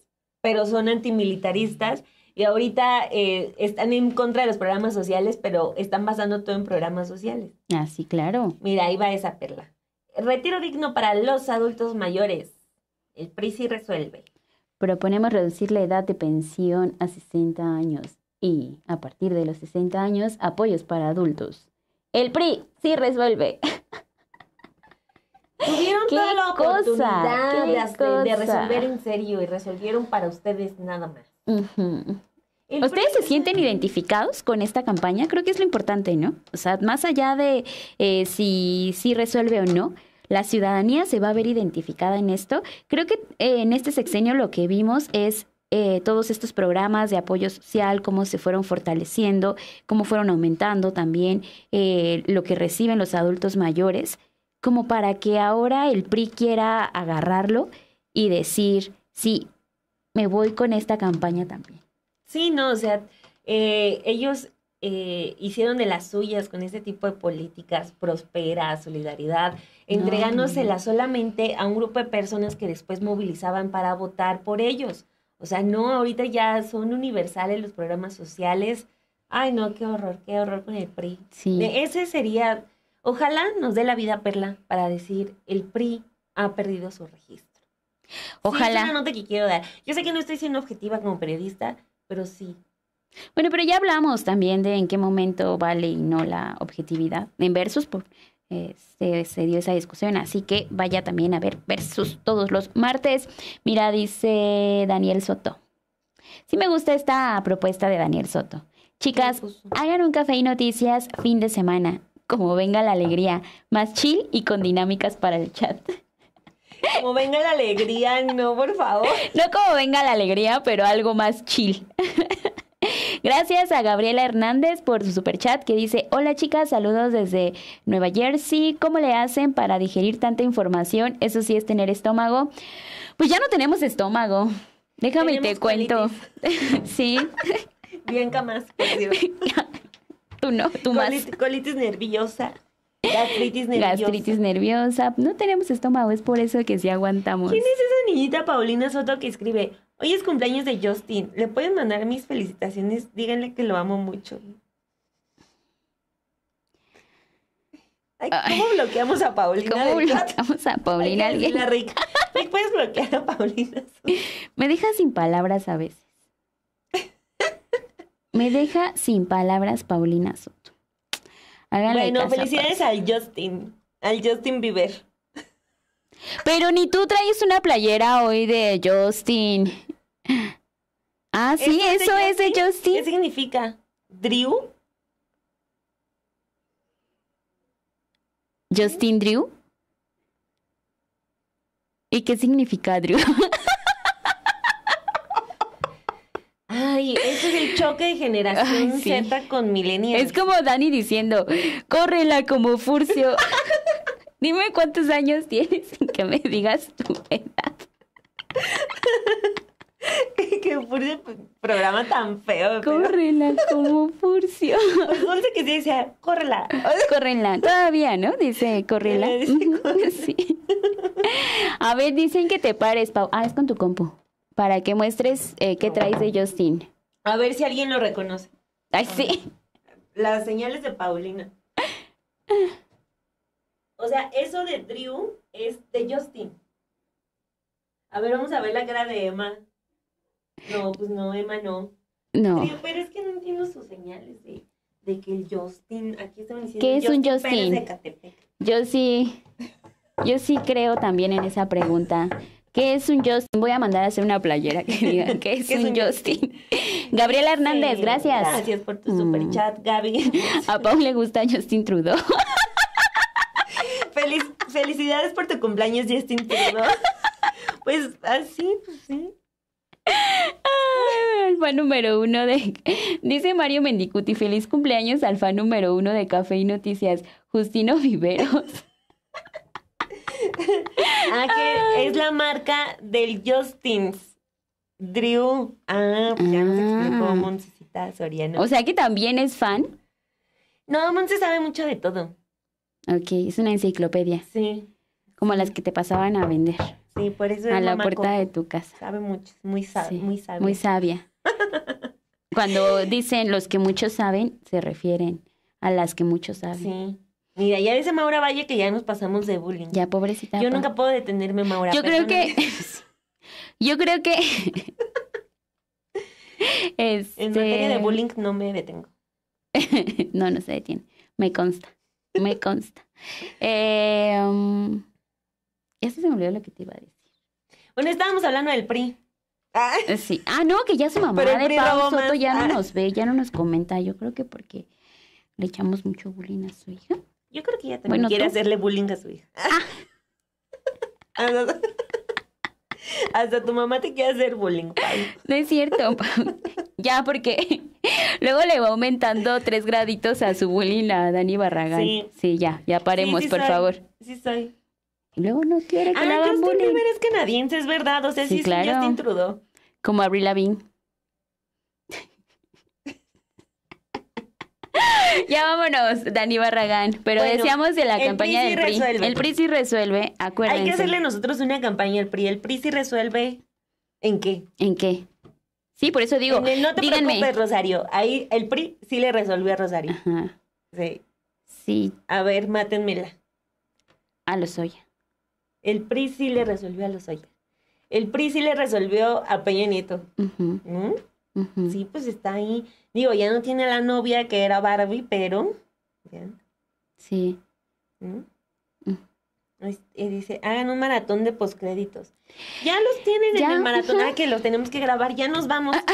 pero son antimilitaristas y ahorita eh, están en contra de los programas sociales, pero están basando todo en programas sociales. Ah, sí, claro. Mira, ahí va esa perla. Retiro digno para los adultos mayores. El PRI sí resuelve. Proponemos reducir la edad de pensión a 60 años y, a partir de los 60 años, apoyos para adultos. El PRI sí resuelve. Tuvieron toda la oportunidad de, resolver en serio y resolvieron para ustedes nada más. ¿Ustedes se sienten identificados con esta campaña? Creo que es lo importante, ¿no? O sea, más allá de eh, si, si resuelve o no, la ciudadanía se va a ver identificada en esto. Creo que eh, en este sexenio lo que vimos es eh, todos estos programas de apoyo social, cómo se fueron fortaleciendo, cómo fueron aumentando también lo que reciben los adultos mayores como para que ahora el PRI quiera agarrarlo y decir, sí, me voy con esta campaña también. Sí, no, o sea, eh, ellos eh, hicieron de las suyas con este tipo de políticas, prospera, solidaridad, entregándosela solamente a un grupo de personas que después movilizaban para votar por ellos. O sea, no, ahorita ya son universales los programas sociales. Ay, no, qué horror, qué horror con el PRI. Sí. E, ese sería Ojalá nos dé la vida perla para decir el PRI ha perdido su registro. Ojalá. Sí, es una nota que quiero dar. Yo sé que no estoy siendo objetiva como periodista, pero sí. Bueno, pero ya hablamos también de en qué momento vale y no la objetividad. En versus, porque eh, se, dio esa discusión, así que vaya también a ver versus todos los martes. Mira, dice Daniel Soto. Sí me gusta esta propuesta de Daniel Soto. Chicas, hagan un café y noticias fin de semana como venga la alegría, más chill y con dinámicas para el chat. Como venga la alegría, no, por favor. No como venga la alegría, pero algo más chill. Gracias a Gabriela Hernández por su super chat que dice, hola chicas, saludos desde Nueva Jersey. ¿Cómo le hacen para digerir tanta información? Eso sí es tener estómago. Pues ya no tenemos estómago. Déjame y te cuento. sí. Bien más, Tú no, tú más. Colitis nerviosa. Gastritis nerviosa. Gastritis nerviosa. No tenemos estómago, es por eso que sí aguantamos. ¿Quién es esa niñita Paulina Soto que escribe? Hoy es cumpleaños de Justin. ¿Le pueden mandar mis felicitaciones? Díganle que lo amo mucho. Ay, ¿Cómo bloqueamos a Paulina? ¿Cómo bloqueamos a Paulina? ¿Alguien? La rica. ¿Me puedes bloquear a Paulina? Soto? Me deja sin palabras a veces. Me deja sin palabras Paulina Soto. bueno, felicidades al Justin, al Justin Bieber. Pero ni tú traes una playera hoy de Justin. Ah, sí, eso es de Justin. ¿Qué significa? ¿Drew? ¿Justin Drew? ¿Y qué significa Drew? de generación con millennials. Es como Dani diciendo, córrela como Furcio. Dime cuántos años tienes sin que me digas tu edad. que Furcio, programa tan feo. Córrela como Furcio. Pues que córrela. todavía, ¿no? Dice, córrela. A ver, dicen que te pares, Pau. Ah, es con tu compu. Para que muestres eh, qué traes de Justin. A ver si alguien lo reconoce. Ay, sí. Las señales de Paulina. O sea, eso de Drew es de Justin. A ver, vamos a ver la cara de Emma. No, pues no, Emma no. No. pero es que no entiendo sus señales de, de que el Justin. Aquí están diciendo. ¿Qué es un Justin? Yo sí. Yo sí creo también en esa pregunta. ¿Qué es un Justin? Voy a mandar a hacer una playera que diga ¿Qué es, un, Justin? Gabriela Hernández, gracias. Gracias por tu super mm. chat, Gaby. A Pau le gusta Justin Trudeau. felicidades por tu cumpleaños, Justin Trudeau. Pues así, pues sí. alfa número uno de. Dice Mario Mendicuti, feliz cumpleaños, alfa número uno de Café y Noticias, Justino Viveros. Ah, que es la marca del Justins. Drew. Ah, pues ya nos explicó ah. Moncecita Soriano. O sea que también es fan. No, Monse sabe mucho de todo. Ok, es una enciclopedia. Sí. Como las que te pasaban a vender. Sí, por eso es A la puerta de tu casa. Sabe mucho, muy, muy sabia. Muy sabia. Cuando dicen los que muchos saben, se refieren a las que muchos saben. Sí. Mira, ya dice Maura Valle que ya nos pasamos de bullying. Ya, pobrecita. Yo nunca puedo detenerme, Maura. Yo creo que. yo creo que. Este en materia de bullying no me detengo. no, no se detiene. Me consta. Me consta. Em, ya se me olvidó lo que te iba a decir. Bueno, estábamos hablando del PRI. Ah, eh, sí. Ah, no, que ya su mamá de Pablo Soto ya no ah. nos ve, ya no nos comenta. Yo creo que porque le echamos mucho bullying a su hija. Yo creo que ella también bueno, quiere hacerle bullying a su hija. Ah. hasta, tu mamá te quiere hacer bullying, No es cierto, ya, porque luego le va aumentando tres graditos a su bullying a Dani Barragán. Sí, sí ya, ya paremos, por favor. Sí, soy. Y luego no quiere que ah, la hagan bullying. es canadiense, es verdad. O sea, sí, sí claro. Justin Como Avril Lavigne. ya vámonos, Dani Barragán. Pero deseamos decíamos de la campaña del PRI. El PRI sí resuelve, acuérdense. Hay que hacerle nosotros una campaña al PRI. ¿El PRI sí resuelve en qué? ¿En qué? Sí, por eso digo. En el no te preocupes, Rosario. Ahí el PRI sí le resolvió a Rosario. Ajá. Sí. A ver, mátenmela. A Lozoya. El PRI sí le resolvió a Lozoya. El PRI sí le resolvió a Peña Nieto. Sí, pues está ahí. Digo, ya no tiene la novia que era Barbie, pero. Sí. Mm. Y dice, hagan un maratón de postcréditos Ya los tienen en el maratón. Ah, que los tenemos que grabar. Ya nos vamos. Ah, ah.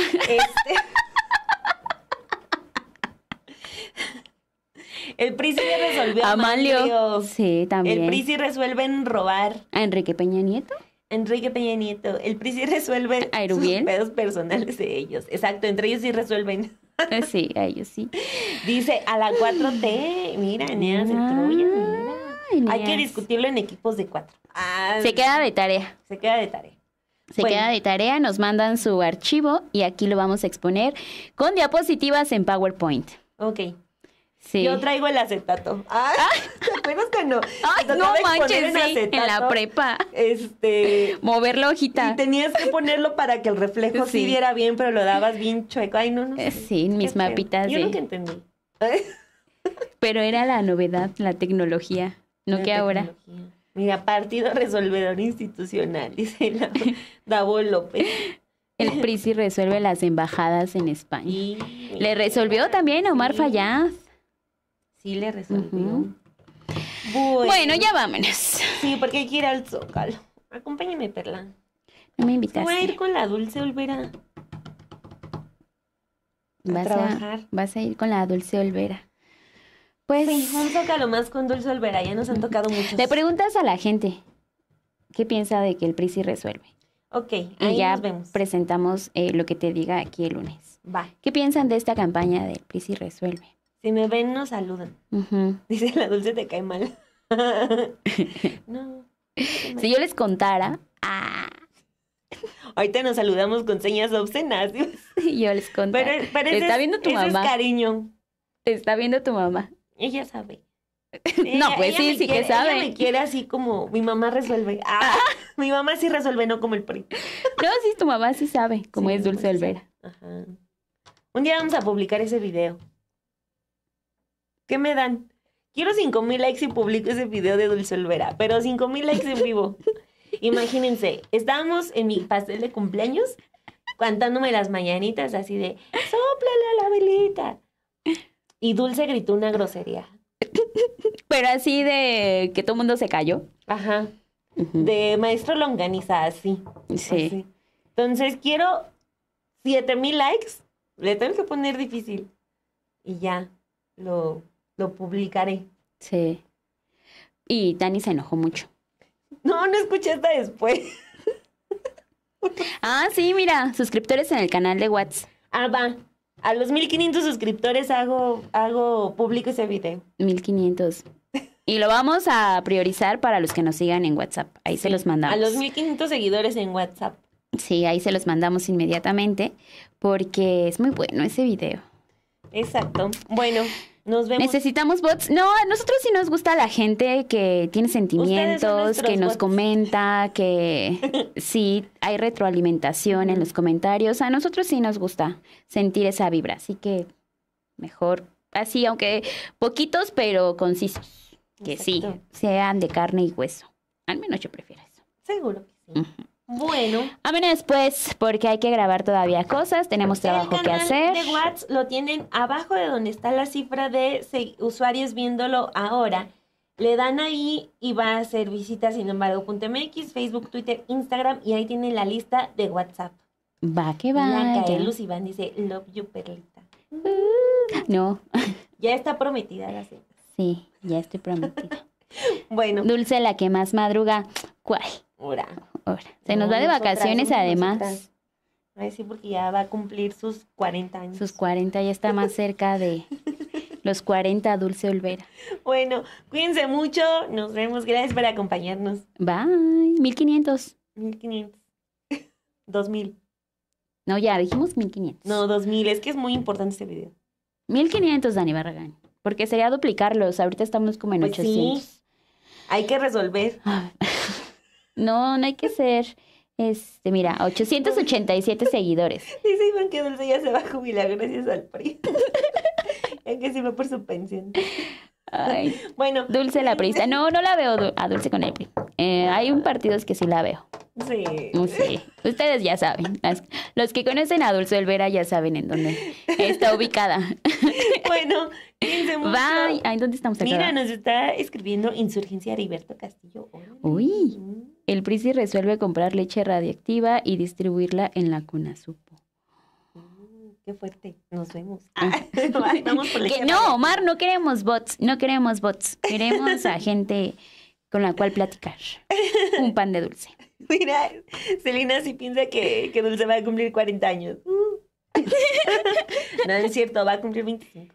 Este. el PRI sí resolvió. Amalio. Sí, también. El PRI resuelven robar. ¿A Enrique Peña Nieto? Enrique Peña Nieto. El PRI resuelve sus pedos personales de ellos. Exacto, entre ellos sí resuelven. Sí, a ellos sí. Dice, a la 4T, mira, Neas, el Hay que discutirlo en equipos de cuatro. Ah, se queda de tarea. Se queda de tarea. Se queda de tarea, nos mandan su archivo y aquí lo vamos a exponer con diapositivas en PowerPoint. Ok. Yo traigo el acetato. Ay, ah. ¿te acuerdas no? Ay, no manches, en la prepa. Este. moverlo, la hojita. Y tenías que ponerlo para que el reflejo sí, diera bien, pero lo dabas bien chueco. Ay, no, no. Eh, sé. Sí, mis mapitas. Yo lo nunca entendí. Pero era la novedad, la tecnología, no que ahora. Mira, partido resolvedor institucional, dice la... Davo López. El PRISI resuelve las embajadas en España. Le resolvió también a Omar Fayad. Sí le resolvió. bueno, ya vámonos. Sí, porque hay que al Zócalo. Acompáñame, Perla. me invitaste. Voy a ir con la Dulce Olvera. A vas trabajar. A, vas a ir con la Dulce Olvera. Pues. Sí, un Zócalo más con Dulce Olvera. Ya nos han tocado muchos. Le preguntas a la gente qué piensa de que el PRI resuelve. Ok, ahí y ya vemos. presentamos eh, lo que te diga aquí el lunes. Va. ¿Qué piensan de esta campaña del PRI resuelve? Si me ven, no saludan. Dice, la dulce te cae mal. no. Si yo les contara. Ah. Ahorita nos saludamos con señas obscenas. yo les contara. Pero, te está viendo tu mamá. Es cariño. Te está viendo tu mamá. Ella sabe. no, pues sí, sí que sabe. Ella me quiere así como mi mamá resuelve. Ah, mi mamá sí resuelve, no como el PRI. no, sí, tu mamá sí sabe cómo es Dulce Olvera. Ajá. Un día vamos a publicar ese video. ¿Qué me dan? Quiero 5 mil likes y publico ese video de Dulce Olvera, pero 5 mil likes en vivo. Imagínense, estábamos en mi pastel de cumpleaños cantándome las mañanitas así de, sóplale a la velita. Y Dulce gritó una grosería. Pero así de que todo el mundo se cayó. Ajá. De maestro longaniza, así. Sí. Entonces quiero mil likes. Le tengo que poner difícil. Y ya, lo lo publicaré. Sí. Y Dani se enojó mucho. No, no escuché hasta después. ah, sí, mira, suscriptores en el canal de WhatsApp. Ah, va. A los 1500 suscriptores hago, hago público ese video. 1500. Y lo vamos a priorizar para los que nos sigan en WhatsApp. Ahí se los mandamos. A los 1500 seguidores en WhatsApp. Sí, ahí se los mandamos inmediatamente porque es muy bueno ese video. Exacto. Bueno. Nos vemos. Necesitamos bots. No, a nosotros sí nos gusta la gente que tiene sentimientos, que nos comenta, que sí hay retroalimentación en los comentarios. A nosotros sí nos gusta sentir esa vibra. Así que mejor así, aunque poquitos, pero concisos. Que sí, sean de carne y hueso. Al menos yo prefiero eso. Seguro que sí. Bueno. A ver después porque hay que grabar todavía cosas, tenemos trabajo el canal que hacer. De WhatsApp lo tienen abajo de donde está la cifra de usuarios viéndolo ahora. Le dan ahí y va a hacer visitas sin embargo .mx, Facebook, Twitter, Instagram y ahí tienen la lista de WhatsApp. Va que va. Luz Iván dice Love you Perlita. Uh, no. Ya está prometida la cita. Sí, ya estoy prometida. bueno. Dulce la que más madruga. ¿Cuál? ahora se nos va de vacaciones además. Ay, sí, porque ya va a cumplir sus 40 años. Sus 40, ya está más cerca de los 40, Dulce Olvera. Bueno, cuídense mucho, nos vemos, gracias por acompañarnos. Bye, 1500. 1500. 2000. No, ya dijimos 1500. No, 2000, es que es muy importante este video. 1500, Dani Barragán, porque sería duplicarlos, ahorita estamos como en 800. Pues Hay que resolver. Ah. No, no hay que ser. Este, mira, 887 seguidores. Dice Iván que Dulce ya se va a jubilar gracias al PRI. es que se va por su pensión. bueno. Dulce la prisa. No, no la veo a Dulce con el PRI. Eh, hay un partido que sí la veo. Sí. sí. Ustedes ya saben. los que conocen a Dulce Olvera ya saben en dónde está ubicada. Bueno, Bye. Ay, ¿dónde estamos Mira, nos está escribiendo Insurgencia Heriberto Castillo. Uy el PRISI resuelve comprar leche radiactiva y distribuirla en la cuna supo. Mm, qué fuerte, nos vemos. Ah. no, Omar, no queremos bots, no queremos bots, queremos a gente con la cual platicar. Un pan de dulce. Mira, Selina sí piensa que, que Dulce va a cumplir 40 años. Mm. no es cierto, va a cumplir 25.